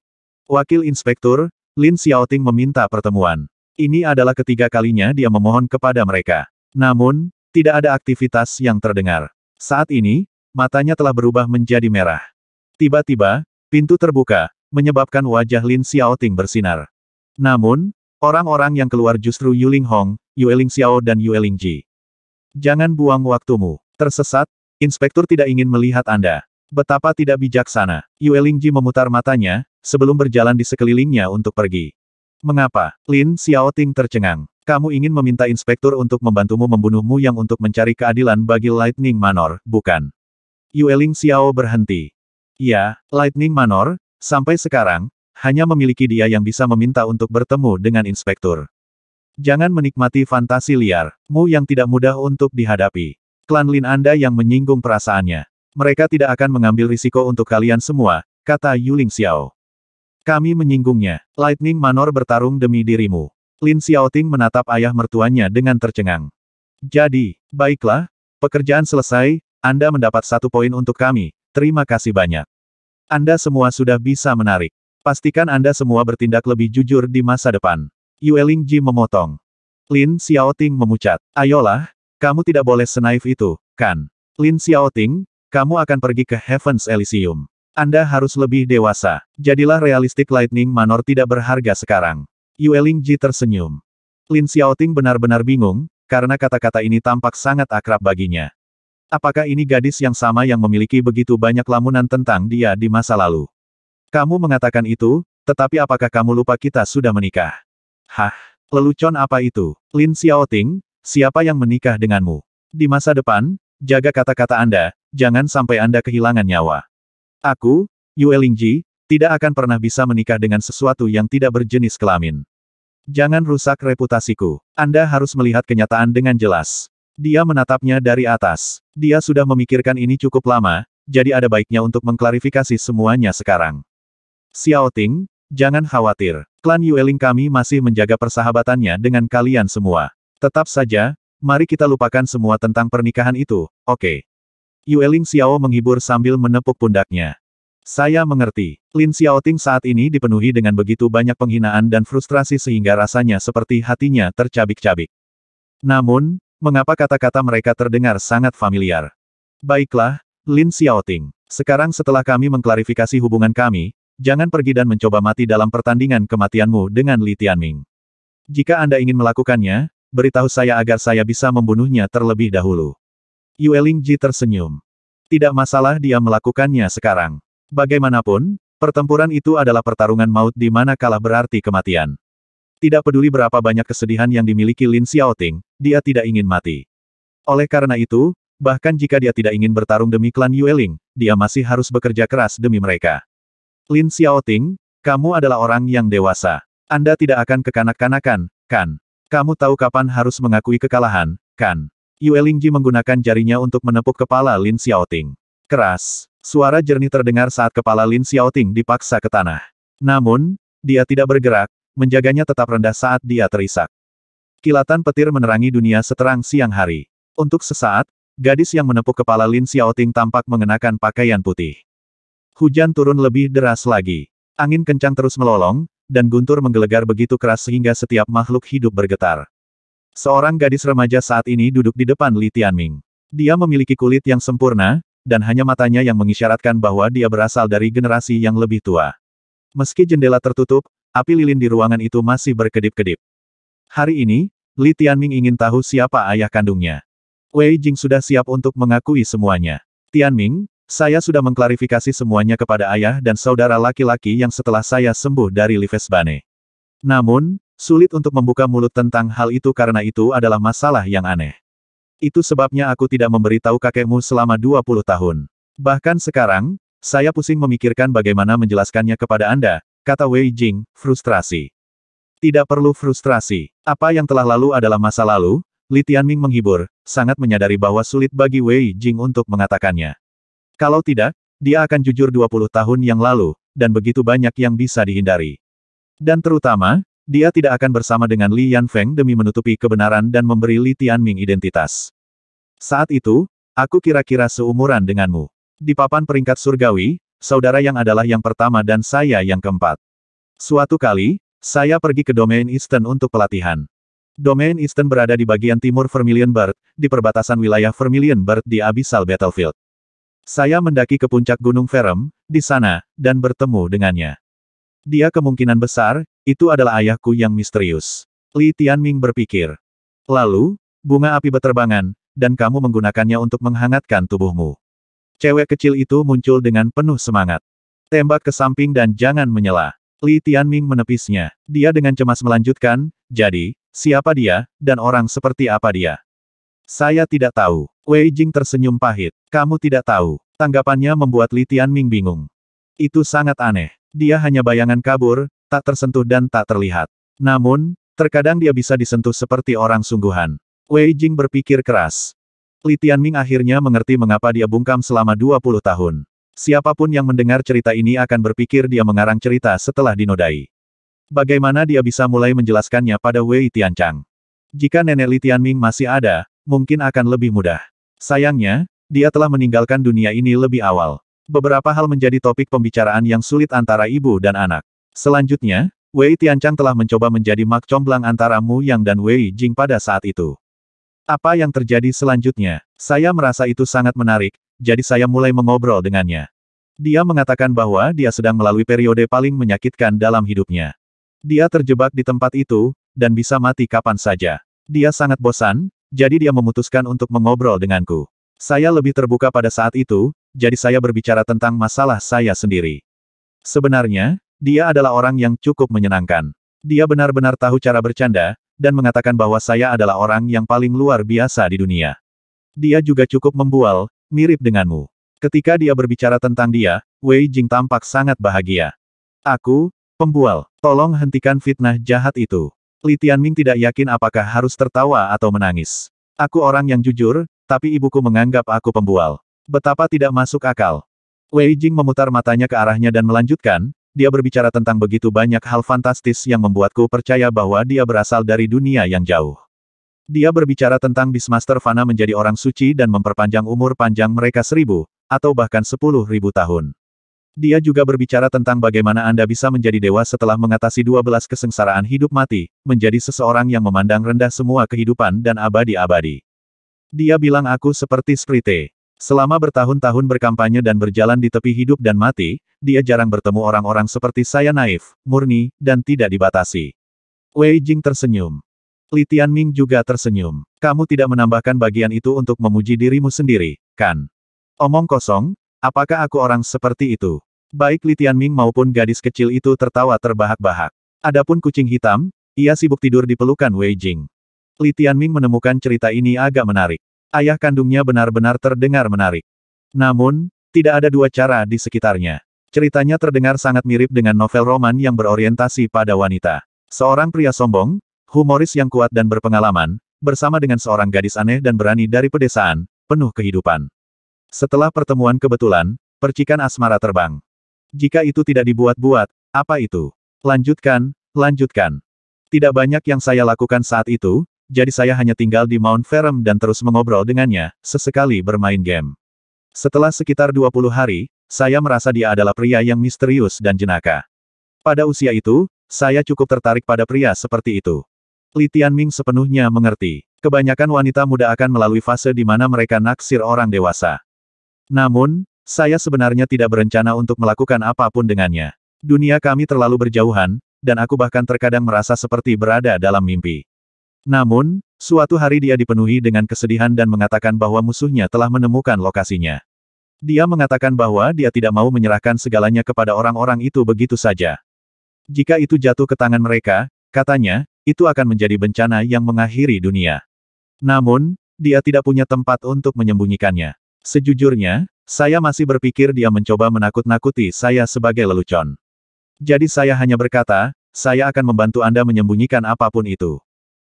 Wakil Inspektur, Lin Xiaoting meminta pertemuan. Ini adalah ketiga kalinya dia memohon kepada mereka. Namun, tidak ada aktivitas yang terdengar. Saat ini, matanya telah berubah menjadi merah. Tiba-tiba, Pintu terbuka, menyebabkan wajah Lin Xiaoting bersinar. Namun, orang-orang yang keluar justru Yuling Hong, Yueling Xiao dan Yueling Ji. Jangan buang waktumu. Tersesat, inspektur tidak ingin melihat Anda. Betapa tidak bijaksana. Yueling Ji memutar matanya, sebelum berjalan di sekelilingnya untuk pergi. Mengapa? Lin Xiaoting tercengang. Kamu ingin meminta inspektur untuk membantumu membunuhmu yang untuk mencari keadilan bagi Lightning Manor, bukan? Yueling Xiao berhenti. Ya, Lightning Manor, sampai sekarang, hanya memiliki dia yang bisa meminta untuk bertemu dengan inspektur. Jangan menikmati fantasi liar, mu yang tidak mudah untuk dihadapi. Klan Lin Anda yang menyinggung perasaannya. Mereka tidak akan mengambil risiko untuk kalian semua, kata Yuling Xiao. Kami menyinggungnya. Lightning Manor bertarung demi dirimu. Lin Xiaoting menatap ayah mertuanya dengan tercengang. Jadi, baiklah, pekerjaan selesai, Anda mendapat satu poin untuk kami, Terima kasih banyak. Anda semua sudah bisa menarik. Pastikan Anda semua bertindak lebih jujur di masa depan. Yueling Ji memotong. Lin Xiaoting memucat. Ayolah, kamu tidak boleh senaif itu, kan? Lin Xiaoting, kamu akan pergi ke Heaven's Elysium. Anda harus lebih dewasa. Jadilah realistik Lightning Manor tidak berharga sekarang. Yueling Ji tersenyum. Lin Xiaoting benar-benar bingung, karena kata-kata ini tampak sangat akrab baginya. Apakah ini gadis yang sama yang memiliki begitu banyak lamunan tentang dia di masa lalu? Kamu mengatakan itu, tetapi apakah kamu lupa kita sudah menikah? Hah, lelucon apa itu? Lin Xiaoting, siapa yang menikah denganmu? Di masa depan, jaga kata-kata Anda, jangan sampai Anda kehilangan nyawa. Aku, Yue Lingji, tidak akan pernah bisa menikah dengan sesuatu yang tidak berjenis kelamin. Jangan rusak reputasiku. Anda harus melihat kenyataan dengan jelas. Dia menatapnya dari atas. Dia sudah memikirkan ini cukup lama, jadi ada baiknya untuk mengklarifikasi semuanya sekarang. Xiao Ting, jangan khawatir. Klan Yueling kami masih menjaga persahabatannya dengan kalian semua. Tetap saja, mari kita lupakan semua tentang pernikahan itu, oke. Okay. Yueling Xiao menghibur sambil menepuk pundaknya. Saya mengerti. Lin Xiao Ting saat ini dipenuhi dengan begitu banyak penghinaan dan frustrasi sehingga rasanya seperti hatinya tercabik-cabik. Namun, Mengapa kata-kata mereka terdengar sangat familiar? Baiklah, Lin Xiaoting. Sekarang setelah kami mengklarifikasi hubungan kami, jangan pergi dan mencoba mati dalam pertandingan kematianmu dengan Li Tianming. Jika Anda ingin melakukannya, beritahu saya agar saya bisa membunuhnya terlebih dahulu. Yueling Ji tersenyum. Tidak masalah dia melakukannya sekarang. Bagaimanapun, pertempuran itu adalah pertarungan maut di mana kalah berarti kematian. Tidak peduli berapa banyak kesedihan yang dimiliki Lin Xiaoting, dia tidak ingin mati. Oleh karena itu, bahkan jika dia tidak ingin bertarung demi klan Yueling, dia masih harus bekerja keras demi mereka. Lin Xiaoting, kamu adalah orang yang dewasa. Anda tidak akan kekanak-kanakan, kan? Kamu tahu kapan harus mengakui kekalahan, kan? Yuelingji menggunakan jarinya untuk menepuk kepala Lin Xiaoting. Keras, suara jernih terdengar saat kepala Lin Xiaoting dipaksa ke tanah. Namun, dia tidak bergerak, menjaganya tetap rendah saat dia terisak. Kilatan petir menerangi dunia seterang siang hari. Untuk sesaat, gadis yang menepuk kepala Lin Xiaoting tampak mengenakan pakaian putih. Hujan turun lebih deras lagi. Angin kencang terus melolong, dan guntur menggelegar begitu keras sehingga setiap makhluk hidup bergetar. Seorang gadis remaja saat ini duduk di depan Li Tianming. Dia memiliki kulit yang sempurna, dan hanya matanya yang mengisyaratkan bahwa dia berasal dari generasi yang lebih tua. Meski jendela tertutup, api lilin di ruangan itu masih berkedip-kedip. Hari ini, Li Tianming ingin tahu siapa ayah kandungnya. Wei Jing sudah siap untuk mengakui semuanya. Tianming, saya sudah mengklarifikasi semuanya kepada ayah dan saudara laki-laki yang setelah saya sembuh dari Livesbane. Namun, sulit untuk membuka mulut tentang hal itu karena itu adalah masalah yang aneh. Itu sebabnya aku tidak memberitahu kakekmu selama 20 tahun. Bahkan sekarang, saya pusing memikirkan bagaimana menjelaskannya kepada Anda, kata Wei Jing, frustrasi. Tidak perlu frustrasi. Apa yang telah lalu adalah masa lalu, Li Tianming menghibur, sangat menyadari bahwa sulit bagi Wei Jing untuk mengatakannya. Kalau tidak, dia akan jujur 20 tahun yang lalu, dan begitu banyak yang bisa dihindari. Dan terutama, dia tidak akan bersama dengan Li Yanfeng demi menutupi kebenaran dan memberi Li Tianming identitas. Saat itu, aku kira-kira seumuran denganmu. Di papan peringkat surgawi, saudara yang adalah yang pertama dan saya yang keempat. Suatu kali, saya pergi ke Domain Eastern untuk pelatihan. Domain Eastern berada di bagian timur Vermilion Bird, di perbatasan wilayah Vermilion Bird di Abyssal Battlefield. Saya mendaki ke puncak Gunung Ferem, di sana, dan bertemu dengannya. Dia kemungkinan besar, itu adalah ayahku yang misterius. Li Tianming berpikir. Lalu, bunga api beterbangan, dan kamu menggunakannya untuk menghangatkan tubuhmu. Cewek kecil itu muncul dengan penuh semangat. Tembak ke samping dan jangan menyela. Li Tianming menepisnya. Dia dengan cemas melanjutkan, jadi, siapa dia, dan orang seperti apa dia? Saya tidak tahu. Wei Jing tersenyum pahit. Kamu tidak tahu. Tanggapannya membuat Li Tianming bingung. Itu sangat aneh. Dia hanya bayangan kabur, tak tersentuh dan tak terlihat. Namun, terkadang dia bisa disentuh seperti orang sungguhan. Wei Jing berpikir keras. Li Tianming akhirnya mengerti mengapa dia bungkam selama 20 tahun. Siapapun yang mendengar cerita ini akan berpikir dia mengarang cerita setelah dinodai. Bagaimana dia bisa mulai menjelaskannya pada Wei Tianchang? Jika nenek Li Tianming masih ada, mungkin akan lebih mudah. Sayangnya, dia telah meninggalkan dunia ini lebih awal. Beberapa hal menjadi topik pembicaraan yang sulit antara ibu dan anak. Selanjutnya, Wei Tianchang telah mencoba menjadi mak comblang antara Mu Yang dan Wei Jing pada saat itu. Apa yang terjadi selanjutnya? Saya merasa itu sangat menarik, jadi saya mulai mengobrol dengannya. Dia mengatakan bahwa dia sedang melalui periode paling menyakitkan dalam hidupnya. Dia terjebak di tempat itu, dan bisa mati kapan saja. Dia sangat bosan, jadi dia memutuskan untuk mengobrol denganku. Saya lebih terbuka pada saat itu, jadi saya berbicara tentang masalah saya sendiri. Sebenarnya, dia adalah orang yang cukup menyenangkan. Dia benar-benar tahu cara bercanda, dan mengatakan bahwa saya adalah orang yang paling luar biasa di dunia. Dia juga cukup membual, mirip denganmu. Ketika dia berbicara tentang dia, Wei Jing tampak sangat bahagia. Aku, pembual, tolong hentikan fitnah jahat itu. Li Tianming tidak yakin apakah harus tertawa atau menangis. Aku orang yang jujur, tapi ibuku menganggap aku pembual. Betapa tidak masuk akal. Wei Jing memutar matanya ke arahnya dan melanjutkan, dia berbicara tentang begitu banyak hal fantastis yang membuatku percaya bahwa dia berasal dari dunia yang jauh. Dia berbicara tentang Bismaster Fana menjadi orang suci dan memperpanjang umur panjang mereka seribu, atau bahkan sepuluh ribu tahun. Dia juga berbicara tentang bagaimana Anda bisa menjadi dewa setelah mengatasi dua belas kesengsaraan hidup mati, menjadi seseorang yang memandang rendah semua kehidupan dan abadi-abadi. Dia bilang aku seperti Sprite. Selama bertahun-tahun berkampanye dan berjalan di tepi hidup dan mati, dia jarang bertemu orang-orang seperti saya naif, murni, dan tidak dibatasi. Wei Jing tersenyum. Li Tianming juga tersenyum. Kamu tidak menambahkan bagian itu untuk memuji dirimu sendiri, kan? Omong kosong, apakah aku orang seperti itu? Baik Li Tianming maupun gadis kecil itu tertawa terbahak-bahak. Adapun kucing hitam, ia sibuk tidur di pelukan Wei Jing. Li Tianming menemukan cerita ini agak menarik ayah kandungnya benar-benar terdengar menarik. Namun, tidak ada dua cara di sekitarnya. Ceritanya terdengar sangat mirip dengan novel roman yang berorientasi pada wanita. Seorang pria sombong, humoris yang kuat dan berpengalaman, bersama dengan seorang gadis aneh dan berani dari pedesaan, penuh kehidupan. Setelah pertemuan kebetulan, percikan asmara terbang. Jika itu tidak dibuat-buat, apa itu? Lanjutkan, lanjutkan. Tidak banyak yang saya lakukan saat itu, jadi saya hanya tinggal di Mount Ferrum dan terus mengobrol dengannya, sesekali bermain game. Setelah sekitar 20 hari, saya merasa dia adalah pria yang misterius dan jenaka. Pada usia itu, saya cukup tertarik pada pria seperti itu. Li Tianming sepenuhnya mengerti. Kebanyakan wanita muda akan melalui fase di mana mereka naksir orang dewasa. Namun, saya sebenarnya tidak berencana untuk melakukan apapun dengannya. Dunia kami terlalu berjauhan, dan aku bahkan terkadang merasa seperti berada dalam mimpi. Namun, suatu hari dia dipenuhi dengan kesedihan dan mengatakan bahwa musuhnya telah menemukan lokasinya. Dia mengatakan bahwa dia tidak mau menyerahkan segalanya kepada orang-orang itu begitu saja. Jika itu jatuh ke tangan mereka, katanya, itu akan menjadi bencana yang mengakhiri dunia. Namun, dia tidak punya tempat untuk menyembunyikannya. Sejujurnya, saya masih berpikir dia mencoba menakut-nakuti saya sebagai lelucon. Jadi saya hanya berkata, saya akan membantu Anda menyembunyikan apapun itu.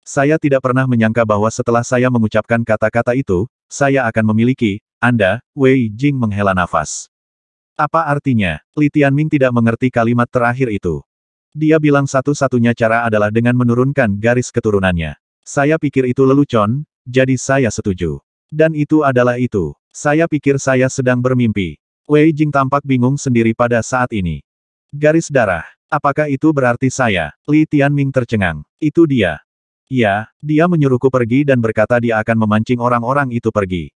Saya tidak pernah menyangka bahwa setelah saya mengucapkan kata-kata itu, saya akan memiliki, Anda, Wei Jing menghela nafas. Apa artinya? Li Tianming tidak mengerti kalimat terakhir itu. Dia bilang satu-satunya cara adalah dengan menurunkan garis keturunannya. Saya pikir itu lelucon, jadi saya setuju. Dan itu adalah itu. Saya pikir saya sedang bermimpi. Wei Jing tampak bingung sendiri pada saat ini. Garis darah. Apakah itu berarti saya? Li Tianming tercengang. Itu dia. Iya, dia menyuruhku pergi dan berkata dia akan memancing orang-orang itu pergi.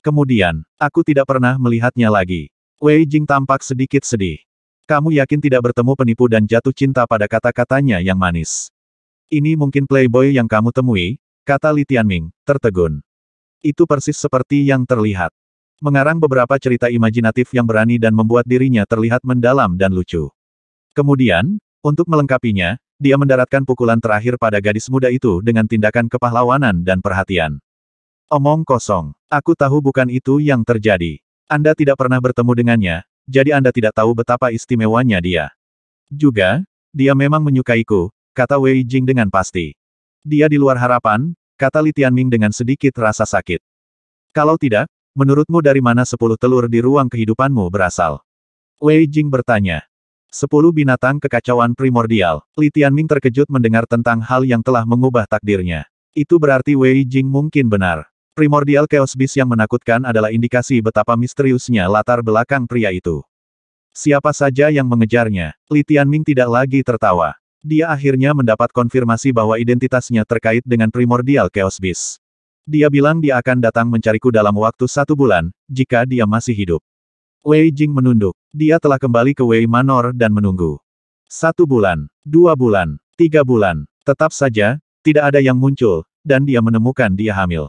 Kemudian, aku tidak pernah melihatnya lagi. Wei Jing tampak sedikit sedih. Kamu yakin tidak bertemu penipu dan jatuh cinta pada kata-katanya yang manis. Ini mungkin playboy yang kamu temui, kata Li Tianming, tertegun. Itu persis seperti yang terlihat. Mengarang beberapa cerita imajinatif yang berani dan membuat dirinya terlihat mendalam dan lucu. Kemudian, untuk melengkapinya, dia mendaratkan pukulan terakhir pada gadis muda itu dengan tindakan kepahlawanan dan perhatian. Omong kosong. Aku tahu bukan itu yang terjadi. Anda tidak pernah bertemu dengannya, jadi Anda tidak tahu betapa istimewanya dia. Juga, dia memang menyukaiku, kata Wei Jing dengan pasti. Dia di luar harapan, kata Li Tianming dengan sedikit rasa sakit. Kalau tidak, menurutmu dari mana sepuluh telur di ruang kehidupanmu berasal? Wei Jing bertanya. Sepuluh binatang kekacauan primordial, Li Tianming terkejut mendengar tentang hal yang telah mengubah takdirnya. Itu berarti Wei Jing mungkin benar. Primordial Chaos Beast yang menakutkan adalah indikasi betapa misteriusnya latar belakang pria itu. Siapa saja yang mengejarnya, Li Tianming tidak lagi tertawa. Dia akhirnya mendapat konfirmasi bahwa identitasnya terkait dengan primordial Chaos Beast. Dia bilang dia akan datang mencariku dalam waktu satu bulan, jika dia masih hidup. Wei Jing menunduk. Dia telah kembali ke Wei Manor dan menunggu. Satu bulan, dua bulan, tiga bulan, tetap saja, tidak ada yang muncul, dan dia menemukan dia hamil.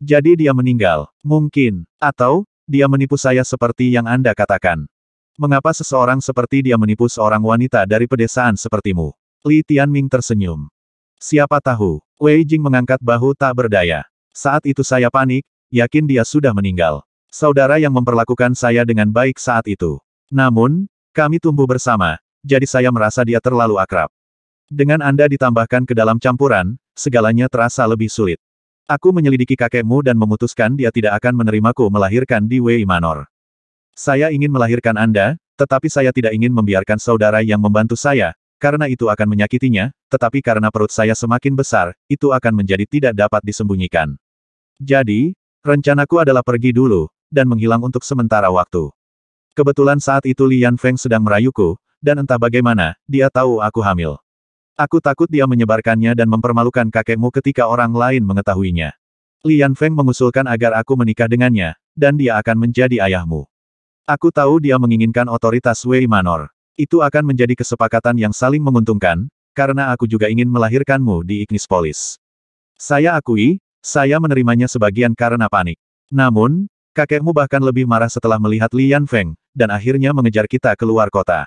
Jadi dia meninggal, mungkin, atau, dia menipu saya seperti yang Anda katakan. Mengapa seseorang seperti dia menipu seorang wanita dari pedesaan sepertimu? Li Tianming tersenyum. Siapa tahu, Wei Jing mengangkat bahu tak berdaya. Saat itu saya panik, yakin dia sudah meninggal. Saudara yang memperlakukan saya dengan baik saat itu. Namun, kami tumbuh bersama, jadi saya merasa dia terlalu akrab. Dengan Anda ditambahkan ke dalam campuran, segalanya terasa lebih sulit. Aku menyelidiki kakekmu dan memutuskan dia tidak akan menerimaku melahirkan di Wei Manor. Saya ingin melahirkan Anda, tetapi saya tidak ingin membiarkan saudara yang membantu saya, karena itu akan menyakitinya, tetapi karena perut saya semakin besar, itu akan menjadi tidak dapat disembunyikan. Jadi, rencanaku adalah pergi dulu, dan menghilang untuk sementara waktu. Kebetulan saat itu Lian Feng sedang merayuku, dan entah bagaimana, dia tahu aku hamil. Aku takut dia menyebarkannya dan mempermalukan kakekmu ketika orang lain mengetahuinya. Lian Feng mengusulkan agar aku menikah dengannya, dan dia akan menjadi ayahmu. Aku tahu dia menginginkan otoritas Wei Manor. Itu akan menjadi kesepakatan yang saling menguntungkan, karena aku juga ingin melahirkanmu di Ignispolis. Saya akui, saya menerimanya sebagian karena panik. Namun, Kakekmu bahkan lebih marah setelah melihat Lian Feng, dan akhirnya mengejar kita keluar kota.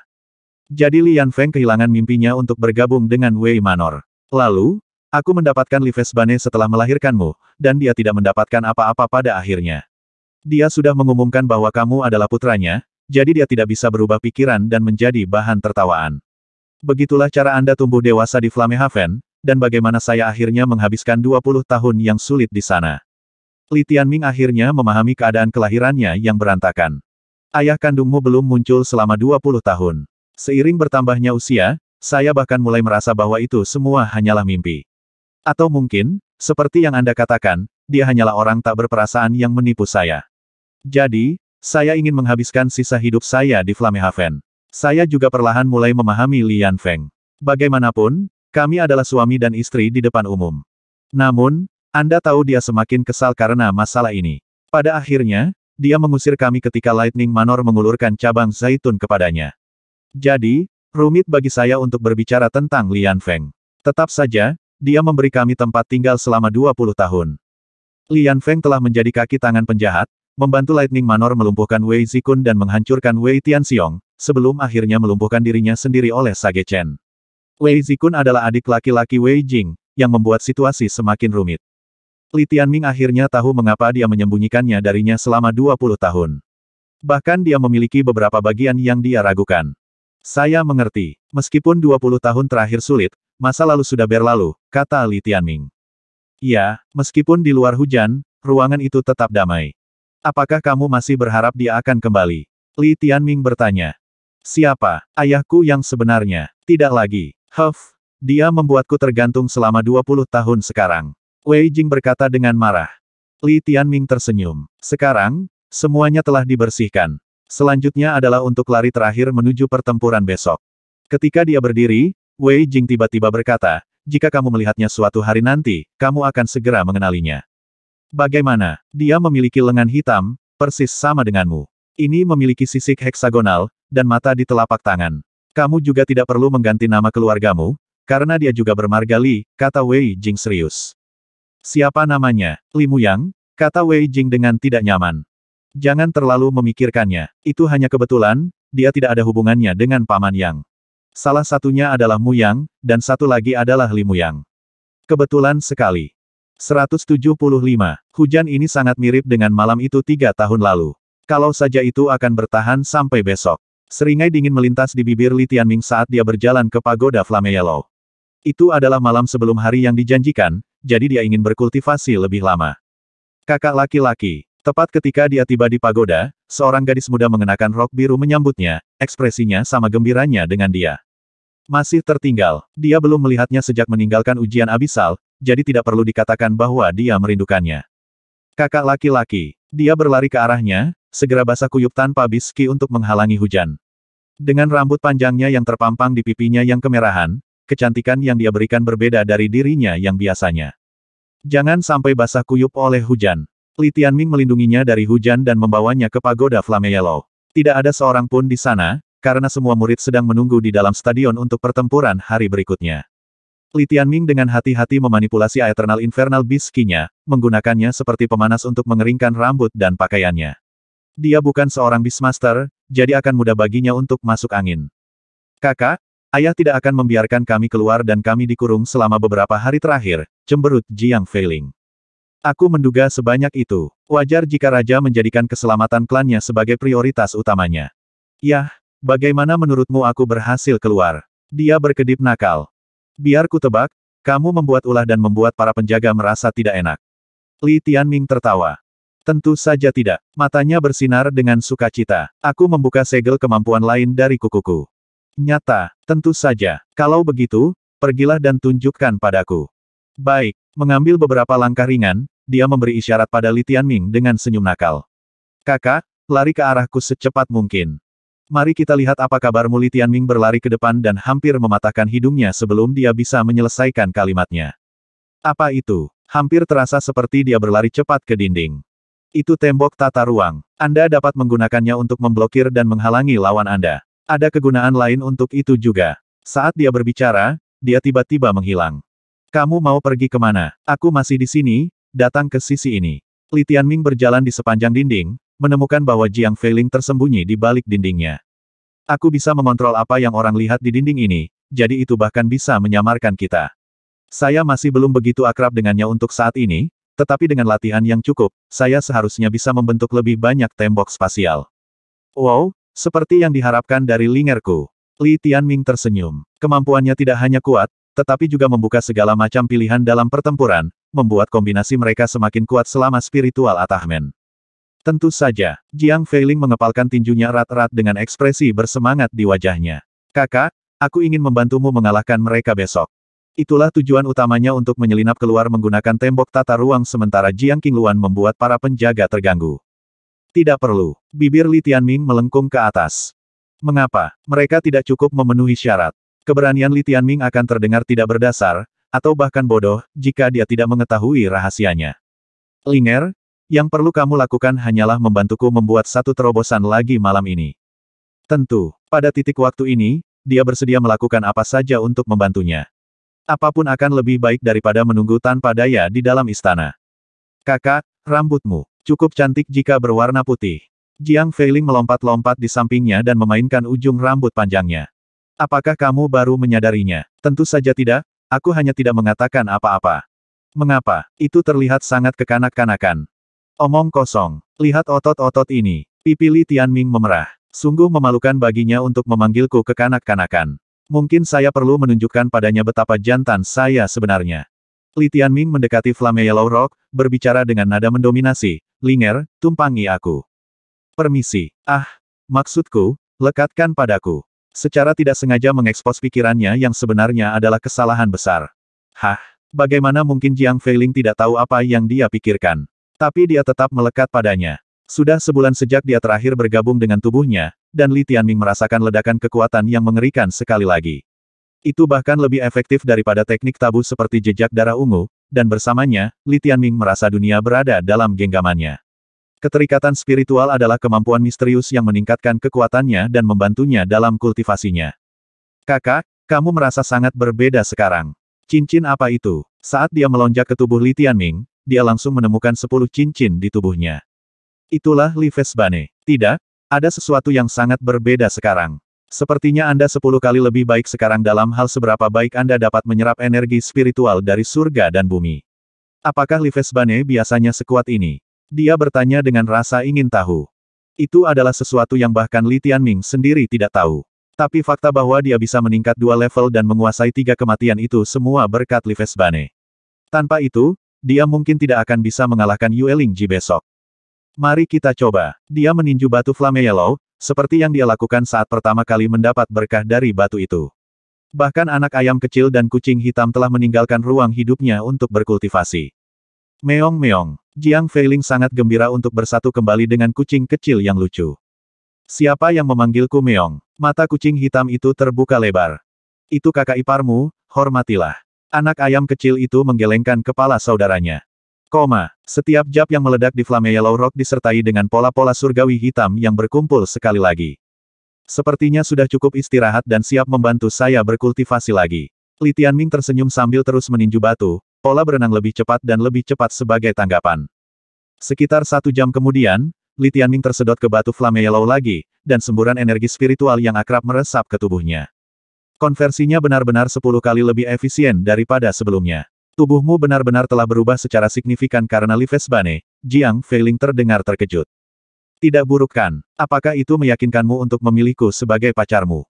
Jadi Lian Feng kehilangan mimpinya untuk bergabung dengan Wei Manor. Lalu, aku mendapatkan Li Bane setelah melahirkanmu, dan dia tidak mendapatkan apa-apa pada akhirnya. Dia sudah mengumumkan bahwa kamu adalah putranya, jadi dia tidak bisa berubah pikiran dan menjadi bahan tertawaan. Begitulah cara Anda tumbuh dewasa di Flamehaven, dan bagaimana saya akhirnya menghabiskan 20 tahun yang sulit di sana. Li Tianming akhirnya memahami keadaan kelahirannya yang berantakan. Ayah kandungmu belum muncul selama 20 tahun. Seiring bertambahnya usia, saya bahkan mulai merasa bahwa itu semua hanyalah mimpi. Atau mungkin, seperti yang Anda katakan, dia hanyalah orang tak berperasaan yang menipu saya. Jadi, saya ingin menghabiskan sisa hidup saya di Flamehaven. Saya juga perlahan mulai memahami Lian Feng. Bagaimanapun, kami adalah suami dan istri di depan umum. Namun, anda tahu dia semakin kesal karena masalah ini. Pada akhirnya, dia mengusir kami ketika Lightning Manor mengulurkan cabang zaitun kepadanya. Jadi, rumit bagi saya untuk berbicara tentang Lian Feng. Tetap saja, dia memberi kami tempat tinggal selama 20 tahun. Lian Feng telah menjadi kaki tangan penjahat, membantu Lightning Manor melumpuhkan Wei Zikun dan menghancurkan Wei Tianxiong, sebelum akhirnya melumpuhkan dirinya sendiri oleh Sage Chen. Wei Zikun adalah adik laki-laki Wei Jing, yang membuat situasi semakin rumit. Li Tianming akhirnya tahu mengapa dia menyembunyikannya darinya selama 20 tahun. Bahkan dia memiliki beberapa bagian yang dia ragukan. Saya mengerti, meskipun 20 tahun terakhir sulit, masa lalu sudah berlalu, kata Li Tianming. Ya, meskipun di luar hujan, ruangan itu tetap damai. Apakah kamu masih berharap dia akan kembali? Li Tianming bertanya. Siapa? Ayahku yang sebenarnya. Tidak lagi. Huff, dia membuatku tergantung selama 20 tahun sekarang. Wei Jing berkata dengan marah. Li Tianming tersenyum. Sekarang, semuanya telah dibersihkan. Selanjutnya adalah untuk lari terakhir menuju pertempuran besok. Ketika dia berdiri, Wei Jing tiba-tiba berkata, jika kamu melihatnya suatu hari nanti, kamu akan segera mengenalinya. Bagaimana? Dia memiliki lengan hitam, persis sama denganmu. Ini memiliki sisik heksagonal, dan mata di telapak tangan. Kamu juga tidak perlu mengganti nama keluargamu, karena dia juga bermarga Li, kata Wei Jing serius. Siapa namanya? Limu Yang? Kata Wei Jing dengan tidak nyaman. Jangan terlalu memikirkannya. Itu hanya kebetulan, dia tidak ada hubungannya dengan Paman Yang. Salah satunya adalah Mu Yang, dan satu lagi adalah Limu Yang. Kebetulan sekali. 175. Hujan ini sangat mirip dengan malam itu tiga tahun lalu. Kalau saja itu akan bertahan sampai besok. Seringai dingin melintas di bibir Li Tianming saat dia berjalan ke pagoda Flame Yellow. Itu adalah malam sebelum hari yang dijanjikan, jadi dia ingin berkultivasi lebih lama. Kakak laki-laki, tepat ketika dia tiba di pagoda, seorang gadis muda mengenakan rok biru menyambutnya, ekspresinya sama gembiranya dengan dia. Masih tertinggal, dia belum melihatnya sejak meninggalkan ujian abisal, jadi tidak perlu dikatakan bahwa dia merindukannya. Kakak laki-laki, dia berlari ke arahnya, segera basah kuyup tanpa biski untuk menghalangi hujan. Dengan rambut panjangnya yang terpampang di pipinya yang kemerahan, kecantikan yang dia berikan berbeda dari dirinya yang biasanya. Jangan sampai basah kuyup oleh hujan. Li Tianming melindunginya dari hujan dan membawanya ke pagoda Flame Yellow. Tidak ada seorang pun di sana, karena semua murid sedang menunggu di dalam stadion untuk pertempuran hari berikutnya. Li Tianming dengan hati-hati memanipulasi Eternal Infernal Biskinya, menggunakannya seperti pemanas untuk mengeringkan rambut dan pakaiannya. Dia bukan seorang Beastmaster, jadi akan mudah baginya untuk masuk angin. Kakak, Ayah tidak akan membiarkan kami keluar dan kami dikurung selama beberapa hari terakhir, cemberut Jiang Feiling. Aku menduga sebanyak itu. Wajar jika Raja menjadikan keselamatan klannya sebagai prioritas utamanya. Yah, bagaimana menurutmu aku berhasil keluar? Dia berkedip nakal. Biar ku tebak, kamu membuat ulah dan membuat para penjaga merasa tidak enak. Li Tianming tertawa. Tentu saja tidak. Matanya bersinar dengan sukacita. Aku membuka segel kemampuan lain dari kukuku. Nyata, tentu saja. Kalau begitu, pergilah dan tunjukkan padaku. Baik, mengambil beberapa langkah ringan, dia memberi isyarat pada Li Tianming dengan senyum nakal. Kakak, lari ke arahku secepat mungkin. Mari kita lihat apa kabarmu Li Tianming berlari ke depan dan hampir mematahkan hidungnya sebelum dia bisa menyelesaikan kalimatnya. Apa itu? Hampir terasa seperti dia berlari cepat ke dinding. Itu tembok tata ruang. Anda dapat menggunakannya untuk memblokir dan menghalangi lawan Anda. Ada kegunaan lain untuk itu juga. Saat dia berbicara, dia tiba-tiba menghilang. Kamu mau pergi kemana? Aku masih di sini, datang ke sisi ini. Li Tianming berjalan di sepanjang dinding, menemukan bahwa Jiang Feiling tersembunyi di balik dindingnya. Aku bisa mengontrol apa yang orang lihat di dinding ini, jadi itu bahkan bisa menyamarkan kita. Saya masih belum begitu akrab dengannya untuk saat ini, tetapi dengan latihan yang cukup, saya seharusnya bisa membentuk lebih banyak tembok spasial. Wow, seperti yang diharapkan dari Lingerku, Li Tianming tersenyum. Kemampuannya tidak hanya kuat, tetapi juga membuka segala macam pilihan dalam pertempuran, membuat kombinasi mereka semakin kuat selama spiritual atahmen. Tentu saja, Jiang Feiling mengepalkan tinjunya rat-rat dengan ekspresi bersemangat di wajahnya. Kakak, aku ingin membantumu mengalahkan mereka besok. Itulah tujuan utamanya untuk menyelinap keluar menggunakan tembok tata ruang sementara Jiang Qingluan membuat para penjaga terganggu. Tidak perlu. Bibir Li Tianming melengkung ke atas. Mengapa? Mereka tidak cukup memenuhi syarat. Keberanian Li Tianming akan terdengar tidak berdasar, atau bahkan bodoh, jika dia tidak mengetahui rahasianya. Linger, yang perlu kamu lakukan hanyalah membantuku membuat satu terobosan lagi malam ini. Tentu, pada titik waktu ini, dia bersedia melakukan apa saja untuk membantunya. Apapun akan lebih baik daripada menunggu tanpa daya di dalam istana. Kakak, rambutmu. Cukup cantik jika berwarna putih. Jiang Feiling melompat-lompat di sampingnya dan memainkan ujung rambut panjangnya. Apakah kamu baru menyadarinya? Tentu saja tidak, aku hanya tidak mengatakan apa-apa. Mengapa? Itu terlihat sangat kekanak-kanakan. Omong kosong. Lihat otot-otot ini. Pipi Li Tianming memerah. Sungguh memalukan baginya untuk memanggilku kekanak-kanakan. Mungkin saya perlu menunjukkan padanya betapa jantan saya sebenarnya. Li Tianming mendekati Flame Yellow Rock, berbicara dengan nada mendominasi, Linger, tumpangi aku. Permisi. Ah, maksudku, lekatkan padaku. Secara tidak sengaja mengekspos pikirannya yang sebenarnya adalah kesalahan besar. Hah, bagaimana mungkin Jiang Feiling tidak tahu apa yang dia pikirkan. Tapi dia tetap melekat padanya. Sudah sebulan sejak dia terakhir bergabung dengan tubuhnya, dan Li Tianming merasakan ledakan kekuatan yang mengerikan sekali lagi. Itu bahkan lebih efektif daripada teknik tabu seperti jejak darah ungu, dan bersamanya, Li Tianming merasa dunia berada dalam genggamannya. Keterikatan spiritual adalah kemampuan misterius yang meningkatkan kekuatannya dan membantunya dalam kultivasinya. Kakak, kamu merasa sangat berbeda sekarang. Cincin apa itu? Saat dia melonjak ke tubuh Li Tianming, dia langsung menemukan sepuluh cincin di tubuhnya. Itulah Li Fesbane. Tidak, ada sesuatu yang sangat berbeda sekarang. Sepertinya Anda sepuluh kali lebih baik sekarang dalam hal seberapa baik Anda dapat menyerap energi spiritual dari surga dan bumi. Apakah Livesbane biasanya sekuat ini? Dia bertanya dengan rasa ingin tahu. Itu adalah sesuatu yang bahkan Li Tianming sendiri tidak tahu. Tapi fakta bahwa dia bisa meningkat dua level dan menguasai tiga kematian itu semua berkat Livesbane. Tanpa itu, dia mungkin tidak akan bisa mengalahkan Yueling Lingji besok. Mari kita coba. Dia meninju batu Yellow, seperti yang dia lakukan saat pertama kali mendapat berkah dari batu itu. Bahkan anak ayam kecil dan kucing hitam telah meninggalkan ruang hidupnya untuk berkultivasi. Meong-meong, Jiang Feiling sangat gembira untuk bersatu kembali dengan kucing kecil yang lucu. Siapa yang memanggilku Meong? Mata kucing hitam itu terbuka lebar. Itu kakak iparmu, hormatilah. Anak ayam kecil itu menggelengkan kepala saudaranya. Koma. Setiap jap yang meledak di Flame Yellow Rock disertai dengan pola-pola surgawi hitam yang berkumpul sekali lagi. Sepertinya sudah cukup istirahat dan siap membantu saya berkultivasi lagi. Li Tianming tersenyum sambil terus meninju batu, pola berenang lebih cepat dan lebih cepat sebagai tanggapan. Sekitar satu jam kemudian, Li Tianming tersedot ke batu Flame Yellow lagi, dan semburan energi spiritual yang akrab meresap ke tubuhnya. Konversinya benar-benar 10 kali lebih efisien daripada sebelumnya. Tubuhmu benar-benar telah berubah secara signifikan karena Lives Bane, Jiang Feiling terdengar terkejut. Tidak buruk kan? Apakah itu meyakinkanmu untuk memilihku sebagai pacarmu?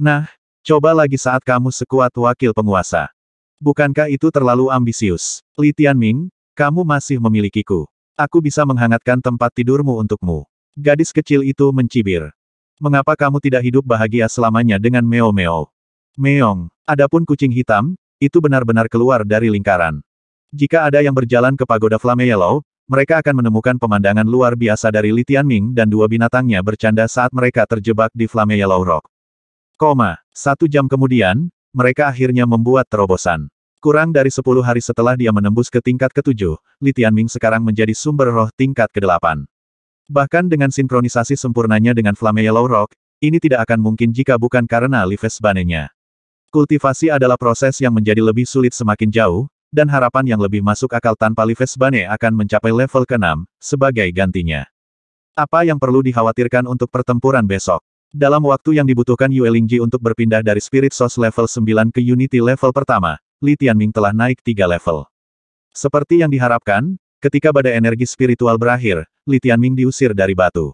Nah, coba lagi saat kamu sekuat wakil penguasa. Bukankah itu terlalu ambisius? Li Tianming, kamu masih memilikiku. Aku bisa menghangatkan tempat tidurmu untukmu. Gadis kecil itu mencibir. Mengapa kamu tidak hidup bahagia selamanya dengan meo-meo? Meong. Adapun kucing hitam, itu benar-benar keluar dari lingkaran. Jika ada yang berjalan ke pagoda Flame Yellow, mereka akan menemukan pemandangan luar biasa dari Li Tianming dan dua binatangnya bercanda saat mereka terjebak di Flame Yellow Rock. Koma, satu jam kemudian, mereka akhirnya membuat terobosan. Kurang dari sepuluh hari setelah dia menembus ke tingkat ketujuh, Li Tianming sekarang menjadi sumber roh tingkat kedelapan. Bahkan dengan sinkronisasi sempurnanya dengan Flame Yellow Rock, ini tidak akan mungkin jika bukan karena Lives Banenya. Kultivasi adalah proses yang menjadi lebih sulit semakin jauh, dan harapan yang lebih masuk akal tanpa Lives Bane akan mencapai level ke-6, sebagai gantinya. Apa yang perlu dikhawatirkan untuk pertempuran besok? Dalam waktu yang dibutuhkan Yue Lingji untuk berpindah dari Spirit Source level 9 ke Unity level pertama, Li Tianming telah naik 3 level. Seperti yang diharapkan, ketika badai energi spiritual berakhir, Li Tianming diusir dari batu.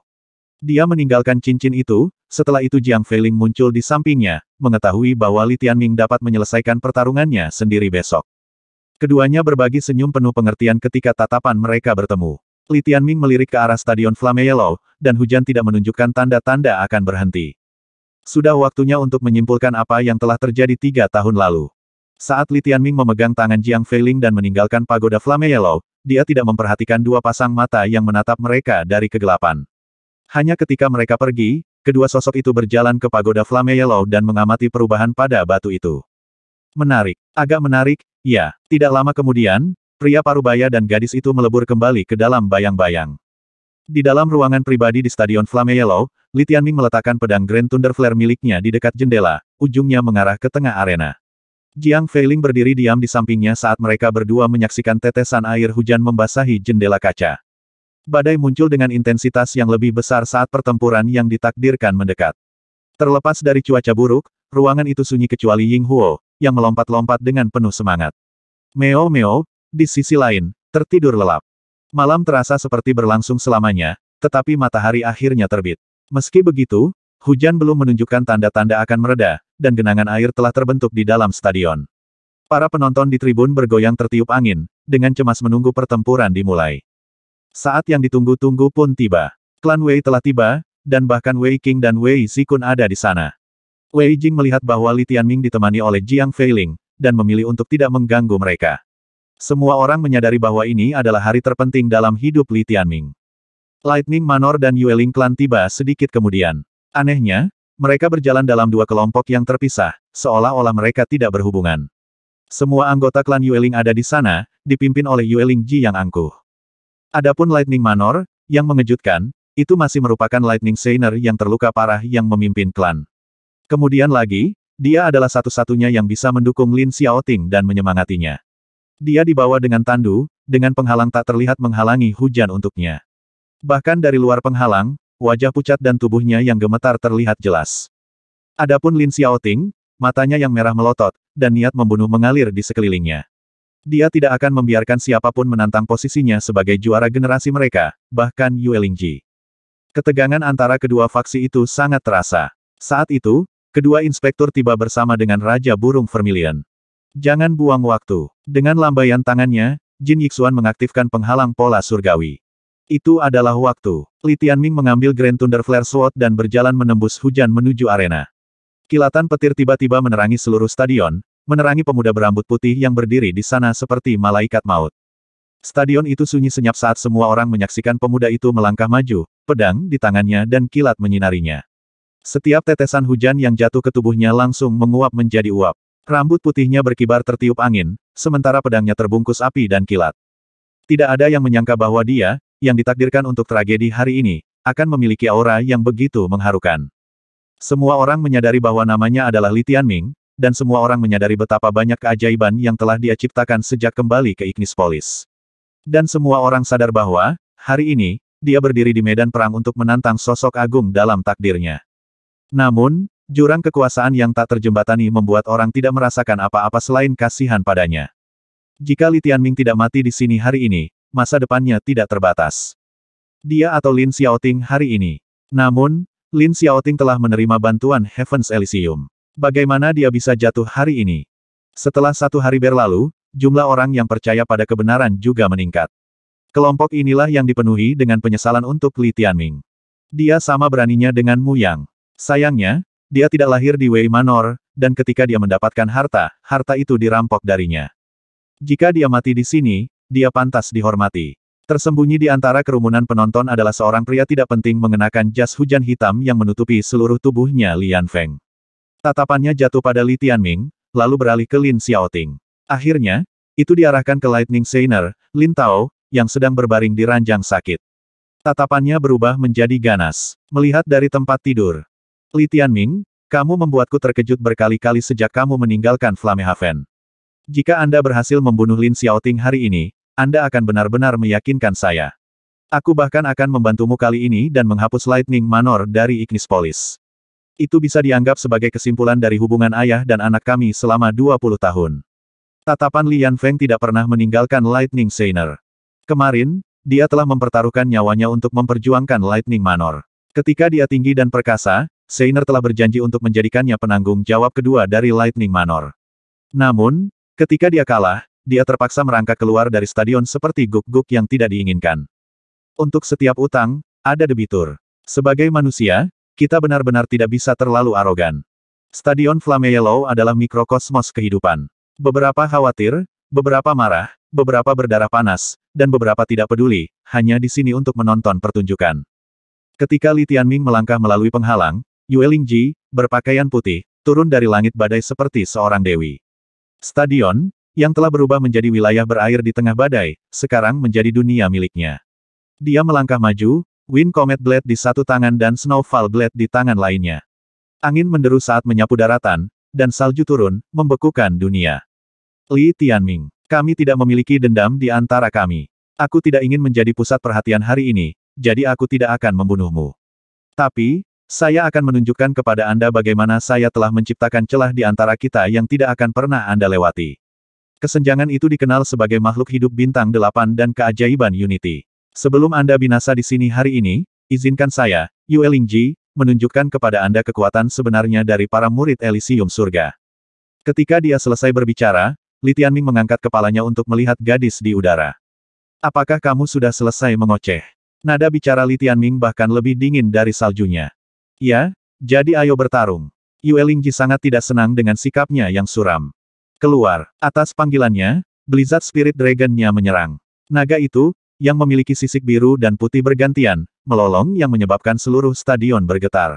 Dia meninggalkan cincin itu, setelah itu Jiang Feiling muncul di sampingnya, mengetahui bahwa Li Tianming dapat menyelesaikan pertarungannya sendiri besok. Keduanya berbagi senyum penuh pengertian ketika tatapan mereka bertemu. Li Tianming melirik ke arah Stadion Flame Yellow, dan hujan tidak menunjukkan tanda-tanda akan berhenti. Sudah waktunya untuk menyimpulkan apa yang telah terjadi tiga tahun lalu. Saat Li Tianming memegang tangan Jiang Feiling dan meninggalkan pagoda Flame Yellow, dia tidak memperhatikan dua pasang mata yang menatap mereka dari kegelapan. Hanya ketika mereka pergi, kedua sosok itu berjalan ke pagoda Flame Yellow dan mengamati perubahan pada batu itu. Menarik. Agak menarik, ya. Tidak lama kemudian, pria parubaya dan gadis itu melebur kembali ke dalam bayang-bayang. Di dalam ruangan pribadi di Stadion Flame Yellow, Li Tianming meletakkan pedang Grand Thunder Flare miliknya di dekat jendela, ujungnya mengarah ke tengah arena. Jiang Feiling berdiri diam di sampingnya saat mereka berdua menyaksikan tetesan air hujan membasahi jendela kaca. Badai muncul dengan intensitas yang lebih besar saat pertempuran yang ditakdirkan mendekat. Terlepas dari cuaca buruk, ruangan itu sunyi kecuali Ying Huo, yang melompat-lompat dengan penuh semangat. Meo Meo, di sisi lain, tertidur lelap. Malam terasa seperti berlangsung selamanya, tetapi matahari akhirnya terbit. Meski begitu, hujan belum menunjukkan tanda-tanda akan mereda, dan genangan air telah terbentuk di dalam stadion. Para penonton di tribun bergoyang tertiup angin, dengan cemas menunggu pertempuran dimulai. Saat yang ditunggu-tunggu pun tiba. Klan Wei telah tiba, dan bahkan Wei King dan Wei Sikun ada di sana. Wei Jing melihat bahwa Li Tianming ditemani oleh Jiang Feiling, dan memilih untuk tidak mengganggu mereka. Semua orang menyadari bahwa ini adalah hari terpenting dalam hidup Li Tianming. Lightning Manor dan Yueling Klan tiba sedikit kemudian. Anehnya, mereka berjalan dalam dua kelompok yang terpisah, seolah-olah mereka tidak berhubungan. Semua anggota klan Yueling ada di sana, dipimpin oleh Yueling Ji yang angkuh. Adapun Lightning Manor, yang mengejutkan, itu masih merupakan Lightning Seiner yang terluka parah yang memimpin klan. Kemudian lagi, dia adalah satu-satunya yang bisa mendukung Lin Xiaoting dan menyemangatinya. Dia dibawa dengan tandu, dengan penghalang tak terlihat menghalangi hujan untuknya. Bahkan dari luar penghalang, wajah pucat dan tubuhnya yang gemetar terlihat jelas. Adapun Lin Xiaoting, matanya yang merah melotot, dan niat membunuh mengalir di sekelilingnya. Dia tidak akan membiarkan siapapun menantang posisinya sebagai juara generasi mereka, bahkan Yue Lingji. Ketegangan antara kedua faksi itu sangat terasa. Saat itu, kedua inspektur tiba bersama dengan Raja Burung Vermilion. Jangan buang waktu. Dengan lambaian tangannya, Jin Yixuan mengaktifkan penghalang pola surgawi. Itu adalah waktu. Li Tianming mengambil Grand Thunder Flare Sword dan berjalan menembus hujan menuju arena. Kilatan petir tiba-tiba menerangi seluruh stadion, menerangi pemuda berambut putih yang berdiri di sana seperti malaikat maut. Stadion itu sunyi senyap saat semua orang menyaksikan pemuda itu melangkah maju, pedang di tangannya dan kilat menyinarinya. Setiap tetesan hujan yang jatuh ke tubuhnya langsung menguap menjadi uap. Rambut putihnya berkibar tertiup angin, sementara pedangnya terbungkus api dan kilat. Tidak ada yang menyangka bahwa dia, yang ditakdirkan untuk tragedi hari ini, akan memiliki aura yang begitu mengharukan. Semua orang menyadari bahwa namanya adalah Li Tianming, dan semua orang menyadari betapa banyak keajaiban yang telah dia ciptakan sejak kembali ke Polis. Dan semua orang sadar bahwa, hari ini, dia berdiri di medan perang untuk menantang sosok agung dalam takdirnya. Namun, jurang kekuasaan yang tak terjembatani membuat orang tidak merasakan apa-apa selain kasihan padanya. Jika Li Tianming tidak mati di sini hari ini, masa depannya tidak terbatas. Dia atau Lin Xiaoting hari ini. Namun, Lin Xiaoting telah menerima bantuan Heaven's Elysium. Bagaimana dia bisa jatuh hari ini? Setelah satu hari berlalu, jumlah orang yang percaya pada kebenaran juga meningkat. Kelompok inilah yang dipenuhi dengan penyesalan untuk Li Tianming. Dia sama beraninya dengan Mu Yang. Sayangnya, dia tidak lahir di Wei Manor, dan ketika dia mendapatkan harta, harta itu dirampok darinya. Jika dia mati di sini, dia pantas dihormati. Tersembunyi di antara kerumunan penonton adalah seorang pria tidak penting mengenakan jas hujan hitam yang menutupi seluruh tubuhnya Lian Feng. Tatapannya jatuh pada Li Tianming, lalu beralih ke Lin Xiaoting. Akhirnya, itu diarahkan ke Lightning Seiner, Lin Tao, yang sedang berbaring di ranjang sakit. Tatapannya berubah menjadi ganas, melihat dari tempat tidur. Li Tianming, kamu membuatku terkejut berkali-kali sejak kamu meninggalkan Flamehaven. Jika Anda berhasil membunuh Lin Xiaoting hari ini, Anda akan benar-benar meyakinkan saya. Aku bahkan akan membantumu kali ini dan menghapus Lightning Manor dari Ignispolis. Itu bisa dianggap sebagai kesimpulan dari hubungan ayah dan anak kami selama 20 tahun. Tatapan Lian Feng tidak pernah meninggalkan Lightning Seiner. Kemarin, dia telah mempertaruhkan nyawanya untuk memperjuangkan Lightning Manor. Ketika dia tinggi dan perkasa, Seiner telah berjanji untuk menjadikannya penanggung jawab kedua dari Lightning Manor. Namun, ketika dia kalah, dia terpaksa merangkak keluar dari stadion seperti guk-guk yang tidak diinginkan. Untuk setiap utang, ada debitur. Sebagai manusia, kita benar-benar tidak bisa terlalu arogan. Stadion Yellow adalah mikrokosmos kehidupan. Beberapa khawatir, beberapa marah, beberapa berdarah panas, dan beberapa tidak peduli, hanya di sini untuk menonton pertunjukan. Ketika Li Tianming melangkah melalui penghalang, Yue Lingji, berpakaian putih, turun dari langit badai seperti seorang dewi. Stadion, yang telah berubah menjadi wilayah berair di tengah badai, sekarang menjadi dunia miliknya. Dia melangkah maju, Wind Comet Blade di satu tangan dan Snowfall Blade di tangan lainnya. Angin menderu saat menyapu daratan, dan salju turun, membekukan dunia. Li Tianming, kami tidak memiliki dendam di antara kami. Aku tidak ingin menjadi pusat perhatian hari ini, jadi aku tidak akan membunuhmu. Tapi, saya akan menunjukkan kepada Anda bagaimana saya telah menciptakan celah di antara kita yang tidak akan pernah Anda lewati. Kesenjangan itu dikenal sebagai makhluk hidup bintang delapan dan keajaiban Unity. Sebelum Anda binasa di sini hari ini, izinkan saya, Yue Lingji, menunjukkan kepada Anda kekuatan sebenarnya dari para murid Elysium Surga. Ketika dia selesai berbicara, Li Tianming mengangkat kepalanya untuk melihat gadis di udara. Apakah kamu sudah selesai mengoceh? Nada bicara Li Tianming bahkan lebih dingin dari saljunya. Ya, jadi ayo bertarung. Yue Lingji sangat tidak senang dengan sikapnya yang suram. Keluar, atas panggilannya, Blizzard Spirit Dragon-nya menyerang. Naga itu, yang memiliki sisik biru dan putih bergantian, melolong yang menyebabkan seluruh stadion bergetar.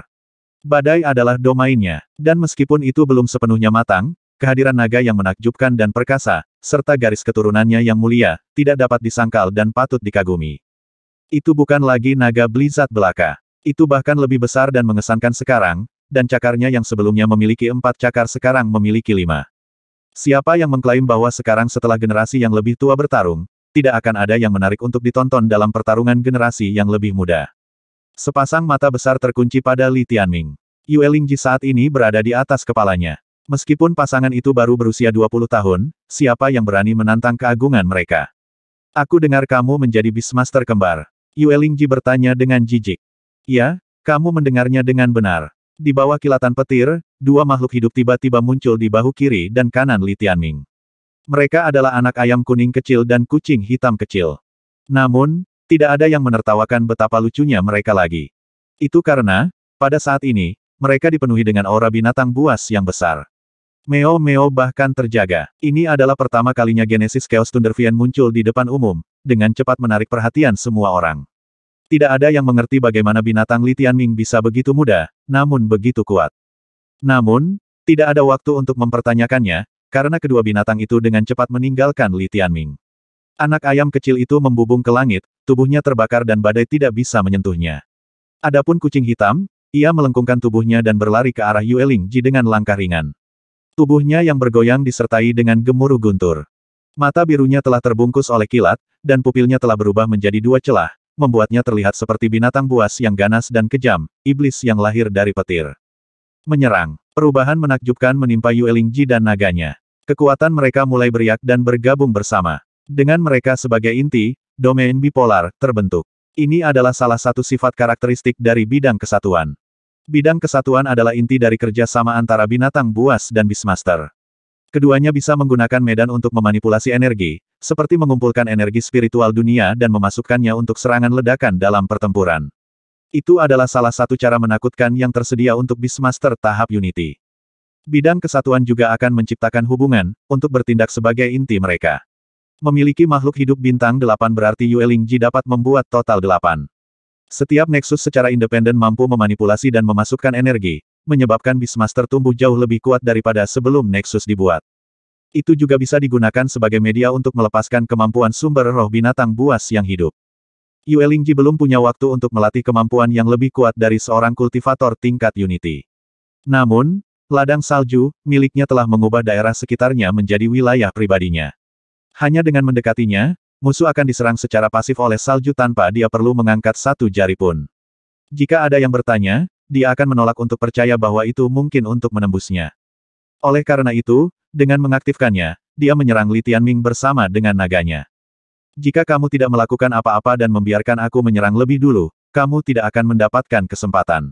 Badai adalah domainnya, dan meskipun itu belum sepenuhnya matang, kehadiran naga yang menakjubkan dan perkasa, serta garis keturunannya yang mulia, tidak dapat disangkal dan patut dikagumi. Itu bukan lagi naga Blizzard belaka. Itu bahkan lebih besar dan mengesankan sekarang, dan cakarnya yang sebelumnya memiliki empat cakar sekarang memiliki lima. Siapa yang mengklaim bahwa sekarang setelah generasi yang lebih tua bertarung, tidak akan ada yang menarik untuk ditonton dalam pertarungan generasi yang lebih muda. Sepasang mata besar terkunci pada Li Tianming. Yue Lingji saat ini berada di atas kepalanya. Meskipun pasangan itu baru berusia 20 tahun, siapa yang berani menantang keagungan mereka? Aku dengar kamu menjadi Beastmaster kembar. Yue Lingji bertanya dengan jijik. Ya, kamu mendengarnya dengan benar. Di bawah kilatan petir, dua makhluk hidup tiba-tiba muncul di bahu kiri dan kanan Li Tianming. Mereka adalah anak ayam kuning kecil dan kucing hitam kecil. Namun, tidak ada yang menertawakan betapa lucunya mereka lagi. Itu karena, pada saat ini, mereka dipenuhi dengan aura binatang buas yang besar. Meo-meo bahkan terjaga. Ini adalah pertama kalinya Genesis Chaos Thundervian muncul di depan umum, dengan cepat menarik perhatian semua orang. Tidak ada yang mengerti bagaimana binatang Litianming Ming bisa begitu mudah, namun begitu kuat. Namun, tidak ada waktu untuk mempertanyakannya, karena kedua binatang itu dengan cepat meninggalkan Li Tianming. Anak ayam kecil itu membubung ke langit, tubuhnya terbakar dan badai tidak bisa menyentuhnya. Adapun kucing hitam, ia melengkungkan tubuhnya dan berlari ke arah Yue Lingji dengan langkah ringan. Tubuhnya yang bergoyang disertai dengan gemuruh guntur. Mata birunya telah terbungkus oleh kilat, dan pupilnya telah berubah menjadi dua celah, membuatnya terlihat seperti binatang buas yang ganas dan kejam, iblis yang lahir dari petir. Menyerang. Perubahan menakjubkan menimpa Yue Lingji dan naganya. Kekuatan mereka mulai beriak dan bergabung bersama. Dengan mereka sebagai inti, domain bipolar terbentuk. Ini adalah salah satu sifat karakteristik dari bidang kesatuan. Bidang kesatuan adalah inti dari kerjasama antara binatang buas dan bismaster. Keduanya bisa menggunakan medan untuk memanipulasi energi, seperti mengumpulkan energi spiritual dunia dan memasukkannya untuk serangan ledakan dalam pertempuran. Itu adalah salah satu cara menakutkan yang tersedia untuk bismaster tahap Unity. Bidang kesatuan juga akan menciptakan hubungan, untuk bertindak sebagai inti mereka. Memiliki makhluk hidup bintang 8 berarti Yue Lingji dapat membuat total 8. Setiap Nexus secara independen mampu memanipulasi dan memasukkan energi, menyebabkan Beastmaster tumbuh jauh lebih kuat daripada sebelum Nexus dibuat. Itu juga bisa digunakan sebagai media untuk melepaskan kemampuan sumber roh binatang buas yang hidup. Yue Lingji belum punya waktu untuk melatih kemampuan yang lebih kuat dari seorang kultivator tingkat Unity. Namun, Ladang salju, miliknya telah mengubah daerah sekitarnya menjadi wilayah pribadinya. Hanya dengan mendekatinya, musuh akan diserang secara pasif oleh salju tanpa dia perlu mengangkat satu jari pun. Jika ada yang bertanya, dia akan menolak untuk percaya bahwa itu mungkin untuk menembusnya. Oleh karena itu, dengan mengaktifkannya, dia menyerang Li Tianming bersama dengan naganya. Jika kamu tidak melakukan apa-apa dan membiarkan aku menyerang lebih dulu, kamu tidak akan mendapatkan kesempatan.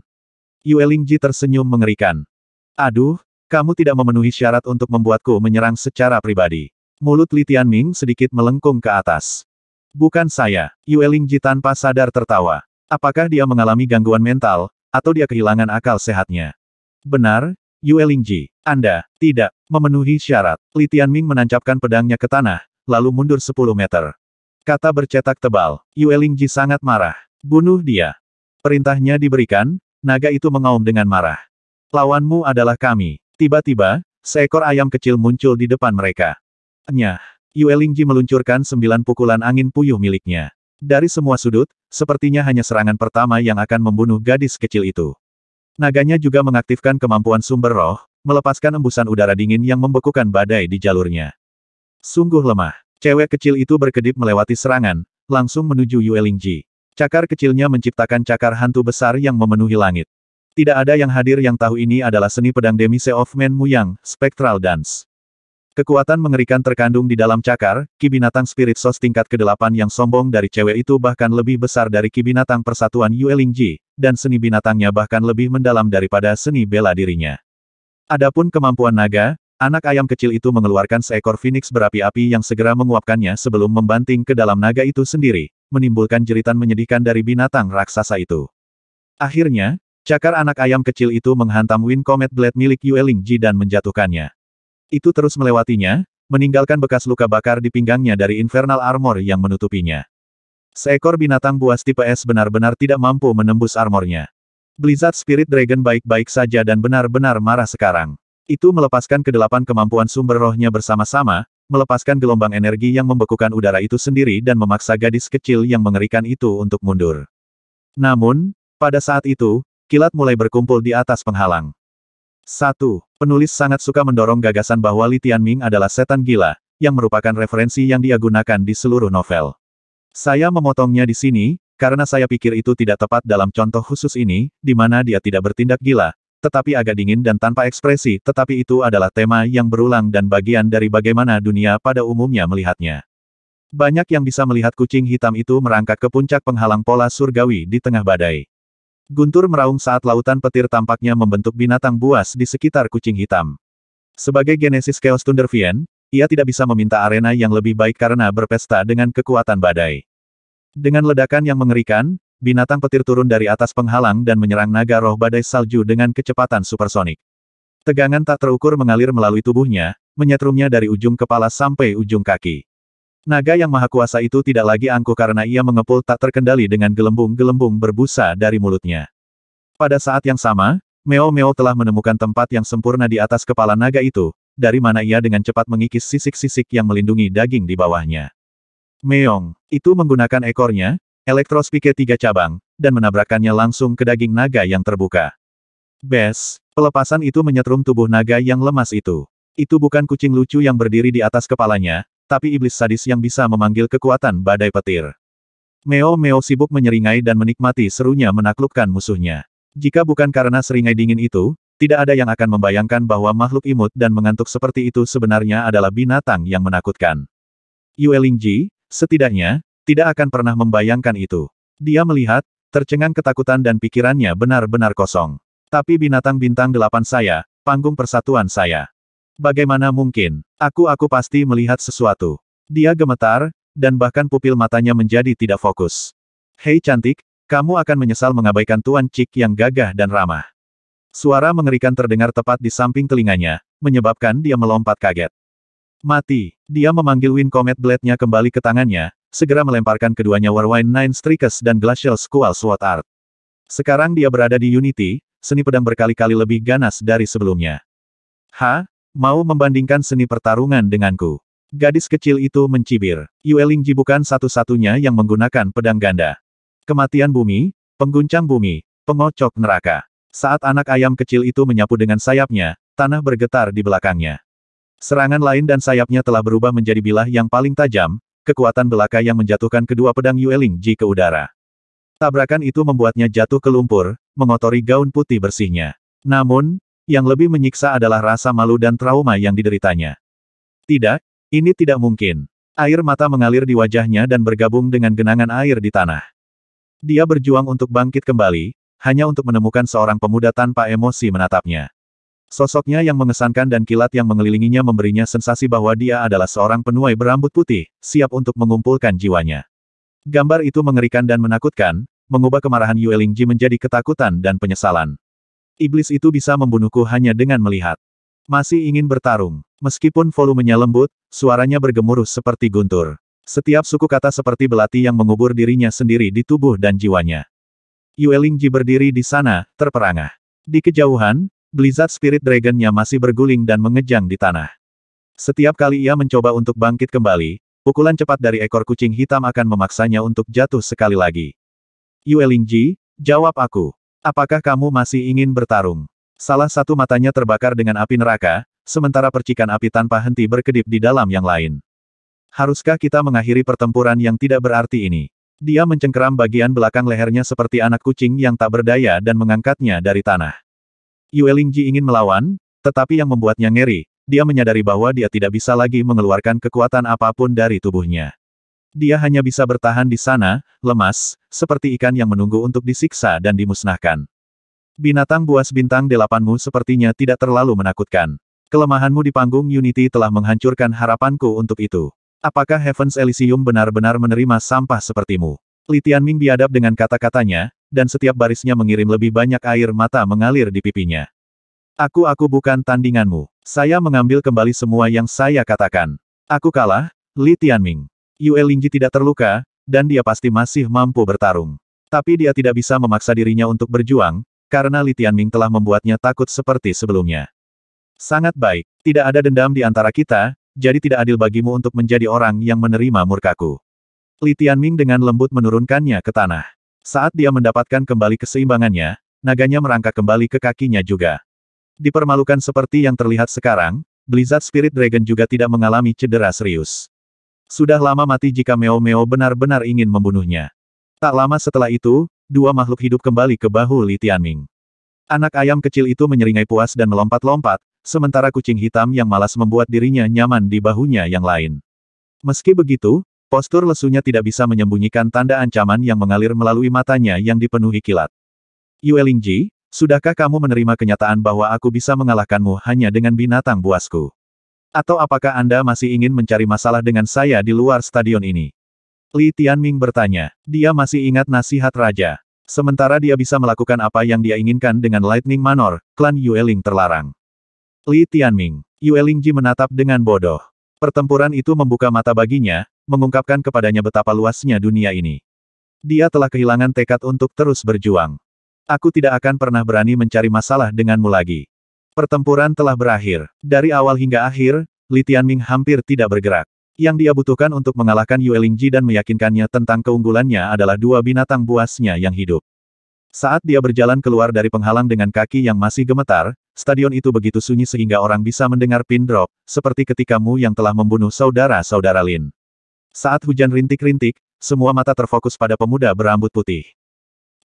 Yue Lingji tersenyum mengerikan. Aduh, kamu tidak memenuhi syarat untuk membuatku menyerang secara pribadi. Mulut Li Tianming sedikit melengkung ke atas. Bukan saya. Yue Lingji tanpa sadar tertawa. Apakah dia mengalami gangguan mental, atau dia kehilangan akal sehatnya? Benar, Yue Lingji. Anda, tidak, memenuhi syarat. Li Tianming menancapkan pedangnya ke tanah, lalu mundur 10 meter. Kata bercetak tebal. Yue Lingji sangat marah. Bunuh dia. Perintahnya diberikan, naga itu mengaum dengan marah. Lawanmu adalah kami. Tiba-tiba, seekor ayam kecil muncul di depan mereka. Nyah! Yuelingji meluncurkan sembilan pukulan angin puyuh miliknya. Dari semua sudut, sepertinya hanya serangan pertama yang akan membunuh gadis kecil itu. Naganya juga mengaktifkan kemampuan sumber roh, melepaskan embusan udara dingin yang membekukan badai di jalurnya. Sungguh lemah. Cewek kecil itu berkedip melewati serangan, langsung menuju Yuelingji. Cakar kecilnya menciptakan cakar hantu besar yang memenuhi langit. Tidak ada yang hadir yang tahu ini adalah seni pedang Demise of mu yang Spectral Dance. Kekuatan mengerikan terkandung di dalam cakar, ki binatang spirit sos tingkat ke-8 yang sombong dari cewek itu bahkan lebih besar dari ki binatang persatuan Yuelingji, dan seni binatangnya bahkan lebih mendalam daripada seni bela dirinya. Adapun kemampuan naga, anak ayam kecil itu mengeluarkan seekor phoenix berapi-api yang segera menguapkannya sebelum membanting ke dalam naga itu sendiri, menimbulkan jeritan menyedihkan dari binatang raksasa itu. Akhirnya, Cakar anak ayam kecil itu menghantam Wind Comet Blade milik Yue Lingji dan menjatuhkannya. Itu terus melewatinya, meninggalkan bekas luka bakar di pinggangnya dari Infernal Armor yang menutupinya. Seekor binatang buas tipe S benar-benar tidak mampu menembus armornya. Blizzard Spirit Dragon baik-baik saja dan benar-benar marah sekarang. Itu melepaskan kedelapan kemampuan sumber rohnya bersama-sama, melepaskan gelombang energi yang membekukan udara itu sendiri dan memaksa gadis kecil yang mengerikan itu untuk mundur. Namun, pada saat itu, Kilat mulai berkumpul di atas penghalang. 1. Penulis sangat suka mendorong gagasan bahwa Li Tianming adalah setan gila, yang merupakan referensi yang dia gunakan di seluruh novel. Saya memotongnya di sini, karena saya pikir itu tidak tepat dalam contoh khusus ini, di mana dia tidak bertindak gila, tetapi agak dingin dan tanpa ekspresi, tetapi itu adalah tema yang berulang dan bagian dari bagaimana dunia pada umumnya melihatnya. Banyak yang bisa melihat kucing hitam itu merangkak ke puncak penghalang pola surgawi di tengah badai. Guntur meraung saat lautan petir tampaknya membentuk binatang buas di sekitar kucing hitam. Sebagai Genesis Chaos Thundervian, ia tidak bisa meminta arena yang lebih baik karena berpesta dengan kekuatan badai. Dengan ledakan yang mengerikan, binatang petir turun dari atas penghalang dan menyerang naga roh badai salju dengan kecepatan supersonik. Tegangan tak terukur mengalir melalui tubuhnya, menyetrumnya dari ujung kepala sampai ujung kaki. Naga yang maha kuasa itu tidak lagi angkuh karena ia mengepul tak terkendali dengan gelembung-gelembung berbusa dari mulutnya. Pada saat yang sama, Meo Meo telah menemukan tempat yang sempurna di atas kepala naga itu, dari mana ia dengan cepat mengikis sisik-sisik yang melindungi daging di bawahnya. Meong, itu menggunakan ekornya, elektrospike tiga cabang, dan menabrakkannya langsung ke daging naga yang terbuka. Bes, pelepasan itu menyetrum tubuh naga yang lemas itu. Itu bukan kucing lucu yang berdiri di atas kepalanya, tapi iblis sadis yang bisa memanggil kekuatan badai petir. Meo Meo sibuk menyeringai dan menikmati serunya menaklukkan musuhnya. Jika bukan karena seringai dingin itu, tidak ada yang akan membayangkan bahwa makhluk imut dan mengantuk seperti itu sebenarnya adalah binatang yang menakutkan. Yue Lingji, setidaknya, tidak akan pernah membayangkan itu. Dia melihat, tercengang ketakutan dan pikirannya benar-benar kosong. Tapi binatang bintang delapan saya, panggung persatuan saya. Bagaimana mungkin? Aku aku pasti melihat sesuatu. Dia gemetar, dan bahkan pupil matanya menjadi tidak fokus. Hei cantik, kamu akan menyesal mengabaikan Tuan Cik yang gagah dan ramah. Suara mengerikan terdengar tepat di samping telinganya, menyebabkan dia melompat kaget. Mati, dia memanggil Win Comet Blade-nya kembali ke tangannya, segera melemparkan keduanya Warwine Nine Strikers dan Glacial Squall Sword Art. Sekarang dia berada di Unity, seni pedang berkali-kali lebih ganas dari sebelumnya. Ha, Mau membandingkan seni pertarungan denganku. Gadis kecil itu mencibir. Yuelingji bukan satu-satunya yang menggunakan pedang ganda. Kematian bumi, pengguncang bumi, pengocok neraka. Saat anak ayam kecil itu menyapu dengan sayapnya, tanah bergetar di belakangnya. Serangan lain dan sayapnya telah berubah menjadi bilah yang paling tajam, kekuatan belaka yang menjatuhkan kedua pedang Yuelingji ke udara. Tabrakan itu membuatnya jatuh ke lumpur, mengotori gaun putih bersihnya. Namun, yang lebih menyiksa adalah rasa malu dan trauma yang dideritanya. Tidak, ini tidak mungkin. Air mata mengalir di wajahnya dan bergabung dengan genangan air di tanah. Dia berjuang untuk bangkit kembali, hanya untuk menemukan seorang pemuda tanpa emosi menatapnya. Sosoknya yang mengesankan dan kilat yang mengelilinginya memberinya sensasi bahwa dia adalah seorang penuai berambut putih, siap untuk mengumpulkan jiwanya. Gambar itu mengerikan dan menakutkan, mengubah kemarahan Yue Lingji menjadi ketakutan dan penyesalan. Iblis itu bisa membunuhku hanya dengan melihat. Masih ingin bertarung. Meskipun volumenya lembut, suaranya bergemuruh seperti guntur. Setiap suku kata seperti belati yang mengubur dirinya sendiri di tubuh dan jiwanya. Yuelingji berdiri di sana, terperangah. Di kejauhan, Blizzard Spirit dragon-nya masih berguling dan mengejang di tanah. Setiap kali ia mencoba untuk bangkit kembali, pukulan cepat dari ekor kucing hitam akan memaksanya untuk jatuh sekali lagi. Yuelingji, jawab aku. Apakah kamu masih ingin bertarung? Salah satu matanya terbakar dengan api neraka, sementara percikan api tanpa henti berkedip di dalam yang lain. Haruskah kita mengakhiri pertempuran yang tidak berarti ini? Dia mencengkeram bagian belakang lehernya seperti anak kucing yang tak berdaya dan mengangkatnya dari tanah. Yuelingji ingin melawan, tetapi yang membuatnya ngeri, dia menyadari bahwa dia tidak bisa lagi mengeluarkan kekuatan apapun dari tubuhnya. Dia hanya bisa bertahan di sana, lemas, seperti ikan yang menunggu untuk disiksa dan dimusnahkan. Binatang buas bintang delapanmu sepertinya tidak terlalu menakutkan. Kelemahanmu di panggung Unity telah menghancurkan harapanku untuk itu. Apakah Heaven's Elysium benar-benar menerima sampah sepertimu? Li Tianming biadab dengan kata-katanya, dan setiap barisnya mengirim lebih banyak air mata mengalir di pipinya. Aku-aku bukan tandinganmu. Saya mengambil kembali semua yang saya katakan. Aku kalah, Li Tianming. Yue Lingji tidak terluka, dan dia pasti masih mampu bertarung. Tapi dia tidak bisa memaksa dirinya untuk berjuang, karena Li Tianming telah membuatnya takut seperti sebelumnya. Sangat baik, tidak ada dendam di antara kita, jadi tidak adil bagimu untuk menjadi orang yang menerima murkaku. Li Tianming dengan lembut menurunkannya ke tanah. Saat dia mendapatkan kembali keseimbangannya, naganya merangkak kembali ke kakinya juga. Dipermalukan seperti yang terlihat sekarang, Blizzard Spirit Dragon juga tidak mengalami cedera serius. Sudah lama mati jika Meo Meo benar-benar ingin membunuhnya. Tak lama setelah itu, dua makhluk hidup kembali ke bahu Li Tianming. Anak ayam kecil itu menyeringai puas dan melompat-lompat, sementara kucing hitam yang malas membuat dirinya nyaman di bahunya yang lain. Meski begitu, postur lesunya tidak bisa menyembunyikan tanda ancaman yang mengalir melalui matanya yang dipenuhi kilat. Yue Lingji, sudahkah kamu menerima kenyataan bahwa aku bisa mengalahkanmu hanya dengan binatang buasku? Atau apakah Anda masih ingin mencari masalah dengan saya di luar stadion ini? Li Tianming bertanya. Dia masih ingat nasihat raja. Sementara dia bisa melakukan apa yang dia inginkan dengan Lightning Manor, klan Yueling terlarang. Li Tianming, Ji menatap dengan bodoh. Pertempuran itu membuka mata baginya, mengungkapkan kepadanya betapa luasnya dunia ini. Dia telah kehilangan tekad untuk terus berjuang. Aku tidak akan pernah berani mencari masalah denganmu lagi. Pertempuran telah berakhir. Dari awal hingga akhir, Li Tianming hampir tidak bergerak. Yang dia butuhkan untuk mengalahkan Yue Lingji dan meyakinkannya tentang keunggulannya adalah dua binatang buasnya yang hidup. Saat dia berjalan keluar dari penghalang dengan kaki yang masih gemetar, stadion itu begitu sunyi sehingga orang bisa mendengar pin drop, seperti ketikamu yang telah membunuh saudara-saudara Lin. Saat hujan rintik-rintik, semua mata terfokus pada pemuda berambut putih.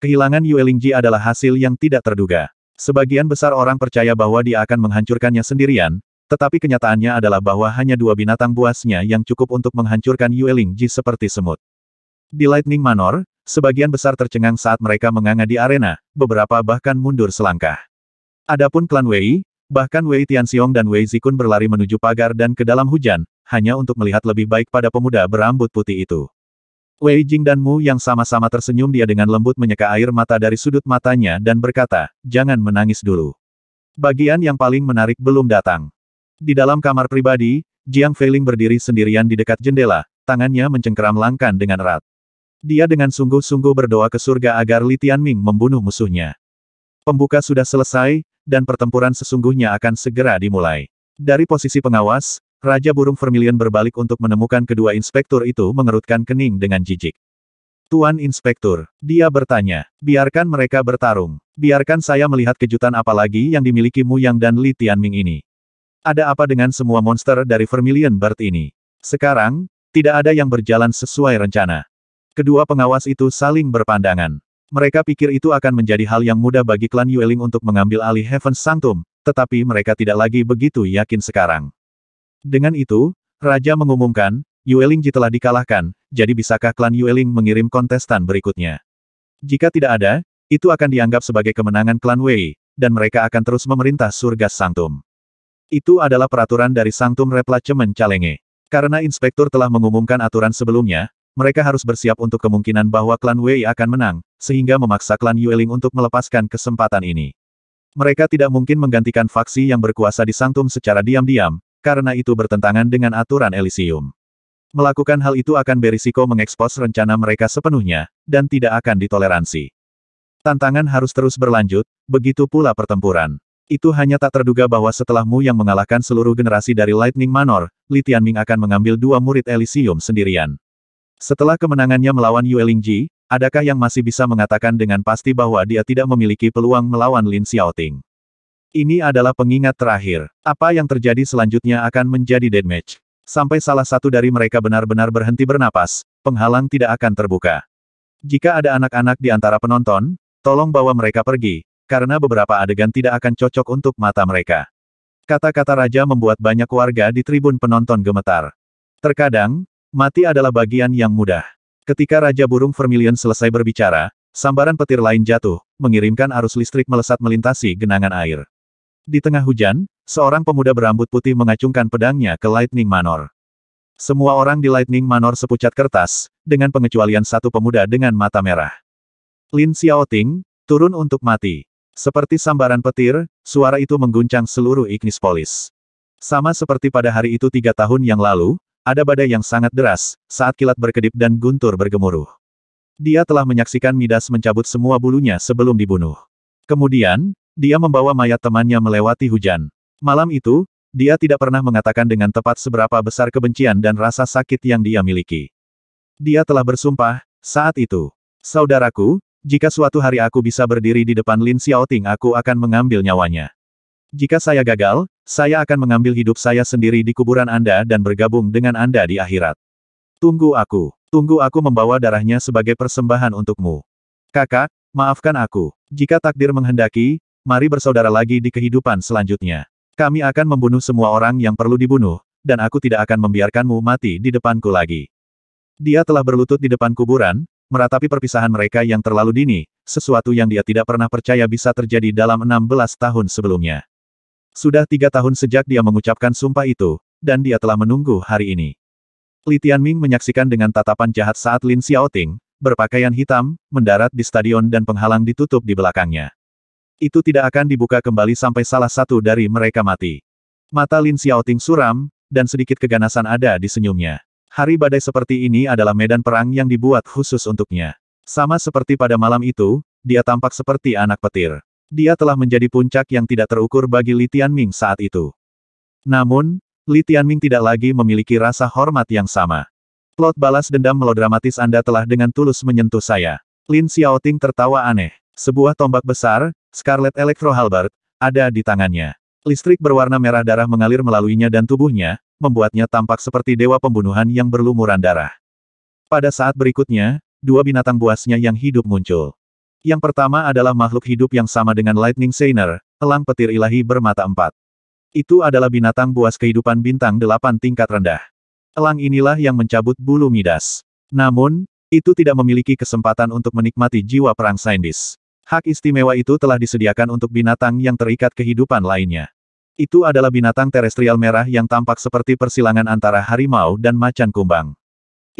Kehilangan Yue Lingji adalah hasil yang tidak terduga. Sebagian besar orang percaya bahwa dia akan menghancurkannya sendirian, tetapi kenyataannya adalah bahwa hanya dua binatang buasnya yang cukup untuk menghancurkan Yueling Ji seperti semut. Di Lightning Manor, sebagian besar tercengang saat mereka menganga di arena, beberapa bahkan mundur selangkah. Adapun klan Wei, bahkan Wei Tianxiong dan Wei Zikun berlari menuju pagar dan ke dalam hujan, hanya untuk melihat lebih baik pada pemuda berambut putih itu. Wei Jing dan Mu yang sama-sama tersenyum dia dengan lembut menyeka air mata dari sudut matanya dan berkata, jangan menangis dulu. Bagian yang paling menarik belum datang. Di dalam kamar pribadi, Jiang Feiling berdiri sendirian di dekat jendela, tangannya mencengkeram langkan dengan erat. Dia dengan sungguh-sungguh berdoa ke surga agar Li Tianming membunuh musuhnya. Pembuka sudah selesai, dan pertempuran sesungguhnya akan segera dimulai. Dari posisi pengawas, Raja burung vermilion berbalik untuk menemukan kedua inspektur itu mengerutkan kening dengan jijik. Tuan Inspektur, dia bertanya, biarkan mereka bertarung. Biarkan saya melihat kejutan apa lagi yang dimiliki Yang dan Li Tianming ini. Ada apa dengan semua monster dari Vermilion Bird ini? Sekarang, tidak ada yang berjalan sesuai rencana. Kedua pengawas itu saling berpandangan. Mereka pikir itu akan menjadi hal yang mudah bagi klan Yueling untuk mengambil alih Heaven Sanctum, tetapi mereka tidak lagi begitu yakin sekarang. Dengan itu, Raja mengumumkan, Yuelingji telah dikalahkan, jadi bisakah klan Yueling mengirim kontestan berikutnya? Jika tidak ada, itu akan dianggap sebagai kemenangan klan Wei, dan mereka akan terus memerintah surga Sangtum. Itu adalah peraturan dari Sangtum Replacemen Calenge. Karena inspektur telah mengumumkan aturan sebelumnya, mereka harus bersiap untuk kemungkinan bahwa klan Wei akan menang, sehingga memaksa klan Yueling untuk melepaskan kesempatan ini. Mereka tidak mungkin menggantikan faksi yang berkuasa di Sangtum secara diam-diam, karena itu bertentangan dengan aturan Elysium. Melakukan hal itu akan berisiko mengekspos rencana mereka sepenuhnya, dan tidak akan ditoleransi. Tantangan harus terus berlanjut, begitu pula pertempuran. Itu hanya tak terduga bahwa setelahmu yang mengalahkan seluruh generasi dari Lightning Manor, Li Tianming akan mengambil dua murid Elysium sendirian. Setelah kemenangannya melawan Yue Lingji, adakah yang masih bisa mengatakan dengan pasti bahwa dia tidak memiliki peluang melawan Lin Xiaoting? Ini adalah pengingat terakhir. Apa yang terjadi selanjutnya akan menjadi match. Sampai salah satu dari mereka benar-benar berhenti bernapas, penghalang tidak akan terbuka. Jika ada anak-anak di antara penonton, tolong bawa mereka pergi, karena beberapa adegan tidak akan cocok untuk mata mereka. Kata-kata raja membuat banyak warga di tribun penonton gemetar. Terkadang, mati adalah bagian yang mudah. Ketika Raja Burung Vermilion selesai berbicara, sambaran petir lain jatuh, mengirimkan arus listrik melesat melintasi genangan air. Di tengah hujan, seorang pemuda berambut putih mengacungkan pedangnya ke Lightning Manor. Semua orang di Lightning Manor sepucat kertas, dengan pengecualian satu pemuda dengan mata merah. Lin Xiaoting, turun untuk mati. Seperti sambaran petir, suara itu mengguncang seluruh Ignispolis. Sama seperti pada hari itu tiga tahun yang lalu, ada badai yang sangat deras, saat kilat berkedip dan guntur bergemuruh. Dia telah menyaksikan Midas mencabut semua bulunya sebelum dibunuh. Kemudian, dia membawa mayat temannya melewati hujan. Malam itu, dia tidak pernah mengatakan dengan tepat seberapa besar kebencian dan rasa sakit yang dia miliki. Dia telah bersumpah, saat itu, Saudaraku, jika suatu hari aku bisa berdiri di depan Lin Xiaoting aku akan mengambil nyawanya. Jika saya gagal, saya akan mengambil hidup saya sendiri di kuburan Anda dan bergabung dengan Anda di akhirat. Tunggu aku. Tunggu aku membawa darahnya sebagai persembahan untukmu. Kakak, maafkan aku. Jika takdir menghendaki, mari bersaudara lagi di kehidupan selanjutnya. Kami akan membunuh semua orang yang perlu dibunuh, dan aku tidak akan membiarkanmu mati di depanku lagi. Dia telah berlutut di depan kuburan, meratapi perpisahan mereka yang terlalu dini, sesuatu yang dia tidak pernah percaya bisa terjadi dalam 16 tahun sebelumnya. Sudah tiga tahun sejak dia mengucapkan sumpah itu, dan dia telah menunggu hari ini. Li Tianming menyaksikan dengan tatapan jahat saat Lin Xiaoting, berpakaian hitam, mendarat di stadion dan penghalang ditutup di belakangnya itu tidak akan dibuka kembali sampai salah satu dari mereka mati. Mata Lin Xiaoting suram, dan sedikit keganasan ada di senyumnya. Hari badai seperti ini adalah medan perang yang dibuat khusus untuknya. Sama seperti pada malam itu, dia tampak seperti anak petir. Dia telah menjadi puncak yang tidak terukur bagi Li Tianming saat itu. Namun, Li Tianming tidak lagi memiliki rasa hormat yang sama. Plot balas dendam melodramatis Anda telah dengan tulus menyentuh saya. Lin Xiaoting tertawa aneh. Sebuah tombak besar, Scarlet Electro Halberd, ada di tangannya. Listrik berwarna merah darah mengalir melaluinya dan tubuhnya, membuatnya tampak seperti dewa pembunuhan yang berlumuran darah. Pada saat berikutnya, dua binatang buasnya yang hidup muncul. Yang pertama adalah makhluk hidup yang sama dengan Lightning Seiner, elang petir ilahi bermata empat. Itu adalah binatang buas kehidupan bintang delapan tingkat rendah. Elang inilah yang mencabut bulu Midas. Namun, itu tidak memiliki kesempatan untuk menikmati jiwa perang Saindis. Hak istimewa itu telah disediakan untuk binatang yang terikat kehidupan lainnya. Itu adalah binatang terestrial merah yang tampak seperti persilangan antara harimau dan macan kumbang.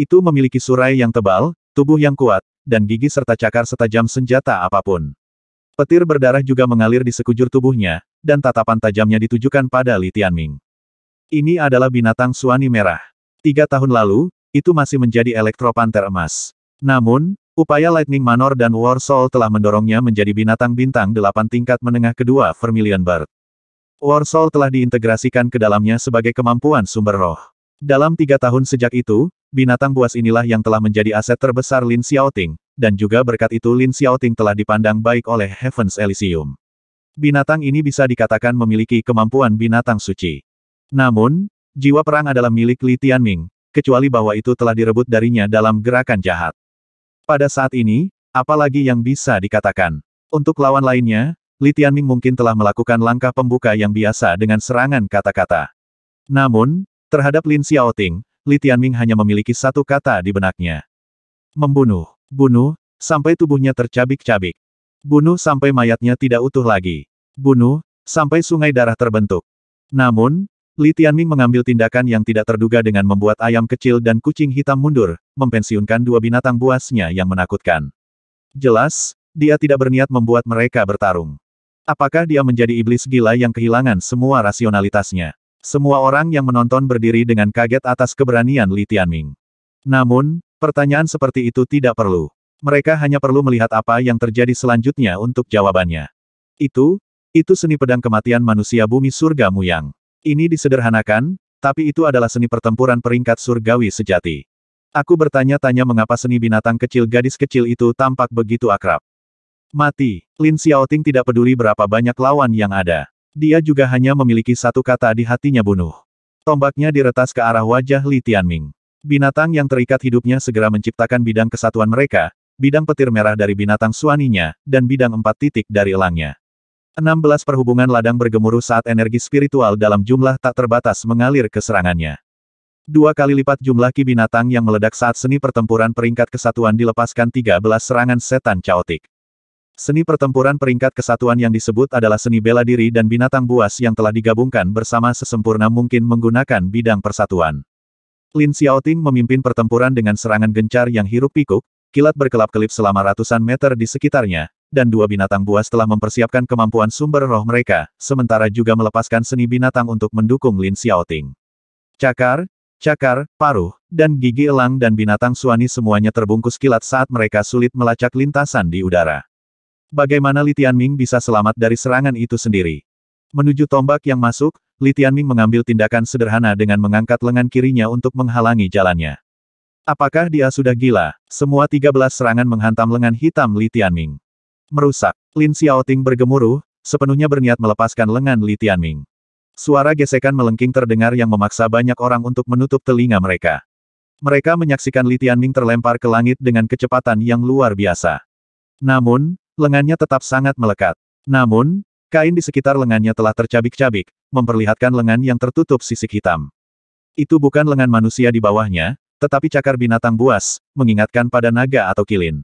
Itu memiliki surai yang tebal, tubuh yang kuat, dan gigi serta cakar setajam senjata apapun. Petir berdarah juga mengalir di sekujur tubuhnya, dan tatapan tajamnya ditujukan pada Li Tianming. Ini adalah binatang suani merah. Tiga tahun lalu, itu masih menjadi elektropanter emas. Namun, Upaya Lightning Manor dan War Soul telah mendorongnya menjadi binatang bintang delapan tingkat menengah kedua Vermilion Bird. War Soul telah diintegrasikan ke dalamnya sebagai kemampuan sumber roh. Dalam tiga tahun sejak itu, binatang buas inilah yang telah menjadi aset terbesar Lin Xiaoting, dan juga berkat itu Lin Xiaoting telah dipandang baik oleh Heaven's Elysium. Binatang ini bisa dikatakan memiliki kemampuan binatang suci. Namun, jiwa perang adalah milik Li Tianming, kecuali bahwa itu telah direbut darinya dalam gerakan jahat. Pada saat ini, apalagi yang bisa dikatakan. Untuk lawan lainnya, Li Tianming mungkin telah melakukan langkah pembuka yang biasa dengan serangan kata-kata. Namun, terhadap Lin Xiaoting, Li Tianming hanya memiliki satu kata di benaknya. Membunuh, bunuh, sampai tubuhnya tercabik-cabik. Bunuh sampai mayatnya tidak utuh lagi. Bunuh, sampai sungai darah terbentuk. Namun, Li Tianming mengambil tindakan yang tidak terduga dengan membuat ayam kecil dan kucing hitam mundur, mempensiunkan dua binatang buasnya yang menakutkan. Jelas, dia tidak berniat membuat mereka bertarung. Apakah dia menjadi iblis gila yang kehilangan semua rasionalitasnya? Semua orang yang menonton berdiri dengan kaget atas keberanian Li Tianming. Namun, pertanyaan seperti itu tidak perlu. Mereka hanya perlu melihat apa yang terjadi selanjutnya untuk jawabannya. Itu, itu seni pedang kematian manusia bumi surga Muyang. Ini disederhanakan, tapi itu adalah seni pertempuran peringkat surgawi sejati. Aku bertanya-tanya mengapa seni binatang kecil gadis kecil itu tampak begitu akrab. Mati, Lin Xiaoting tidak peduli berapa banyak lawan yang ada. Dia juga hanya memiliki satu kata di hatinya bunuh. Tombaknya diretas ke arah wajah Li Tianming. Binatang yang terikat hidupnya segera menciptakan bidang kesatuan mereka, bidang petir merah dari binatang suaninya, dan bidang empat titik dari elangnya. 16 perhubungan ladang bergemuruh saat energi spiritual dalam jumlah tak terbatas mengalir ke serangannya. Dua kali lipat jumlah ki binatang yang meledak saat seni pertempuran peringkat kesatuan dilepaskan 13 serangan setan caotik. Seni pertempuran peringkat kesatuan yang disebut adalah seni bela diri dan binatang buas yang telah digabungkan bersama sesempurna mungkin menggunakan bidang persatuan. Lin Xiaoting memimpin pertempuran dengan serangan gencar yang hirup pikuk, kilat berkelap-kelip selama ratusan meter di sekitarnya, dan dua binatang buas telah mempersiapkan kemampuan sumber roh mereka, sementara juga melepaskan seni binatang untuk mendukung Lin Xiaoting. Cakar, cakar, paruh, dan gigi elang dan binatang suani semuanya terbungkus kilat saat mereka sulit melacak lintasan di udara. Bagaimana Li Tianming bisa selamat dari serangan itu sendiri? Menuju tombak yang masuk, Li Tianming mengambil tindakan sederhana dengan mengangkat lengan kirinya untuk menghalangi jalannya. Apakah dia sudah gila? Semua 13 serangan menghantam lengan hitam Li Tianming. Merusak. Lin Xiaoting bergemuruh, sepenuhnya berniat melepaskan lengan Li Tianming. Suara gesekan melengking terdengar yang memaksa banyak orang untuk menutup telinga mereka. Mereka menyaksikan Li Tianming terlempar ke langit dengan kecepatan yang luar biasa. Namun, lengannya tetap sangat melekat. Namun, kain di sekitar lengannya telah tercabik-cabik, memperlihatkan lengan yang tertutup sisik hitam. Itu bukan lengan manusia di bawahnya, tetapi cakar binatang buas, mengingatkan pada naga atau kilin.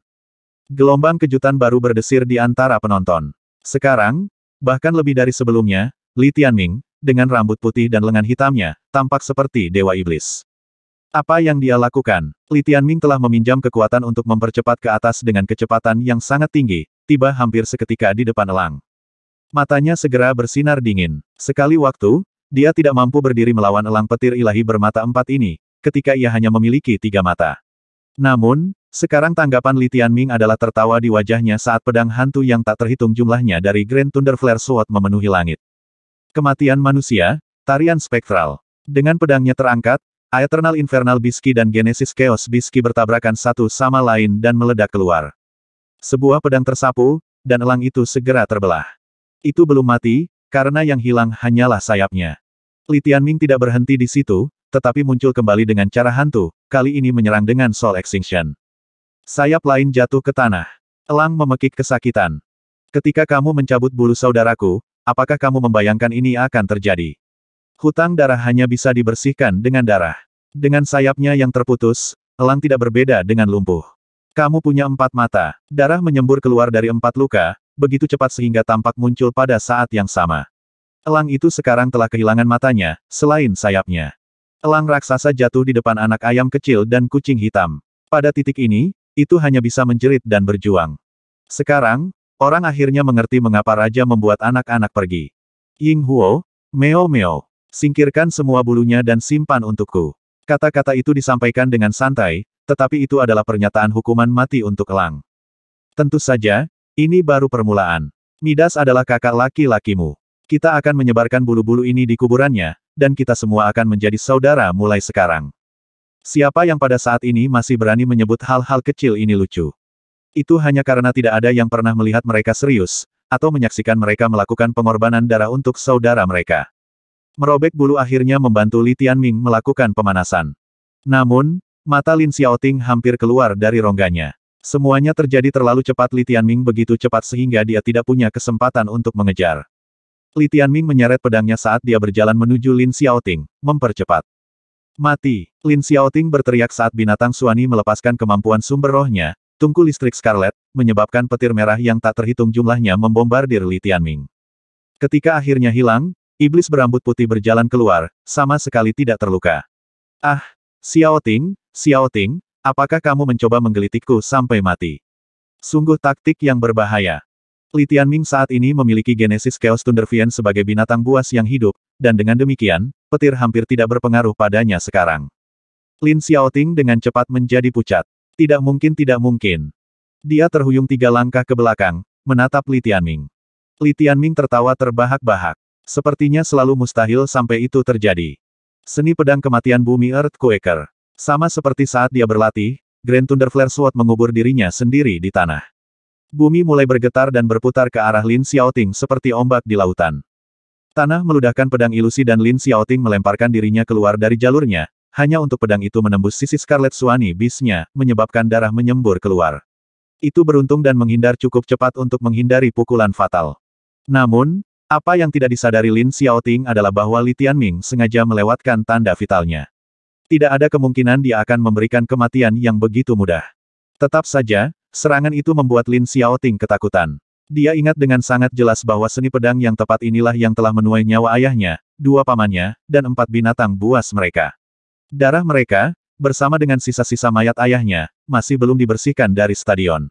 Gelombang kejutan baru berdesir di antara penonton. Sekarang, bahkan lebih dari sebelumnya, Li Tianming, dengan rambut putih dan lengan hitamnya, tampak seperti Dewa Iblis. Apa yang dia lakukan? Li Tianming telah meminjam kekuatan untuk mempercepat ke atas dengan kecepatan yang sangat tinggi, tiba hampir seketika di depan elang. Matanya segera bersinar dingin. Sekali waktu, dia tidak mampu berdiri melawan elang petir ilahi bermata empat ini, ketika ia hanya memiliki tiga mata. Namun, sekarang tanggapan Li Tianming adalah tertawa di wajahnya saat pedang hantu yang tak terhitung jumlahnya dari Grand Thunder Flare Sword memenuhi langit. Kematian manusia, tarian spektral. Dengan pedangnya terangkat, Aeternal Infernal Biski dan Genesis Chaos Biski bertabrakan satu sama lain dan meledak keluar. Sebuah pedang tersapu, dan elang itu segera terbelah. Itu belum mati, karena yang hilang hanyalah sayapnya. Li Tianming tidak berhenti di situ, tetapi muncul kembali dengan cara hantu, kali ini menyerang dengan Soul Extinction. Sayap lain jatuh ke tanah. Elang memekik kesakitan. Ketika kamu mencabut bulu saudaraku, apakah kamu membayangkan ini akan terjadi? Hutang darah hanya bisa dibersihkan dengan darah. Dengan sayapnya yang terputus, elang tidak berbeda dengan lumpuh. Kamu punya empat mata, darah menyembur keluar dari empat luka, begitu cepat sehingga tampak muncul pada saat yang sama. Elang itu sekarang telah kehilangan matanya, selain sayapnya. Elang raksasa jatuh di depan anak ayam kecil dan kucing hitam. Pada titik ini, itu hanya bisa menjerit dan berjuang. Sekarang, orang akhirnya mengerti mengapa raja membuat anak-anak pergi. Ying Huo, Meo Meo, singkirkan semua bulunya dan simpan untukku. Kata-kata itu disampaikan dengan santai, tetapi itu adalah pernyataan hukuman mati untuk elang. Tentu saja, ini baru permulaan. Midas adalah kakak laki-lakimu. Kita akan menyebarkan bulu-bulu ini di kuburannya, dan kita semua akan menjadi saudara mulai sekarang. Siapa yang pada saat ini masih berani menyebut hal-hal kecil ini lucu? Itu hanya karena tidak ada yang pernah melihat mereka serius, atau menyaksikan mereka melakukan pengorbanan darah untuk saudara mereka. Merobek bulu akhirnya membantu Li Tianming melakukan pemanasan. Namun, mata Lin Xiaoting hampir keluar dari rongganya. Semuanya terjadi terlalu cepat Li Tianming begitu cepat sehingga dia tidak punya kesempatan untuk mengejar. Li Tianming menyeret pedangnya saat dia berjalan menuju Lin Xiaoting, mempercepat. Mati, Lin Xiaoting berteriak saat binatang Suani melepaskan kemampuan sumber rohnya, tungku listrik Scarlet, menyebabkan petir merah yang tak terhitung jumlahnya membombardir Li Tianming. Ketika akhirnya hilang, iblis berambut putih berjalan keluar, sama sekali tidak terluka. Ah, Xiaoting, Xiaoting, apakah kamu mencoba menggelitikku sampai mati? Sungguh taktik yang berbahaya. Li Tianming saat ini memiliki genesis Chaos Thundervian sebagai binatang buas yang hidup, dan dengan demikian, petir hampir tidak berpengaruh padanya sekarang. Lin Xiaoting dengan cepat menjadi pucat. Tidak mungkin tidak mungkin. Dia terhuyung tiga langkah ke belakang, menatap Li Tianming. Li Tianming tertawa terbahak-bahak. Sepertinya selalu mustahil sampai itu terjadi. Seni pedang kematian bumi Earthquaker. Sama seperti saat dia berlatih, Grand Thunder Flare Sword mengubur dirinya sendiri di tanah. Bumi mulai bergetar dan berputar ke arah Lin Xiaoting seperti ombak di lautan. Tanah meludahkan pedang ilusi dan Lin Xiaoting melemparkan dirinya keluar dari jalurnya, hanya untuk pedang itu menembus sisi Scarlet Suani bisnya, menyebabkan darah menyembur keluar. Itu beruntung dan menghindar cukup cepat untuk menghindari pukulan fatal. Namun, apa yang tidak disadari Lin Xiaoting adalah bahwa Li Tianming sengaja melewatkan tanda vitalnya. Tidak ada kemungkinan dia akan memberikan kematian yang begitu mudah. Tetap saja, Serangan itu membuat Lin Xiaoting ketakutan. Dia ingat dengan sangat jelas bahwa seni pedang yang tepat inilah yang telah menuai nyawa ayahnya, dua pamannya, dan empat binatang buas mereka. Darah mereka, bersama dengan sisa-sisa mayat ayahnya, masih belum dibersihkan dari stadion.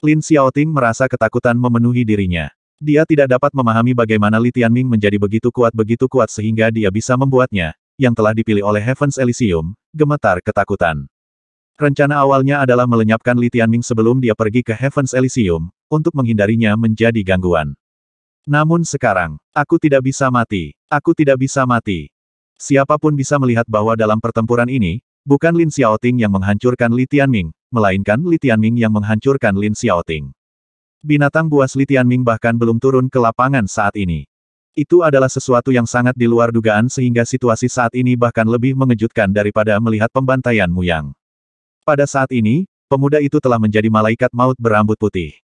Lin Xiaoting merasa ketakutan memenuhi dirinya. Dia tidak dapat memahami bagaimana Li Tianming menjadi begitu kuat-begitu kuat sehingga dia bisa membuatnya, yang telah dipilih oleh Heaven's Elysium, gemetar ketakutan. Rencana awalnya adalah melenyapkan Li Tianming sebelum dia pergi ke Heaven's Elysium, untuk menghindarinya menjadi gangguan. Namun sekarang, aku tidak bisa mati. Aku tidak bisa mati. Siapapun bisa melihat bahwa dalam pertempuran ini, bukan Lin Xiaoting yang menghancurkan Li Tianming, melainkan Li Tianming yang menghancurkan Lin Xiaoting. Binatang buas Li Tianming bahkan belum turun ke lapangan saat ini. Itu adalah sesuatu yang sangat di luar dugaan sehingga situasi saat ini bahkan lebih mengejutkan daripada melihat pembantaian Yang. Pada saat ini, pemuda itu telah menjadi malaikat maut berambut putih.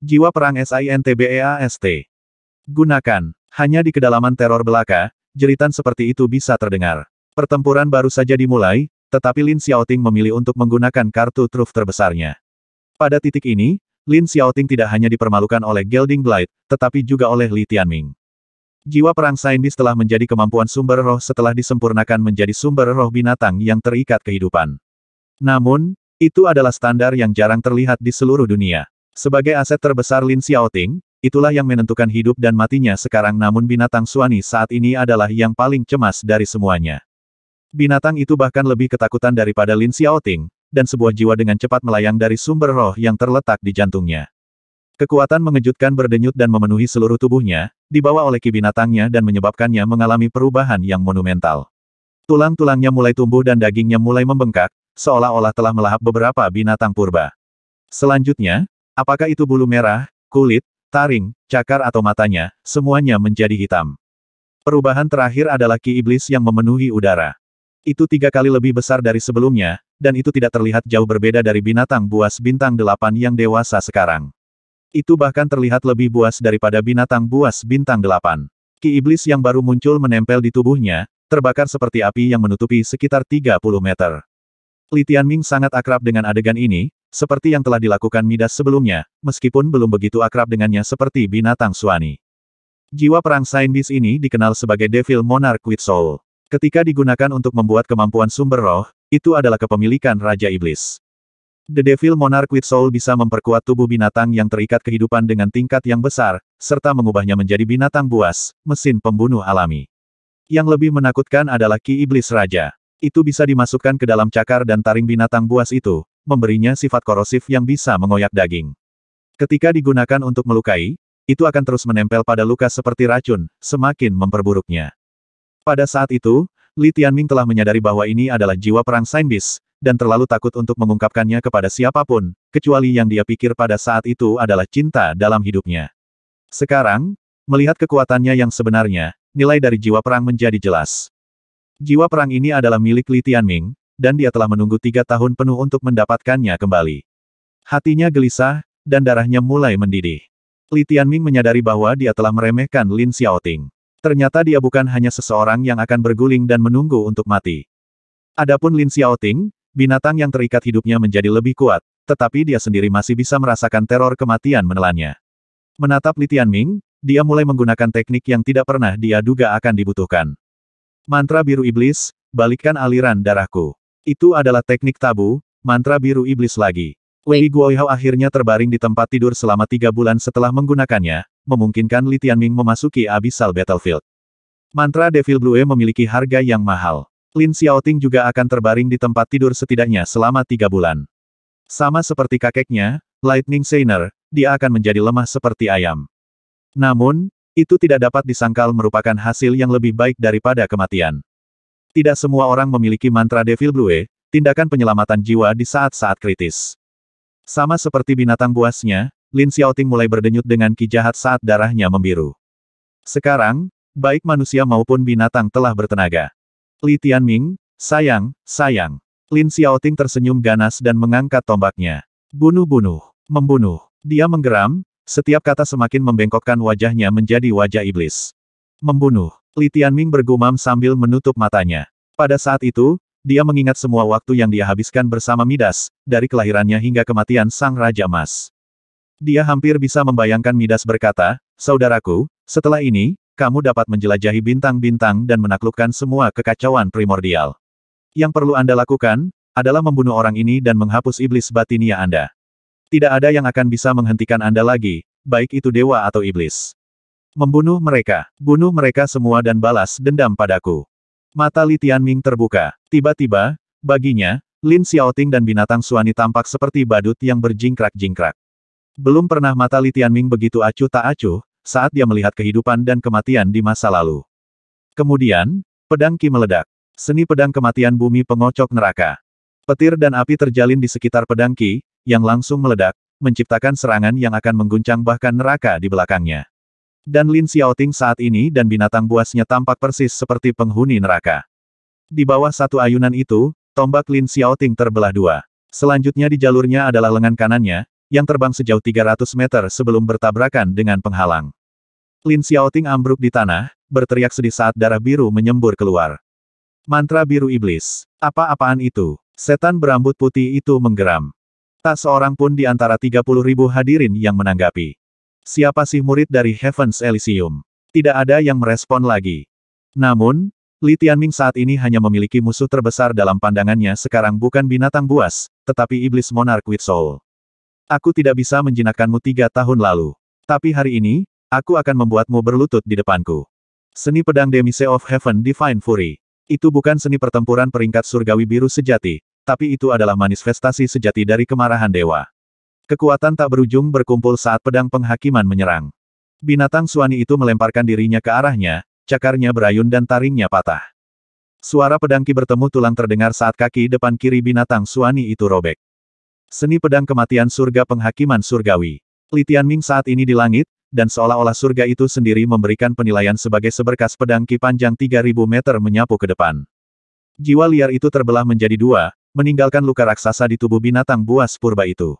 Jiwa perang SINTBEAST. E Gunakan. Hanya di kedalaman teror belaka, jeritan seperti itu bisa terdengar. Pertempuran baru saja dimulai, tetapi Lin Xiaoting memilih untuk menggunakan kartu truf terbesarnya. Pada titik ini, Lin Xiaoting tidak hanya dipermalukan oleh Gelding Blight, tetapi juga oleh Li Tianming. Jiwa perang Sainbis telah menjadi kemampuan sumber roh setelah disempurnakan menjadi sumber roh binatang yang terikat kehidupan. Namun, itu adalah standar yang jarang terlihat di seluruh dunia. Sebagai aset terbesar Lin Xiaoting, itulah yang menentukan hidup dan matinya sekarang namun binatang Suani saat ini adalah yang paling cemas dari semuanya. Binatang itu bahkan lebih ketakutan daripada Lin Xiaoting, dan sebuah jiwa dengan cepat melayang dari sumber roh yang terletak di jantungnya. Kekuatan mengejutkan berdenyut dan memenuhi seluruh tubuhnya, dibawa oleh ki binatangnya dan menyebabkannya mengalami perubahan yang monumental. Tulang-tulangnya mulai tumbuh dan dagingnya mulai membengkak, seolah-olah telah melahap beberapa binatang purba. Selanjutnya, apakah itu bulu merah, kulit, taring, cakar atau matanya, semuanya menjadi hitam. Perubahan terakhir adalah ki iblis yang memenuhi udara. Itu tiga kali lebih besar dari sebelumnya, dan itu tidak terlihat jauh berbeda dari binatang buas bintang delapan yang dewasa sekarang. Itu bahkan terlihat lebih buas daripada binatang buas bintang delapan. Ki iblis yang baru muncul menempel di tubuhnya, terbakar seperti api yang menutupi sekitar 30 meter. Li Tianming sangat akrab dengan adegan ini, seperti yang telah dilakukan Midas sebelumnya, meskipun belum begitu akrab dengannya seperti binatang suani. Jiwa perang Sainbis ini dikenal sebagai Devil Monarch with Soul. Ketika digunakan untuk membuat kemampuan sumber roh, itu adalah kepemilikan Raja Iblis. The Devil Monarch with Soul bisa memperkuat tubuh binatang yang terikat kehidupan dengan tingkat yang besar, serta mengubahnya menjadi binatang buas, mesin pembunuh alami. Yang lebih menakutkan adalah Ki Iblis Raja. Itu bisa dimasukkan ke dalam cakar dan taring binatang buas itu, memberinya sifat korosif yang bisa mengoyak daging. Ketika digunakan untuk melukai, itu akan terus menempel pada luka seperti racun, semakin memperburuknya. Pada saat itu, Li Tianming telah menyadari bahwa ini adalah jiwa perang Saint dan terlalu takut untuk mengungkapkannya kepada siapapun, kecuali yang dia pikir pada saat itu adalah cinta dalam hidupnya. Sekarang, melihat kekuatannya yang sebenarnya, nilai dari jiwa perang menjadi jelas. Jiwa perang ini adalah milik Li Tianming, dan dia telah menunggu tiga tahun penuh untuk mendapatkannya kembali. Hatinya gelisah, dan darahnya mulai mendidih. Li Tianming menyadari bahwa dia telah meremehkan Lin Xiaoting. Ternyata dia bukan hanya seseorang yang akan berguling dan menunggu untuk mati. Adapun Lin Xiaoting, binatang yang terikat hidupnya menjadi lebih kuat, tetapi dia sendiri masih bisa merasakan teror kematian menelannya. Menatap Li Tianming, dia mulai menggunakan teknik yang tidak pernah dia duga akan dibutuhkan. Mantra biru iblis, balikkan aliran darahku. Itu adalah teknik tabu, mantra biru iblis lagi. Wei Guoyao akhirnya terbaring di tempat tidur selama tiga bulan setelah menggunakannya, memungkinkan Li Tianming memasuki Abyssal Battlefield. Mantra Devil Blue e memiliki harga yang mahal. Lin Xiaoting juga akan terbaring di tempat tidur setidaknya selama tiga bulan. Sama seperti kakeknya, Lightning Seiner, dia akan menjadi lemah seperti ayam. Namun, itu tidak dapat disangkal merupakan hasil yang lebih baik daripada kematian. Tidak semua orang memiliki mantra Devil Blue, tindakan penyelamatan jiwa di saat-saat kritis. Sama seperti binatang buasnya, Lin Xiaoting mulai berdenyut dengan ki jahat saat darahnya membiru. Sekarang, baik manusia maupun binatang telah bertenaga. Li Tianming, sayang, sayang. Lin Xiaoting tersenyum ganas dan mengangkat tombaknya. Bunuh-bunuh, membunuh. Dia menggeram, setiap kata semakin membengkokkan wajahnya menjadi wajah iblis. Membunuh. Li Tianming bergumam sambil menutup matanya. Pada saat itu, dia mengingat semua waktu yang dia habiskan bersama Midas, dari kelahirannya hingga kematian Sang Raja Mas. Dia hampir bisa membayangkan Midas berkata, Saudaraku, setelah ini, kamu dapat menjelajahi bintang-bintang dan menaklukkan semua kekacauan primordial. Yang perlu Anda lakukan, adalah membunuh orang ini dan menghapus iblis batinia Anda. Tidak ada yang akan bisa menghentikan Anda lagi, baik itu dewa atau iblis. Membunuh mereka, bunuh mereka semua dan balas dendam padaku. Mata Li Tianming terbuka. Tiba-tiba, baginya, Lin Xiaoting dan binatang Suani tampak seperti badut yang berjingkrak-jingkrak. Belum pernah mata Li Tianming begitu acuh tak acuh, saat dia melihat kehidupan dan kematian di masa lalu. Kemudian, pedang Ki meledak. Seni pedang kematian bumi pengocok neraka. Petir dan api terjalin di sekitar pedang Ki, yang langsung meledak, menciptakan serangan yang akan mengguncang bahkan neraka di belakangnya. Dan Lin Xiaoting saat ini dan binatang buasnya tampak persis seperti penghuni neraka. Di bawah satu ayunan itu, tombak Lin Xiaoting terbelah dua. Selanjutnya di jalurnya adalah lengan kanannya, yang terbang sejauh 300 meter sebelum bertabrakan dengan penghalang. Lin Xiaoting ambruk di tanah, berteriak sedih saat darah biru menyembur keluar. Mantra biru iblis. Apa-apaan itu? Setan berambut putih itu menggeram. Tak seorang pun di antara 30 ribu hadirin yang menanggapi. Siapa sih murid dari Heaven's Elysium? Tidak ada yang merespon lagi. Namun, Li Tianming saat ini hanya memiliki musuh terbesar dalam pandangannya sekarang bukan binatang buas, tetapi iblis monark with soul. Aku tidak bisa menjinakkanmu tiga tahun lalu. Tapi hari ini, aku akan membuatmu berlutut di depanku. Seni pedang Demise of Heaven Divine Fury. Itu bukan seni pertempuran peringkat surgawi biru sejati, tapi itu adalah manifestasi sejati dari kemarahan dewa. Kekuatan tak berujung berkumpul saat pedang penghakiman menyerang. Binatang suani itu melemparkan dirinya ke arahnya, cakarnya berayun dan taringnya patah. Suara pedang ki bertemu tulang terdengar saat kaki depan kiri binatang suani itu robek. Seni pedang kematian surga penghakiman surgawi. Litian Ming saat ini di langit, dan seolah-olah surga itu sendiri memberikan penilaian sebagai seberkas pedang ki panjang 3000 meter menyapu ke depan. Jiwa liar itu terbelah menjadi dua, meninggalkan luka raksasa di tubuh binatang buas purba itu.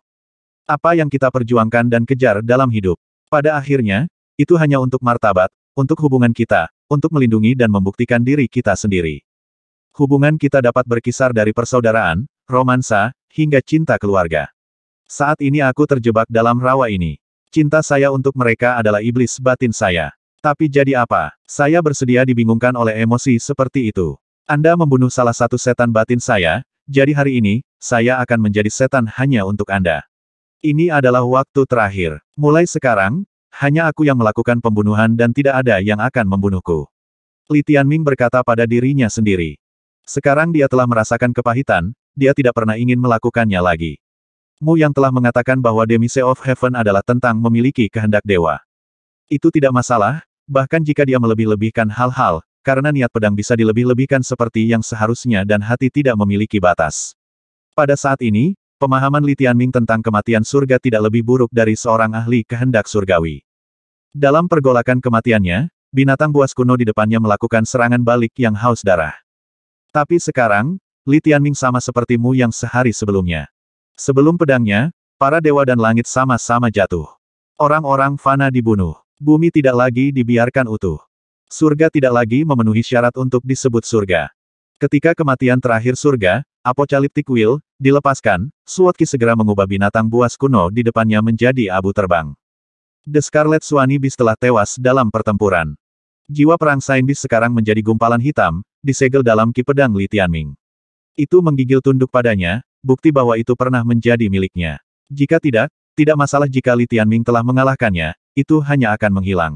Apa yang kita perjuangkan dan kejar dalam hidup. Pada akhirnya, itu hanya untuk martabat, untuk hubungan kita, untuk melindungi dan membuktikan diri kita sendiri. Hubungan kita dapat berkisar dari persaudaraan, romansa, hingga cinta keluarga. Saat ini aku terjebak dalam rawa ini. Cinta saya untuk mereka adalah iblis batin saya. Tapi jadi apa? Saya bersedia dibingungkan oleh emosi seperti itu. Anda membunuh salah satu setan batin saya, jadi hari ini, saya akan menjadi setan hanya untuk Anda. Ini adalah waktu terakhir. Mulai sekarang, hanya aku yang melakukan pembunuhan dan tidak ada yang akan membunuhku. Li Tianming berkata pada dirinya sendiri. Sekarang dia telah merasakan kepahitan, dia tidak pernah ingin melakukannya lagi. Mu yang telah mengatakan bahwa Demise of Heaven adalah tentang memiliki kehendak dewa. Itu tidak masalah, bahkan jika dia melebih-lebihkan hal-hal, karena niat pedang bisa dilebih-lebihkan seperti yang seharusnya dan hati tidak memiliki batas. Pada saat ini, pemahaman Li Tianming tentang kematian surga tidak lebih buruk dari seorang ahli kehendak surgawi. Dalam pergolakan kematiannya, binatang buas kuno di depannya melakukan serangan balik yang haus darah. Tapi sekarang, Li Tianming sama sepertimu yang sehari sebelumnya. Sebelum pedangnya, para dewa dan langit sama-sama jatuh. Orang-orang fana dibunuh. Bumi tidak lagi dibiarkan utuh. Surga tidak lagi memenuhi syarat untuk disebut surga. Ketika kematian terakhir surga, Apocalyptic Will, dilepaskan, Suwotki segera mengubah binatang buas kuno di depannya menjadi abu terbang. The Scarlet Swanibis telah tewas dalam pertempuran. Jiwa perang Sainbis sekarang menjadi gumpalan hitam, disegel dalam ki pedang Li Tianming. Itu menggigil tunduk padanya, bukti bahwa itu pernah menjadi miliknya. Jika tidak, tidak masalah jika Li Tianming telah mengalahkannya, itu hanya akan menghilang.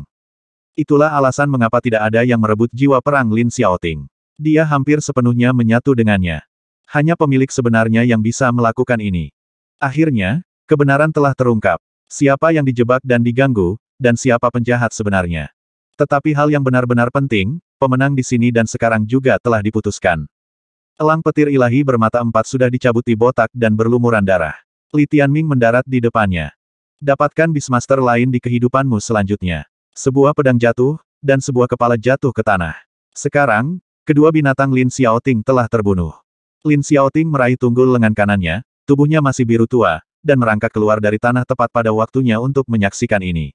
Itulah alasan mengapa tidak ada yang merebut jiwa perang Lin Xiaoting. Dia hampir sepenuhnya menyatu dengannya. Hanya pemilik sebenarnya yang bisa melakukan ini. Akhirnya, kebenaran telah terungkap. Siapa yang dijebak dan diganggu, dan siapa penjahat sebenarnya. Tetapi hal yang benar-benar penting, pemenang di sini dan sekarang juga telah diputuskan. Elang petir ilahi bermata empat sudah dicabuti botak dan berlumuran darah. Li Tianming mendarat di depannya. Dapatkan Bismaster lain di kehidupanmu selanjutnya. Sebuah pedang jatuh, dan sebuah kepala jatuh ke tanah. Sekarang, kedua binatang Lin Xiaoting telah terbunuh. Lin Xiaoting meraih tunggul lengan kanannya, tubuhnya masih biru tua, dan merangkak keluar dari tanah tepat pada waktunya untuk menyaksikan ini.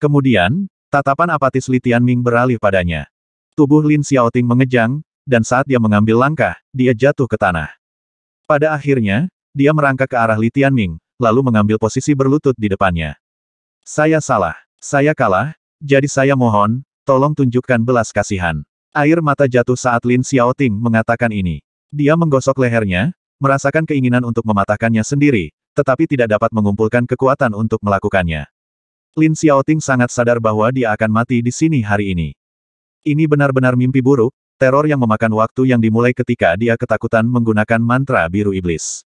Kemudian, tatapan apatis Li Tianming beralih padanya. Tubuh Lin Xiaoting mengejang, dan saat dia mengambil langkah, dia jatuh ke tanah. Pada akhirnya, dia merangkak ke arah Li Tianming, lalu mengambil posisi berlutut di depannya. Saya salah. Saya kalah, jadi saya mohon, tolong tunjukkan belas kasihan. Air mata jatuh saat Lin Xiaoting mengatakan ini. Dia menggosok lehernya, merasakan keinginan untuk mematahkannya sendiri, tetapi tidak dapat mengumpulkan kekuatan untuk melakukannya. Lin Xiaoting sangat sadar bahwa dia akan mati di sini hari ini. Ini benar-benar mimpi buruk, teror yang memakan waktu yang dimulai ketika dia ketakutan menggunakan mantra biru iblis.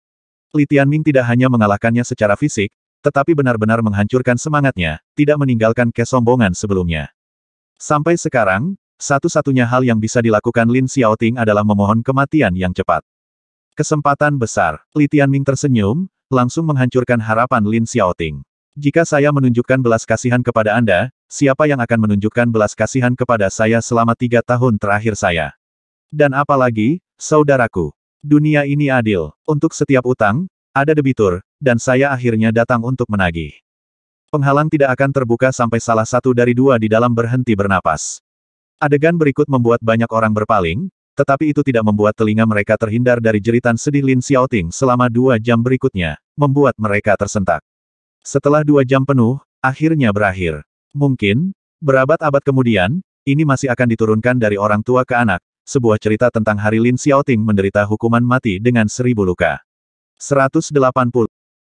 Li Tianming tidak hanya mengalahkannya secara fisik, tetapi benar-benar menghancurkan semangatnya, tidak meninggalkan kesombongan sebelumnya. Sampai sekarang, satu-satunya hal yang bisa dilakukan Lin Xiaoting adalah memohon kematian yang cepat. Kesempatan besar, Li Tianming tersenyum, langsung menghancurkan harapan Lin Xiaoting. Jika saya menunjukkan belas kasihan kepada Anda, siapa yang akan menunjukkan belas kasihan kepada saya selama tiga tahun terakhir saya? Dan apalagi, saudaraku, dunia ini adil. Untuk setiap utang, ada debitur, dan saya akhirnya datang untuk menagih. Penghalang tidak akan terbuka sampai salah satu dari dua di dalam berhenti bernapas. Adegan berikut membuat banyak orang berpaling, tetapi itu tidak membuat telinga mereka terhindar dari jeritan sedih Lin Xiaoting selama dua jam berikutnya, membuat mereka tersentak. Setelah dua jam penuh, akhirnya berakhir. Mungkin, berabad-abad kemudian, ini masih akan diturunkan dari orang tua ke anak, sebuah cerita tentang hari Lin Xiaoting menderita hukuman mati dengan seribu luka. 180